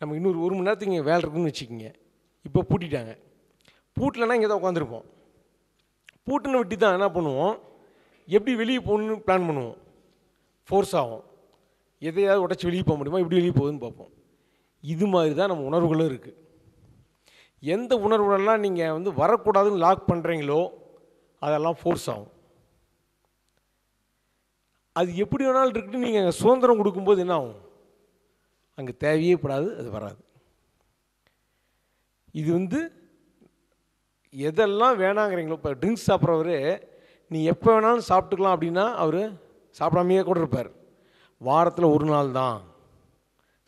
A: நம்ம இன்னொரு ஒரு மணி நேரத்துக்கு இங்கே வேலை இருக்குன்னு வச்சுக்கோங்க இப்போ பூட்டிட்டாங்க பூட்டலைன்னா இங்கே தான் உட்காந்துருப்போம் பூட்டுன்னு விட்டு தான் என்ன பண்ணுவோம் எப்படி வெளியே போகணுன்னு பிளான் பண்ணுவோம் ஃபோர்ஸ் ஆகும் எதையாவது உடச்சி வெளியே போக முடியுமா இப்படி வெளியே போகுதுன்னு பார்ப்போம் இது மாதிரி தான் நம்ம உணர்வுகளும் இருக்குது எந்த உணர்வுகளெல்லாம் நீங்கள் வந்து வரக்கூடாதுன்னு லாக் பண்ணுறீங்களோ அதெல்லாம் ஃபோர்ஸ் ஆகும் அது எப்படி வேணாலும் இருக்குன்னு நீங்கள் அங்கே சுதந்திரம் கொடுக்கும்போது என்ன ஆகும் அங்கே தேவையே படாது அது வராது இது வந்து எதெல்லாம் வேணாங்கிறீங்களோ இப்போ ட்ரிங்க்ஸ் சாப்பிட்றவர் நீ எப்போ வேணாலும் சாப்பிட்டுக்கலாம் அப்படின்னா அவர் சாப்பிடாமையே கூட இருப்பார் வாரத்தில் ஒரு நாள் தான்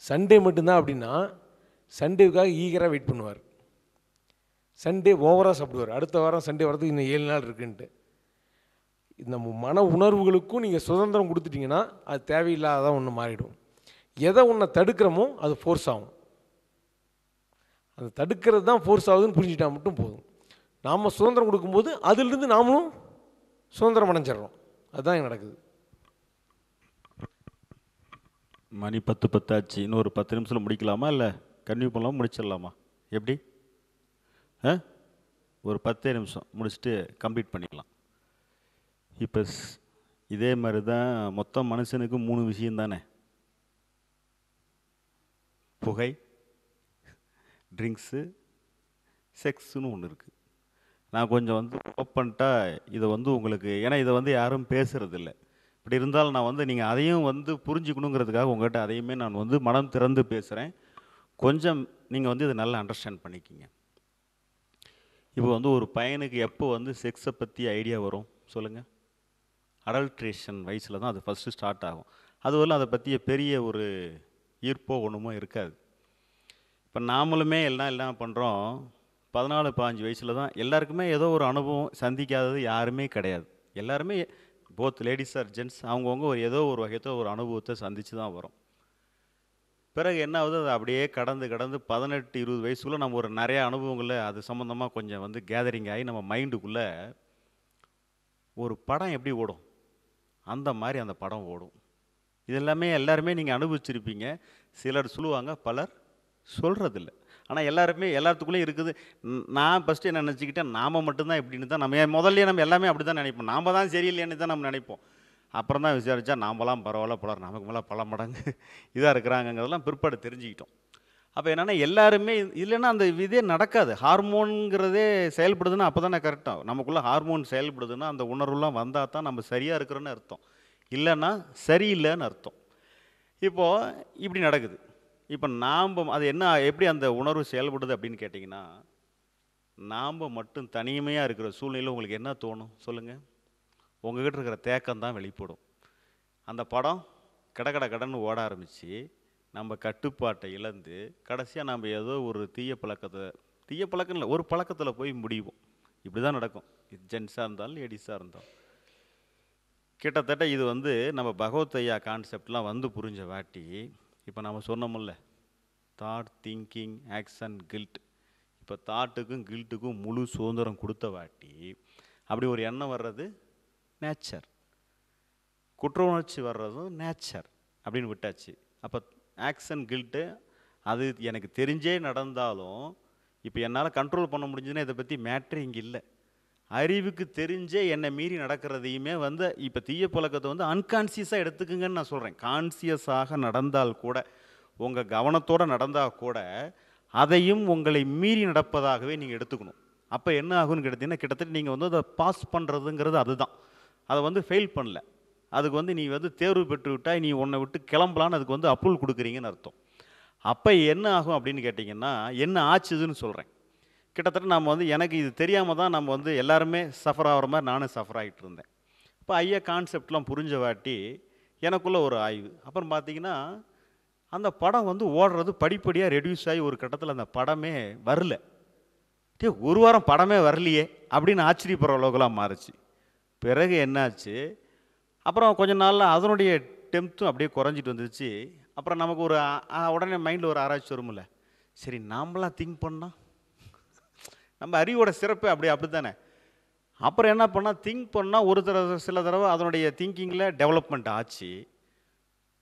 A: சண்டே மட்டும்தான் அப்படின்னா சண்டேவுக்காக ஈகராக வெயிட் பண்ணுவார் சண்டே ஓவராக சாப்பிடுவார் அடுத்த வாரம் சண்டே வரதுக்கு இன்னும் ஏழு நாள் இருக்குன்ட்டு நம்ம மன உணர்வுகளுக்கும் நீங்கள் சுதந்திரம் கொடுத்துட்டிங்கன்னா அது தேவையில்லாததான் ஒன்று மாறிடும் எதை ஒன்றை தடுக்கிறோமோ அது ஃபோர்ஸ் ஆகும் அது தடுக்கிறது தான் ஃபோர்ஸ் ஆகுதுன்னு புரிஞ்சுட்டா மட்டும் போதும் நாம் சுதந்திரம் கொடுக்கும்போது அதிலிருந்து நாமளும் சுதந்திரம் அடைஞ்சிடுறோம் அதுதான் நடக்குது
B: மணி பத்து பத்தாச்சு இன்னும் ஒரு பத்து நிமிஷத்தில் முடிக்கலாமா இல்லை கன்னியூ பண்ணலாமா முடிச்சிடலாமா எப்படி ஆ ஒரு பத்தே நிமிஷம் முடிச்சுட்டு கம்ப்ளீட் பண்ணிக்கலாம் இப்போ இதே மாதிரி தான் மொத்தம் மனுஷனுக்கு மூணு விஷயம் தானே புகை ட்ரிங்க்ஸு செக்ஸுன்னு ஒன்று இருக்குது நான் கொஞ்சம் வந்து ஓப்பன்ட்டாக இதை வந்து உங்களுக்கு ஏன்னா இதை வந்து யாரும் பேசுகிறதில்ல இப்படி இருந்தால் நான் வந்து நீங்கள் அதையும் வந்து புரிஞ்சுக்கணுங்கிறதுக்காக உங்கள்கிட்ட அதையுமே நான் வந்து மனம் திறந்து பேசுகிறேன் கொஞ்சம் நீங்கள் வந்து இதை நல்லா அண்டர்ஸ்டாண்ட் பண்ணிக்கிங்க இப்போ வந்து ஒரு பையனுக்கு எப்போ வந்து செக்ஸை பற்றி ஐடியா வரும் சொல்லுங்கள் அடல்ட்ரேஷன் வயசில் தான் அது ஃபஸ்ட்டு ஸ்டார்ட் ஆகும் அதுவரை அதை பற்றிய பெரிய ஒரு ஈர்ப்போ ஒன்றுமோ இருக்காது இப்போ நாமளுமே எல்லாம் எல்லாம் பண்ணுறோம் பதினாலு பாஞ்சு வயசில் தான் எல்லாருக்குமே ஏதோ ஒரு அனுபவம் சந்திக்காதது யாருமே கிடையாது எல்லாருமே போத் லேடிஸ் ஆர் ஜென்ட்ஸ் அவங்கவுங்க ஒரு ஏதோ ஒரு வகையத்தோ ஒரு அனுபவத்தை சந்தித்து தான் வரும் பிறகு என்ன ஆகுது அது அப்படியே கடந்து கடந்து பதினெட்டு இருபது வயசுக்குள்ளே நம்ம ஒரு நிறைய அனுபவங்களில் அது சம்மந்தமாக கொஞ்சம் வந்து கேதரிங் ஆகி நம்ம மைண்டுக்குள்ளே ஒரு படம் எப்படி ஓடும் அந்த மாதிரி அந்த படம் ஓடும் இது எல்லாமே எல்லாருமே நீங்கள் அனுபவிச்சிருப்பீங்க சிலர் சொல்லுவாங்க பலர் சொல்கிறதில்ல ஆனால் எல்லாருமே எல்லாத்துக்குள்ளேயும் இருக்குது நான் ஃபஸ்ட்டு என்ன நினச்சிக்கிட்டேன் நாம் மட்டும்தான் இப்படின்னு தான் நம்ம முதல்ல நம்ம எல்லாமே அப்படி தான் நினைப்போம் நாம் தான் சரியில்லைன்னு தான் நம்ம நினைப்போம் அப்புறம் தான் விசாரித்தா நாம்லாம் பரவாயில்ல பலர் நமக்கு மேலே பல மடங்கு இதாக இருக்கிறாங்கங்கிறதெல்லாம் பிற்பாடு தெரிஞ்சுக்கிட்டோம் அப்போ என்னென்னா எல்லாருமே இல்லைன்னா அந்த இதே நடக்காது ஹார்மோனுங்கிறதே செயல்படுதுன்னா அப்போ தானே கரெக்டாக நமக்குள்ளே ஹார்மோன் செயல்படுதுன்னா அந்த உணர்வுலாம் வந்தால் தான் நம்ம சரியாக இருக்கிறோன்னு அர்த்தம் இல்லைன்னா சரியில்லைன்னு அர்த்தம் இப்போது இப்படி நடக்குது இப்போ நாம் அது என்ன எப்படி அந்த உணர்வு செயல்படுது அப்படின்னு கேட்டிங்கன்னா நாம் மட்டும் தனிமையாக இருக்கிற சூழ்நிலையில் உங்களுக்கு என்ன தோணும் சொல்லுங்கள் உங்ககிட்ட இருக்கிற தேக்கம் தான் வெளிப்படும் அந்த படம் கடகட கடன் ஓட ஆரம்பித்து நம்ம கட்டுப்பாட்டை இழந்து கடைசியாக நம்ம ஏதோ ஒரு தீய பழக்கத்தை தீய பழக்கம் இல்லை ஒரு பழக்கத்தில் போய் முடிவோம் இப்படி தான் நடக்கும் இது ஜென்ஸாக இருந்தாலும் லேடிஸாக இருந்தாலும் கிட்டத்தட்ட இது வந்து நம்ம பகவத் ஐயா கான்செப்ட்லாம் வந்து புரிஞ்ச வாட்டி இப்போ நாம் சொன்னோம்ல தாட் திங்கிங் ஆக்ஷன் கில்ட் இப்போ தாட்டுக்கும் கில்ட்டுக்கும் முழு சுதந்திரம் கொடுத்த வாட்டி அப்படி ஒரு எண்ணம் வர்றது நேச்சர் குற்ற உணர்ச்சி வர்றதும் நேச்சர் அப்படின்னு விட்டாச்சு அப்போ ஆக்ஷன் கில்ட்டு அது எனக்கு தெரிஞ்சே நடந்தாலும் இப்போ என்னால் கண்ட்ரோல் பண்ண முடிஞ்சுன்னா இதை பற்றி மேட்ரு இங்கே இல்லை அறிவுக்கு தெரிஞ்சே என்னை மீறி நடக்கிறதையுமே வந்து இப்போ தீய புழக்கத்தை வந்து அன்கான்சியஸாக எடுத்துக்குங்கன்னு நான் சொல்கிறேன் கான்சியஸாக நடந்தால் கூட உங்கள் கவனத்தோடு நடந்தால் கூட அதையும் உங்களை மீறி நடப்பதாகவே நீங்கள் எடுத்துக்கணும் அப்போ என்ன ஆகும்னு கேட்டிங்கன்னா கிட்டத்தட்ட நீங்கள் வந்து அதை பாஸ் பண்ணுறதுங்கிறது அதுதான் அதை வந்து ஃபெயில் பண்ணல அதுக்கு வந்து நீ வந்து தேர்வு பெற்று விட்டால் நீ உன்னை விட்டு கிளம்பலான்னு அதுக்கு வந்து அப்ரூவல் கொடுக்குறீங்கன்னு அர்த்தம் அப்போ என்ன ஆகும் அப்படின்னு கேட்டிங்கன்னா என்ன ஆச்சுதுன்னு சொல்கிறேன் கிட்டத்தட்ட நம்ம வந்து எனக்கு இது தெரியாமல் தான் நம்ம வந்து எல்லாருமே சஃபர் ஆகிற மாதிரி நானும் சஃபர் ஆகிட்டு இருந்தேன் இப்போ ஐயா கான்செப்ட்லாம் புரிஞ்ச வாட்டி எனக்குள்ளே ஒரு ஆய்வு அப்புறம் பார்த்திங்கன்னா அந்த படம் வந்து ஓடுறது படிப்படியாக ரெடியூஸ் ஆகி ஒரு கட்டத்தில் அந்த படமே வரல டே ஒரு வாரம் படமே வரலையே அப்படின்னு ஆச்சரியப்படுற அளவுக்குலாம் மாறுச்சு பிறகு என்னாச்சு அப்புறம் கொஞ்ச நாளில் அதனுடைய டெம்த்தும் அப்படியே குறைஞ்சிட்டு வந்துச்சு அப்புறம் நமக்கு ஒரு உடனே மைண்டில் ஒரு ஆராய்ச்சி வரும்ல சரி நாம்ளாம் திங்க் பண்ணால் நம்ம அறிவோட சிறப்பு அப்படி அப்படி தானே அப்புறம் என்ன பண்ணால் திங்க் பண்ணால் ஒரு தடவை சில தடவை அதனுடைய திங்கிங்கில் டெவலப்மெண்ட் ஆச்சு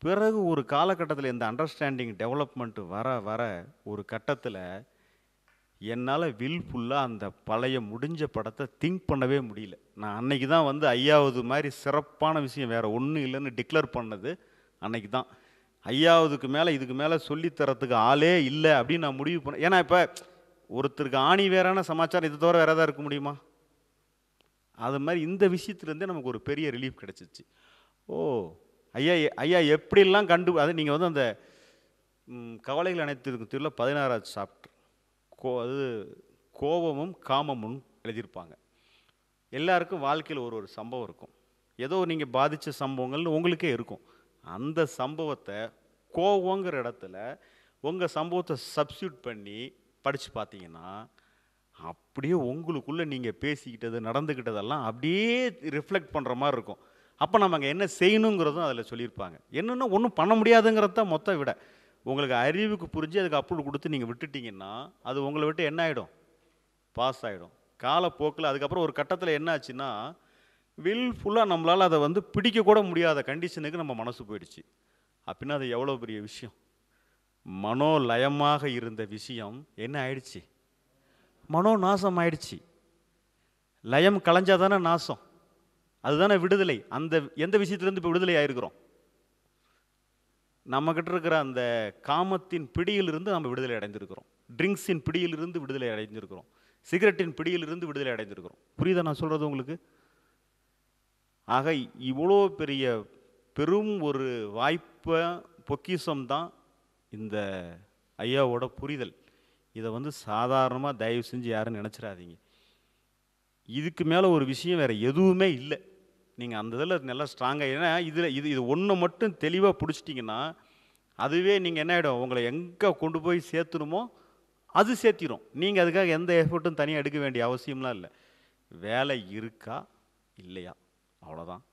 B: பிறகு ஒரு காலகட்டத்தில் இந்த அண்டர்ஸ்டாண்டிங் டெவலப்மெண்ட்டு வர வர ஒரு கட்டத்தில் என்னால் வில்ஃபுல்லாக அந்த பழைய முடிஞ்ச படத்தை திங்க் பண்ணவே முடியல நான் அன்னைக்கு தான் வந்து ஐயாவது மாதிரி சிறப்பான விஷயம் வேறு ஒன்றும் இல்லைன்னு டிக்ளேர் பண்ணது அன்னைக்கு தான் ஐயாவதுக்கு மேலே இதுக்கு மேலே சொல்லித்தரத்துக்கு ஆளே இல்லை அப்படின்னு நான் முடிவு பண்ணேன் ஏன்னா இப்போ ஒருத்தருக்கு ஆணி வேறான சமாச்சாரம் இது தவிர வேறு ஏதாவது இருக்க முடியுமா அது மாதிரி இந்த விஷயத்துலேருந்தே நமக்கு ஒரு பெரிய ரிலீஃப் கிடச்சிச்சு ஓ ஐயா ஐயா எப்படிலாம் கண்டு அது நீங்கள் வந்து அந்த கவலைகள் அனைத்து திருவிழா பதினாறாவது சாப்டர் கோ அது கோபமும் காமமும் எழுதியிருப்பாங்க எல்லாருக்கும் வாழ்க்கையில் ஒரு ஒரு சம்பவம் இருக்கும் ஏதோ நீங்கள் பாதித்த சம்பவங்கள்னு உங்களுக்கே இருக்கும் அந்த சம்பவத்தை கோவங்கிற இடத்துல உங்கள் சம்பவத்தை சப்ஸ்டியூட் பண்ணி படித்து பார்த்தீங்கன்னா அப்படியே உங்களுக்குள்ளே நீங்கள் பேசிக்கிட்டது நடந்துக்கிட்டதெல்லாம் அப்படியே ரிஃப்ளெக்ட் பண்ணுற மாதிரி இருக்கும் அப்போ நம்ம அங்கே என்ன செய்யணுங்கிறதும் அதில் சொல்லியிருப்பாங்க என்னென்னா ஒன்றும் பண்ண முடியாதுங்கிறத தான் மொத்த விட உங்களுக்கு அறிவுக்கு புரிஞ்சு அதுக்கு அப்ரூவல் கொடுத்து நீங்கள் விட்டுட்டிங்கன்னா அது உங்களை விட்டு என்ன ஆகிடும் பாஸ் ஆகிடும் காலப்போக்கில் அதுக்கப்புறம் ஒரு கட்டத்தில் என்ன ஆச்சுன்னா வில்ஃபுல்லாக நம்மளால் அதை வந்து பிடிக்கக்கூட முடியாத கண்டிஷனுக்கு நம்ம மனசு போயிடுச்சு அப்படின்னா அது எவ்வளோ பெரிய விஷயம் மனோலயமாக இருந்த விஷயம் என்ன ஆயிடுச்சு மனோ நாசம் ஆயிடுச்சு லயம் கலைஞ்சாதானே நாசம் அதுதானே விடுதலை அந்த எந்த விஷயத்துலேருந்து இப்போ விடுதலை ஆயிருக்கிறோம் நம்மக்கிட்ட இருக்கிற அந்த காமத்தின் பிடியிலிருந்து நம்ம விடுதலை அடைந்திருக்கிறோம் ட்ரிங்க்ஸின் பிடியிலிருந்து விடுதலை அடைஞ்சிருக்கிறோம் சிகரெட்டின் பிடியிலிருந்து விடுதலை அடைஞ்சிருக்கிறோம் புரியுதா நான் சொல்கிறது உங்களுக்கு ஆக இவ்வளோ பெரிய பெரும் ஒரு வாய்ப்பை பொக்கிஷம் தான் இந்த ஐயாவோட புரிதல் இதை வந்து சாதாரணமாக தயவு செஞ்சு யாரும் நினச்சிடாதீங்க இதுக்கு மேலே ஒரு விஷயம் வேறு எதுவுமே இல்லை நீங்கள் அந்த இதில் நல்லா ஸ்ட்ராங்காக ஏன்னா இதில் இது இது ஒன்று மட்டும் தெளிவாக பிடிச்சிட்டிங்கன்னா அதுவே நீங்கள் என்ன ஆகிடும் உங்களை எங்கே கொண்டு போய் சேர்த்துணுமோ அது சேர்த்திடும் நீங்கள் அதுக்காக எந்த எஃபர்ட்டும் தனியாக எடுக்க வேண்டிய அவசியம்லாம் இல்லை வேலை இருக்கா இல்லையா அவ்வளோதான்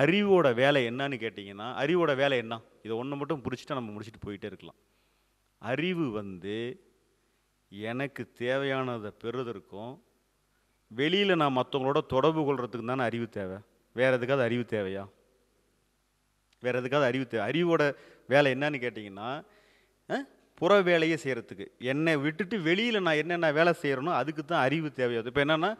B: அறிவோட வேலை என்னன்னு கேட்டிங்கன்னா அறிவோட வேலை என்ன இதை ஒன்று மட்டும் பிடிச்சிட்டா நம்ம முடிச்சுட்டு போயிட்டே இருக்கலாம் அறிவு வந்து எனக்கு தேவையானதை பெறுவதற்கும் வெளியில் நான் மற்றவங்களோட தொடர்பு கொள்கிறதுக்கு தானே அறிவு தேவை வேறு எதுக்காவது அறிவு தேவையா வேறு எதுக்காவது அறிவு தேவை அறிவோட வேலை என்னன்னு கேட்டிங்கன்னா புற வேலையை செய்கிறதுக்கு என்னை விட்டுட்டு வெளியில் நான் என்னென்ன வேலை செய்கிறேனோ அதுக்கு தான் அறிவு தேவையாது இப்போ என்னென்னா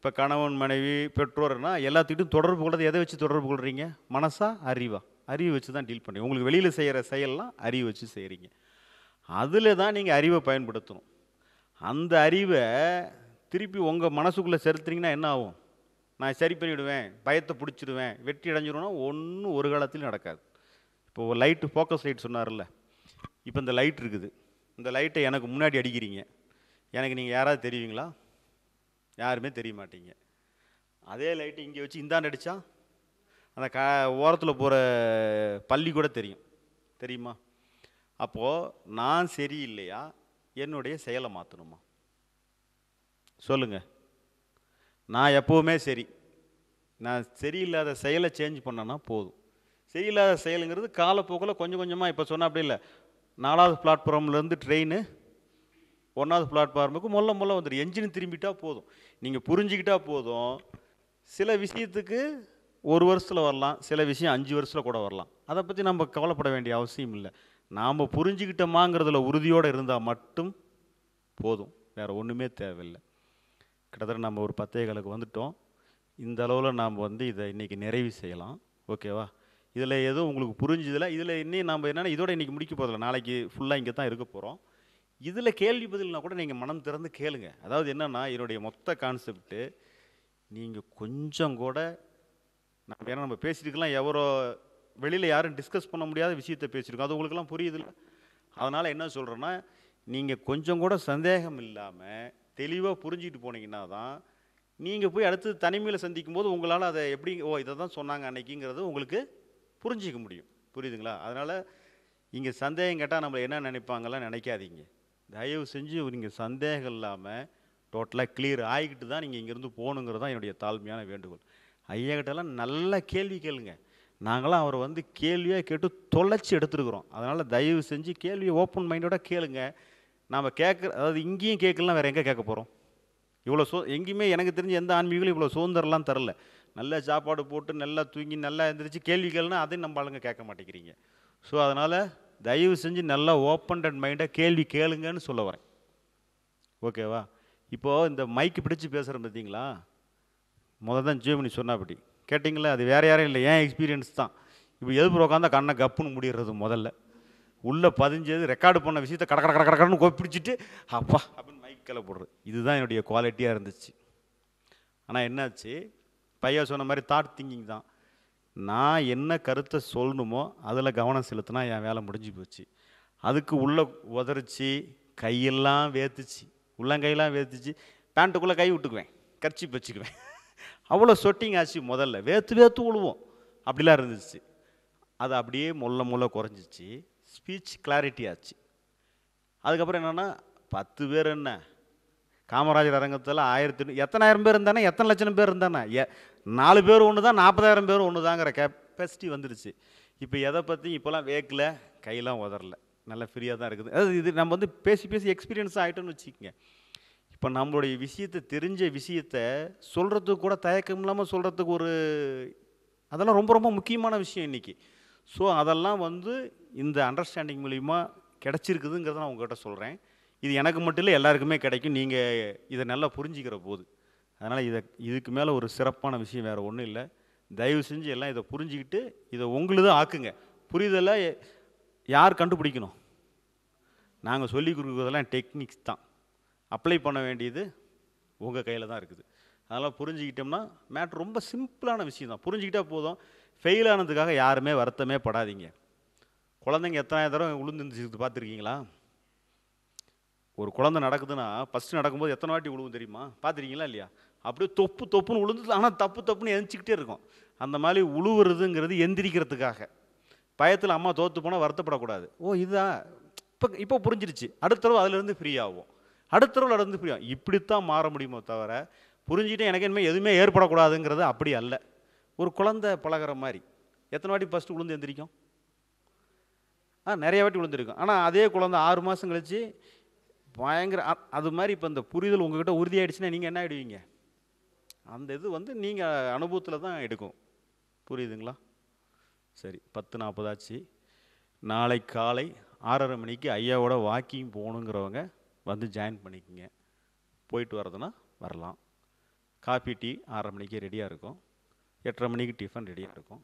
B: இப்போ கணவன் மனைவி பெற்றோர்னா எல்லாத்துக்கிட்டும் தொடர்பு கொள்வது எதை வச்சு தொடர்பு கொள்கிறீங்க மனசா அறிவா அறிவு வச்சு தான் டீல் பண்ணி உங்களுக்கு வெளியில் செய்கிற செயல்லாம் அறிவு வச்சு செய்கிறீங்க அதில் தான் நீங்கள் அறிவை பயன்படுத்தணும் அந்த அறிவை திருப்பி உங்கள் மனசுக்குள்ளே செலுத்துறீங்கன்னா என்ன ஆகும் நான் சரி பண்ணிவிடுவேன் பயத்தை பிடிச்சிடுவேன் வெற்றி அடைஞ்சிடுவேன்னா ஒன்றும் ஒரு காலத்துலையும் நடக்காது இப்போ லைட்டு ஃபோக்கஸ் லைட் சொன்னார்ல இப்போ இந்த லைட் இருக்குது இந்த லைட்டை எனக்கு முன்னாடி அடிக்கிறீங்க எனக்கு நீங்கள் யாராவது தெரியுங்களா யாருமே தெரிய மாட்டீங்க அதே லைட்டு இங்கே வச்சு இந்தா அடித்தா அந்த க ஓரத்தில் போகிற பள்ளி கூட தெரியும் தெரியுமா அப்போது நான் சரி இல்லையா என்னுடைய செயலை மாற்றணுமா சொல்லுங்கள் நான் எப்போவுமே சரி நான் சரியில்லாத செயலை சேஞ்ச் பண்ணனா போதும் சரியில்லாத செயலுங்கிறது காலப்போக்கில் கொஞ்சம் கொஞ்சமாக இப்போ சொன்னால் அப்படி இல்லை நாலாவது பிளாட்ஃபார்ம்லேருந்து ட்ரெயின் ஒன்றாவது பிளாட்ஃபார்முக்கு முல்ல முல்ல வந்துடும் என்ஜின் திரும்பிட்டால் போதும் நீங்கள் புரிஞ்சிக்கிட்டால் போதும் சில விஷயத்துக்கு ஒரு வருஷத்தில் வரலாம் சில விஷயம் அஞ்சு வருஷத்தில் கூட வரலாம் அதை பற்றி நம்ம கவலைப்பட வேண்டிய அவசியம் இல்லை நாம் புரிஞ்சுக்கிட்டோமாங்கிறதுல உறுதியோடு இருந்தால் மட்டும் போதும் வேறு ஒன்றுமே தேவையில்லை கிட்டத்தட்ட நம்ம ஒரு பத்தேகளுக்கு வந்துவிட்டோம் வந்துட்டோம் இந்த அளவில் நாம் வந்து இதை இன்றைக்கி நிறைவு செய்யலாம் ஓகேவா இதில் எதுவும் உங்களுக்கு புரிஞ்சதில்ல இதில் இன்னும் நம்ம என்னென்னா இதோட இன்றைக்கி முடிக்க போதில்லை நாளைக்கு ஃபுல்லாக இங்கே தான் இருக்க போகிறோம் இதில் கேள்வி பதில்னா கூட நீங்கள் மனம் திறந்து கேளுங்க அதாவது என்னென்னா என்னுடைய மொத்த கான்செப்ட்டு நீங்கள் கொஞ்சம் கூட நம்ம ஏன்னா நம்ம பேசியிருக்கலாம் எவரோ வெளியில் யாரும் டிஸ்கஸ் பண்ண முடியாத விஷயத்த பேசியிருக்கோம் அது உங்களுக்குலாம் புரியுதுல்ல அதனால் என்ன சொல்கிறேன்னா நீங்கள் கொஞ்சம் கூட சந்தேகம் இல்லாமல் தெளிவாக புரிஞ்சுக்கிட்டு போனீங்கன்னா தான் நீங்கள் போய் அடுத்து தனிமையில் சந்திக்கும் போது உங்களால் அதை எப்படி ஓ இதை தான் சொன்னாங்க அன்னைக்குங்கிறது உங்களுக்கு புரிஞ்சிக்க முடியும் புரியுதுங்களா அதனால் இங்கே சந்தேகம் கேட்டால் நம்மளை என்ன நினைப்பாங்கலாம் நினைக்காதீங்க தயவு செஞ்சு நீங்கள் சந்தேகம் இல்லாமல் டோட்டலாக கிளியர் ஆகிக்கிட்டு தான் நீங்கள் இங்கேருந்து போகணுங்கிறது தான் என்னுடைய தாழ்மையான வேண்டுகோள் ஐயா கிட்டலாம் நல்ல கேள்வி கேளுங்க நாங்களாம் அவரை வந்து கேள்வியாக கேட்டு தொலைச்சி எடுத்துருக்குறோம் அதனால் தயவு செஞ்சு கேள்வியை ஓப்பன் மைண்டோட கேளுங்க நாம் கேட்குற அதாவது இங்கேயும் கேட்கலாம் வேறு எங்கே கேட்க போகிறோம் இவ்வளோ சோ எங்கேயுமே எனக்கு தெரிஞ்ச எந்த ஆன்மீகங்களும் இவ்வளோ சுதந்திரம்லாம் தரல நல்லா சாப்பாடு போட்டு நல்லா தூங்கி நல்லா எழுந்திரிச்சு கேள்வி கேள்னா அதையும் நம்ம ஆளுங்க கேட்க மாட்டேங்கிறீங்க ஸோ அதனால் தயவு செஞ்சு நல்லா ஓப்பன் அண்ட் மைண்டாக கேள்வி கேளுங்கன்னு சொல்ல வரேன் ஓகேவா இப்போது இந்த மைக்கு பிடிச்சி பேசுகிறேன் பார்த்தீங்களா முதல் தான் ஜீவனி சொன்னாப்படி கேட்டிங்களா அது வேறு யாரும் இல்லை ஏன் எக்ஸ்பீரியன்ஸ் தான் இப்போ எதுப்புற உட்காந்தா கண்ணை கப்புன்னு முடிடுறது முதல்ல உள்ளே பதிஞ்சது ரெக்கார்டு பண்ண விஷயத்தை கட கட கட கடன்னு கோப்பிடிச்சிட்டு அப்பா அப்படின்னு மைக் கிளை போடுறது இதுதான் என்னுடைய குவாலிட்டியாக இருந்துச்சு ஆனால் என்னாச்சு பையா சொன்ன மாதிரி தாட் திங்கிங் தான் நான் என்ன கருத்தை சொல்லணுமோ அதில் கவனம் செலுத்தினா என் வேலை முடிஞ்சு போச்சு அதுக்கு உள்ளே உதறிச்சு கையெல்லாம் வேத்துச்சு உள்ளங்கையெல்லாம் வேத்துச்சு பேண்ட்டுக்குள்ளே கை விட்டுக்குவேன் கர்ச்சி வச்சுக்குவேன் அவ்வளோ சொட்டிங் ஆச்சு முதல்ல வேத்து வேத்து உழுவோம் அப்படிலாம் இருந்துச்சு அது அப்படியே முள்ள முள்ள குறைஞ்சிச்சு ஸ்பீச் கிளாரிட்டி ஆச்சு அதுக்கப்புறம் என்னென்னா பத்து பேர் என்ன காமராஜர் அரங்கத்தில் ஆயிரத்தி எத்தனாயிரம் பேர் இருந்தானே எத்தனை லட்சம் பேர் இருந்தானே நாலு பேர் ஒன்று தான் நாற்பதாயிரம் பேர் ஒன்று தாங்கிற கெப்பாசிட்டி வந்துடுச்சு இப்போ எதை பற்றி இப்போலாம் வேக்கில் கையெல்லாம் உதரல நல்லா ஃப்ரீயாக தான் இருக்குது அதாவது இது நம்ம வந்து பேசி பேசி எக்ஸ்பீரியன்ஸ் ஆகிட்டோம்னு வச்சுக்கோங்க இப்போ நம்மளுடைய விஷயத்தை தெரிஞ்ச விஷயத்தை சொல்கிறதுக்கு கூட தயக்கம் இல்லாமல் சொல்கிறதுக்கு ஒரு அதெல்லாம் ரொம்ப ரொம்ப முக்கியமான விஷயம் இன்றைக்கி ஸோ அதெல்லாம் வந்து இந்த அண்டர்ஸ்டாண்டிங் மூலிமா கிடச்சிருக்குதுங்கிறத நான் உங்கள்கிட்ட சொல்கிறேன் இது எனக்கு மட்டும் இல்லை எல்லாருக்குமே கிடைக்கும் நீங்கள் இதை நல்லா புரிஞ்சுக்கிற போது அதனால் இதை இதுக்கு மேலே ஒரு சிறப்பான விஷயம் வேறு ஒன்றும் இல்லை தயவு செஞ்சு எல்லாம் இதை புரிஞ்சுக்கிட்டு இதை உங்களுதான் ஆக்குங்க புரிதலை யார் கண்டுபிடிக்கணும் நாங்கள் சொல்லி கொடுக்குறதெல்லாம் டெக்னிக்ஸ் தான் அப்ளை பண்ண வேண்டியது உங்கள் கையில் தான் இருக்குது அதெல்லாம் புரிஞ்சுக்கிட்டோம்னா மேட்ரு ரொம்ப சிம்பிளான விஷயம் தான் புரிஞ்சுக்கிட்டால் போதும் ஃபெயில் ஆனதுக்காக யாருமே வருத்தமே படாதீங்க குழந்தைங்க எத்தனை தடவை உளுந்துருந்துச்சு பார்த்துருக்கீங்களா ஒரு குழந்தை நடக்குதுன்னா ஃபஸ்ட்டு நடக்கும்போது எத்தனை வாட்டி விழுவும் தெரியுமா பார்த்துருக்கீங்களா இல்லையா அப்படியே தொப்பு தொப்புன்னு உளுந்து ஆனால் தப்பு தப்புன்னு எந்திரிச்சிக்கிட்டே இருக்கும் அந்த மாதிரி உழுவுறதுங்கிறது எந்திரிக்கிறதுக்காக பயத்தில் அம்மா தோற்று போனால் வருத்தப்படக்கூடாது ஓ இதுதான் இப்போ இப்போ புரிஞ்சிருச்சு அடுத்த தடவை அதிலிருந்து ஃப்ரீ ஆகும் அடுத்த தடவை அதுலேருந்து ஃப்ரீ ஆகும் இப்படித்தான் மாற முடியுமோ தவிர புரிஞ்சுட்டு எனக்கு இனிமேல் எதுவுமே ஏற்படக்கூடாதுங்கிறது அப்படி அல்ல ஒரு குழந்தை பழகிற மாதிரி எத்தனை வாட்டி ஃபஸ்ட்டு உளுந்து எந்திரிக்கும் ஆ நிறைய வாட்டி விழுந்திருக்கும் ஆனால் அதே குழந்தை ஆறு மாதம் கழித்து பயங்கர அது மாதிரி இப்போ இந்த புரிதல் உங்ககிட்ட உறுதியாயிடுச்சுன்னா நீங்கள் என்ன ஆகிடுவீங்க அந்த இது வந்து நீங்கள் அனுபவத்தில் தான் எடுக்கும் புரியுதுங்களா சரி பத்து நாற்பதாச்சு நாளை காலை ஆறரை மணிக்கு ஐயாவோட வாக்கிங் போகணுங்கிறவங்க வந்து ஜாயின் பண்ணிக்கோங்க போயிட்டு வரதுன்னா வரலாம் காஃபி டீ ஆறரை மணிக்கு ரெடியாக இருக்கும் எட்டரை மணிக்கு டிஃபன் ரெடியாக இருக்கும்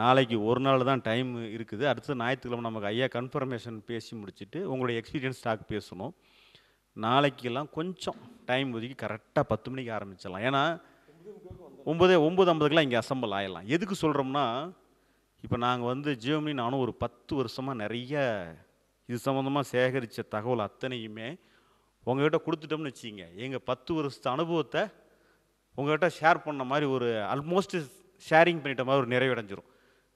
B: நாளைக்கு ஒரு நாள் தான் டைம் இருக்குது அடுத்து ஞாயிற்றுக்கிழமை நமக்கு ஐயா கன்ஃபர்மேஷன் பேசி முடிச்சுட்டு உங்களுடைய எக்ஸ்பீரியன்ஸ் ஸ்டாக் பேசணும் நாளைக்கெல்லாம் கொஞ்சம் டைம் ஒதுக்கி கரெக்டாக பத்து மணிக்கு ஆரம்பிச்சிடலாம் ஏன்னா ஒம்பது ஒம்பது ஐம்பதுக்கெலாம் இங்கே அசம்பிள் ஆகிடலாம் எதுக்கு சொல்கிறோம்னா இப்போ நாங்கள் வந்து ஜியோமினி நானும் ஒரு பத்து வருஷமாக நிறைய இது சம்மந்தமாக சேகரித்த தகவல் அத்தனையுமே உங்கள்கிட்ட கொடுத்துட்டோம்னு வச்சுக்கிங்க எங்கள் பத்து வருஷத்து அனுபவத்தை உங்கள்கிட்ட ஷேர் பண்ண மாதிரி ஒரு ஆல்மோஸ்ட் ஷேரிங் பண்ணிட்ட மாதிரி ஒரு நிறைவடைஞ்சிரும்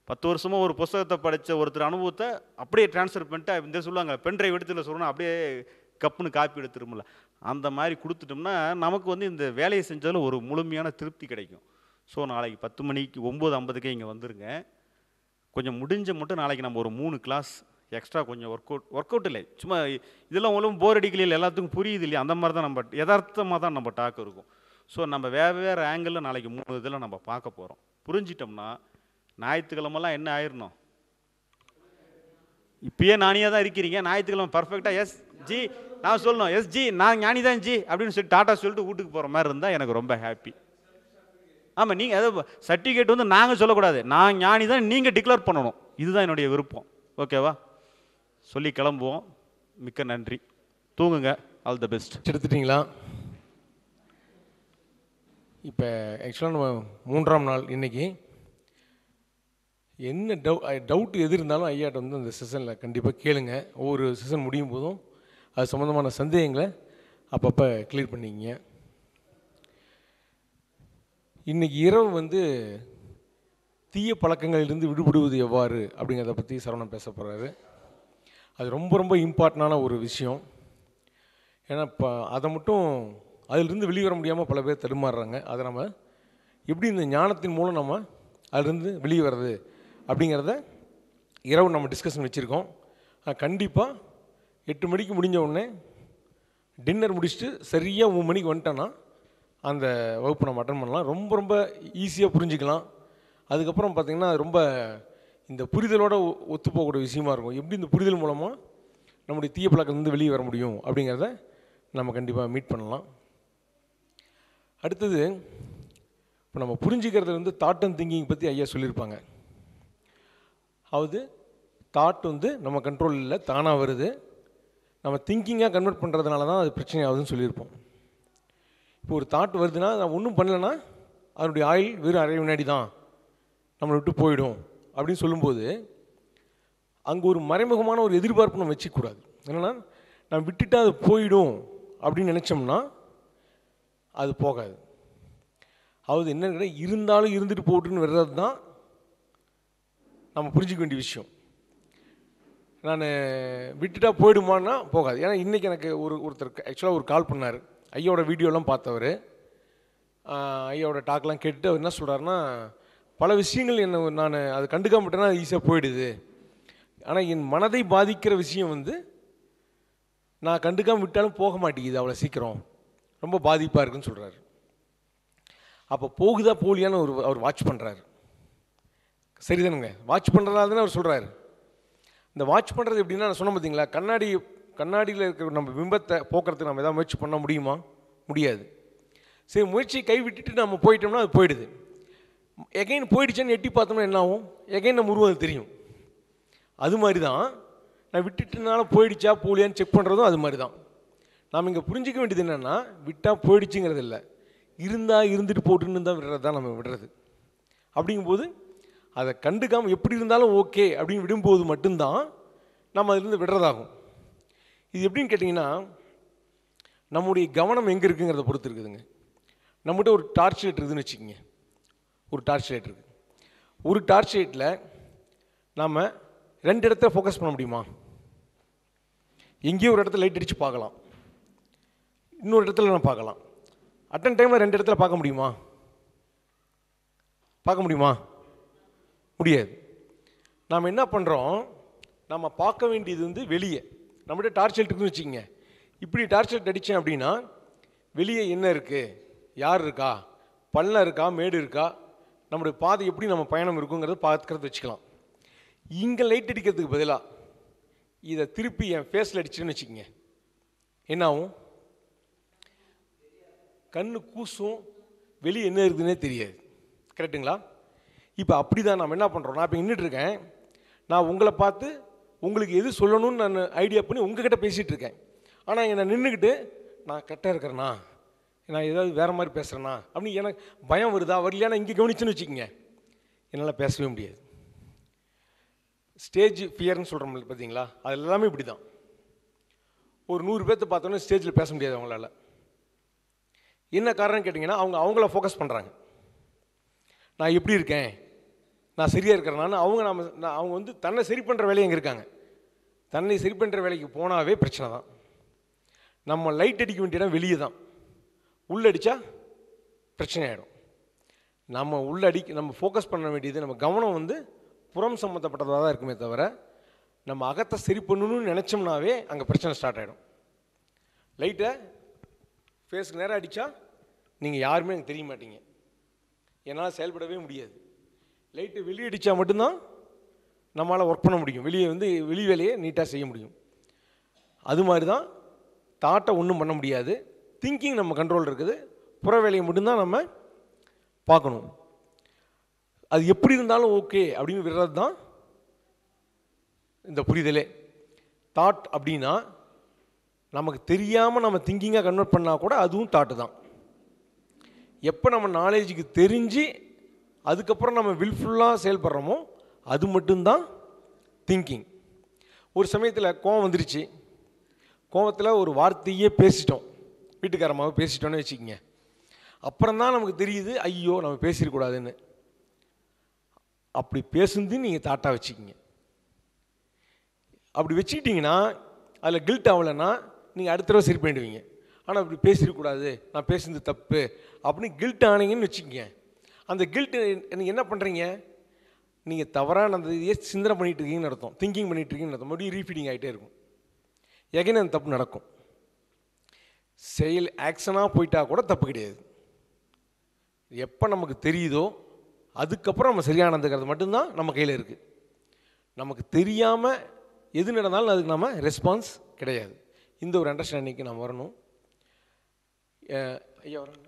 B: பத்து வருஷமாக ஒரு புஸ்தகத்தை படித்த ஒருத்தர் அனுபவத்தை அப்படியே ட்ரான்ஸ்ஃபர் பண்ணிட்டு இந்த சொல்லுவாங்க பென் ட்ரைவ் எடுத்துல சொல்லணும் அப்படியே கப்புன்னு காப்பி எடுத்துருமில்ல அந்த மாதிரி கொடுத்துட்டோம்னா நமக்கு வந்து இந்த வேலையை செஞ்சாலும் ஒரு முழுமையான திருப்தி கிடைக்கும் ஸோ நாளைக்கு பத்து மணிக்கு ஒம்பது ஐம்பதுக்கே இங்கே வந்துருங்க கொஞ்சம் முடிஞ்ச மட்டும் நாளைக்கு நம்ம ஒரு மூணு கிளாஸ் எக்ஸ்ட்ரா கொஞ்சம் ஒர்க் அவுட் ஒர்க் அவுட் இல்லை சும்மா இதெல்லாம் உங்களுக்கு போர் அடிக்கலையில் எல்லாத்துக்கும் புரியுது இல்லையா அந்த மாதிரி தான் நம்ம யதார்த்தமாக தான் நம்ம டாக் இருக்கும் ஸோ நம்ம வேறு வேறு ஆங்கிளில் நாளைக்கு மூணு இதில் நம்ம பார்க்க போகிறோம் புரிஞ்சிட்டோம்னா ஞாயிற்றுக்கிழமெல்லாம் என்ன ஆயிடணும் இப்பயே நானியாக தான் இருக்கிறீங்க ஞாயிற்றுக்கிழமை பர்ஃபெக்டாக எஸ் ஜி நான் சொல்லணும் எஸ் ஜி நான் ஞானி தான் ஜி அப்படின்னு சொல்லி டாட்டா சொல்லிட்டு வீட்டுக்கு போகிற மாதிரி இருந்தால் எனக்கு ரொம்ப ஹாப்பி ஆமாம் நீங்கள் அதாவது சர்டிஃபிகேட் வந்து நாங்கள் சொல்லக்கூடாது நான் ஞானி தான் நீங்கள் டிக்ளேர் பண்ணணும் இதுதான் என்னுடைய விருப்பம் ஓகேவா சொல்லி கிளம்புவோம் மிக்க நன்றி தூங்குங்க ஆல் த பெஸ்ட் எடுத்துட்டிங்களா இப்போ ஆக்சுவலாக நம்ம மூன்றாம் நாள்
A: இன்றைக்கி என்ன டவு டவுட்டு எது இருந்தாலும் ஐயாட்ட வந்து அந்த செஷனில் கண்டிப்பாக கேளுங்க ஒவ்வொரு செஷன் முடியும் போதும் அது சம்மந்தமான சந்தேகங்களை அப்பப்போ கிளியர் பண்ணிக்கிங்க இன்றைக்கி இரவு வந்து தீய பழக்கங்களிலிருந்து விடுபடுவது எவ்வாறு அப்படிங்கிறத பற்றி சரவணன் பேச போகிறாரு அது ரொம்ப ரொம்ப இம்பார்ட்டண்டான ஒரு விஷயம் ஏன்னா இப்போ அதை மட்டும் அதிலிருந்து வெளிவர முடியாமல் பல பேர் தடுமாறுறாங்க அதை நம்ம எப்படி இந்த ஞானத்தின் மூலம் நம்ம அதிலிருந்து வெளியே வர்றது அப்படிங்கிறத இரவு நம்ம டிஸ்கஷன் வச்சுருக்கோம் கண்டிப்பாக எட்டு மணிக்கு முடிஞ்ச உடனே டின்னர் முடிச்சுட்டு சரியாக மூணு மணிக்கு வந்துட்டேன்னா அந்த வகுப்பு நம்ம அட்டன் பண்ணலாம் ரொம்ப ரொம்ப ஈஸியாக புரிஞ்சுக்கலாம் அதுக்கப்புறம் பார்த்திங்கன்னா ரொம்ப இந்த புரிதலோடு ஒத்து போகக்கூடிய விஷயமா இருக்கும் எப்படி இந்த புரிதல் மூலமாக நம்முடைய தீய பழக்கத்துலேருந்து வெளியே வர முடியும் அப்படிங்கிறத நம்ம கண்டிப்பாக மீட் பண்ணலாம் அடுத்தது இப்போ நம்ம புரிஞ்சுக்கிறது வந்து தாட் அண்ட் திங்கிங் பற்றி ஐயா சொல்லியிருப்பாங்க அதாவது தாட் வந்து நம்ம கண்ட்ரோலில் தானாக வருது நம்ம திங்கிங்காக கன்வெர்ட் பண்ணுறதுனால தான் அது பிரச்சனை ஆகுதுன்னு சொல்லியிருப்போம் இப்போ ஒரு தாட் வருதுன்னா நான் ஒன்றும் பண்ணலைன்னா அதனுடைய ஆயில் வெறும் அரை வினாடி தான் நம்மளை விட்டு போயிடும் அப்படின்னு சொல்லும்போது அங்கே ஒரு மறைமுகமான ஒரு எதிர்பார்ப்பு நம்ம வச்சுக்கூடாது என்னென்னா நான் விட்டுட்டு அது போயிடும் அப்படின்னு நினச்சோம்னா அது போகாது அது என்ன இருந்தாலும் இருந்துட்டு போட்டுன்னு வர்றது தான் நம்ம புரிஞ்சிக்க வேண்டிய விஷயம் நான் விட்டுட்டா போயிடுமான்னா போகாது ஏன்னா இன்றைக்கி எனக்கு ஒரு ஒருத்தர் ஆக்சுவலாக ஒரு கால் பண்ணார் ஐயோட வீடியோலாம் பார்த்தவர் ஐயாவோட டாக்லாம் கேட்டுட்டு அவர் என்ன சொல்கிறாருன்னா பல விஷயங்கள் என்ன நான் அது கண்டுக்காம விட்டேன்னா ஈஸியாக போயிடுது ஆனால் என் மனதை பாதிக்கிற விஷயம் வந்து நான் கண்டுக்காமல் விட்டாலும் போக மாட்டேங்குது அவ்வளோ சீக்கிரம் ரொம்ப பாதிப்பாக இருக்குன்னு சொல்கிறாரு அப்போ போகுதா போலியான்னு ஒரு அவர் வாட்ச் பண்ணுறாரு சரிதானுங்க வாட்ச் பண்ணுறதால தானே அவர் சொல்கிறாரு இந்த வாட்ச் பண்ணுறது எப்படின்னா நான் சொன்ன பார்த்தீங்களா கண்ணாடி கண்ணாடியில் இருக்கிற நம்ம பிம்பத்தை போக்குறதுக்கு நம்ம எதாவது முயற்சி பண்ண முடியுமா முடியாது சரி முயற்சி கைவிட்டுட்டு நம்ம போயிட்டோம்னா அது போயிடுது எகைன் போயிடுச்சேன்னு எட்டி பார்த்தோம்னா என்ன ஆகும் எகைன் நம்ம உருவது அது தெரியும் அது மாதிரி தான் நான் விட்டுட்டனால போயிடுச்சா போலியான்னு செக் பண்ணுறதும் அது மாதிரி தான் நாம் இங்கே புரிஞ்சிக்க வேண்டியது என்னென்னா விட்டால் போயிடுச்சுங்கிறது இல்லை இருந்தால் இருந்துட்டு போட்டுன்னு தான் விடுறது தான் நம்ம விடுறது அப்படிங்கும்போது அதை கண்டுக்காமல் எப்படி இருந்தாலும் ஓகே அப்படின்னு விடும்போது மட்டும்தான் நம்ம அதிலிருந்து விடுறதாகும் இது எப்படின்னு கேட்டிங்கன்னா நம்முடைய கவனம் எங்கே இருக்குங்கிறத பொறுத்து இருக்குதுங்க நம்மகிட்ட ஒரு டார்ச் லைட் இருக்குதுன்னு வச்சுக்கோங்க ஒரு டார்ச் லைட் இருக்குது ஒரு டார்ச் லைட்டில் நாம் ரெண்டு இடத்துல ஃபோக்கஸ் பண்ண முடியுமா எங்கேயோ ஒரு இடத்துல லைட் அடித்து பார்க்கலாம் இன்னொரு இடத்துல நம்ம பார்க்கலாம் அட்டன் டைமில் ரெண்டு இடத்துல பார்க்க முடியுமா பார்க்க முடியுமா முடியாது நாம் என்ன பண்ணுறோம் நம்ம பார்க்க வேண்டியது வந்து வெளியே நம்மகிட்ட டார்ச் லைட் இருக்குன்னு வச்சுக்கோங்க இப்படி டார்ச் லைட் அடித்தேன் அப்படின்னா வெளியே என்ன இருக்குது யார் இருக்கா பள்ளம் இருக்கா மேடு இருக்கா நம்மளுடைய பாதை எப்படி நம்ம பயணம் இருக்குங்கிறத பார்க்கறது வச்சுக்கலாம் இங்கே லைட் அடிக்கிறதுக்கு பதிலாக இதை திருப்பி என் ஃபேஸில் அடிச்சுன்னு வச்சுக்கோங்க என்ன ஆகும் கண்ணு கூசும் வெளியே என்ன இருக்குதுன்னே தெரியாது கரெக்டுங்களா இப்போ அப்படி தான் நம்ம என்ன பண்ணுறோம் நான் இப்போ நின்றுட்டுருக்கேன் நான் உங்களை பார்த்து உங்களுக்கு எது சொல்லணும்னு நான் ஐடியா பண்ணி உங்ககிட்ட பேசிகிட்டு இருக்கேன் ஆனால் என்னை நின்றுக்கிட்டு நான் கரெக்டாக இருக்கிறேண்ணா நான் ஏதாவது வேறு மாதிரி பேசுகிறேண்ணா அப்படின்னு எனக்கு பயம் வருதா வரலையானா இங்கே கவனிச்சுன்னு வச்சுக்கோங்க என்னால் பேசவே முடியாது ஸ்டேஜ் ஃபியர்னு சொல்கிறோம் பார்த்தீங்களா அது எல்லாமே இப்படி தான் ஒரு நூறு பேர்த்த பார்த்தோன்னே ஸ்டேஜில் பேச முடியாது அவங்களால என்ன காரணம் கேட்டிங்கன்னா அவங்க அவங்கள ஃபோக்கஸ் பண்ணுறாங்க நான் எப்படி இருக்கேன் நான் சரியாக இருக்கிறனால அவங்க நம்ம நான் அவங்க வந்து தன்னை சரி பண்ணுற வேலையை எங்கே இருக்காங்க தன்னை சரி பண்ணுற வேலைக்கு போனாவே பிரச்சனை தான் நம்ம லைட் அடிக்க வேண்டிய இடம் வெளியே தான் உள்ளடிச்சா பிரச்சனை ஆகிடும் நம்ம உள்ளடி நம்ம ஃபோக்கஸ் பண்ண வேண்டியது நம்ம கவனம் வந்து புறம் சம்மந்தப்பட்டதாக தான் இருக்குமே தவிர நம்ம அகத்தை சரி பண்ணணும்னு நினச்சோம்னாவே அங்கே பிரச்சனை ஸ்டார்ட் ஆகிடும் லைட்டை ஃபேஸுக்கு நேரம் அடித்தா நீங்கள் யாருமே எனக்கு தெரிய மாட்டீங்க என்னால் செயல்படவே முடியாது லைட்டு வெளியே அடித்தா மட்டும்தான் நம்மளால் ஒர்க் பண்ண முடியும் வெளியே வந்து வெளி வேலையை நீட்டாக செய்ய முடியும் அது மாதிரி தான் தாட்டை ஒன்றும் பண்ண முடியாது திங்கிங் நம்ம கண்ட்ரோல் இருக்குது புற வேலையை மட்டும்தான் நம்ம பார்க்கணும் அது எப்படி இருந்தாலும் ஓகே அப்படின்னு விடுறது தான் இந்த புரிதலே தாட் அப்படின்னா நமக்கு தெரியாமல் நம்ம திங்கிங்காக கன்வெர்ட் பண்ணால் கூட அதுவும் தாட்டு தான் எப்போ நம்ம நாலேஜுக்கு தெரிஞ்சு அதுக்கப்புறம் நம்ம வில்ஃபுல்லாக செயல்படுறோமோ அது மட்டும்தான் திங்கிங் ஒரு சமயத்தில் கோவம் வந்துருச்சு கோவத்தில் ஒரு வார்த்தையே பேசிட்டோம் வீட்டுக்காரமாக பேசிட்டோன்னு வச்சுக்கோங்க அப்புறம் தான் நமக்கு தெரியுது ஐயோ நம்ம பேசிடக்கூடாதுன்னு அப்படி பேசுந்து நீங்கள் தாட்டாக வச்சுக்கிங்க அப்படி வச்சுக்கிட்டிங்கன்னா அதில் கில்ட் ஆகலைன்னா நீங்கள் அடுத்த தடவை சரி பண்ணிடுவீங்க ஆனால் அப்படி பேசிடக்கூடாது நான் பேசுனது தப்பு அப்படின்னு கில்ட் ஆனீங்கன்னு வச்சுக்கோங்க அந்த கில்ட்டு நீங்கள் என்ன பண்ணுறீங்க நீங்கள் தவறான அந்த இதையே சிந்தனை பண்ணிகிட்டு இருக்கீங்கன்னு நடத்தும் திங்கிங் பண்ணிகிட்டு இருக்கீங்க அர்த்தம் மறுபடியும் ரீஃபீடிங் ஆகிட்டே இருக்கும் எகைன் அந்த தப்பு நடக்கும் செயல் ஆக்ஷனாக போயிட்டால் கூட தப்பு கிடையாது எப்போ நமக்கு தெரியுதோ அதுக்கப்புறம் நம்ம சரியானதுங்கிறது மட்டும்தான் நம்ம கையில் இருக்குது நமக்கு தெரியாமல் எது நடந்தாலும் அதுக்கு நம்ம ரெஸ்பான்ஸ் கிடையாது இந்த ஒரு அண்டர்ஸ்டாண்டிங்க்கு நம்ம வரணும்
B: ஐயா வரணும்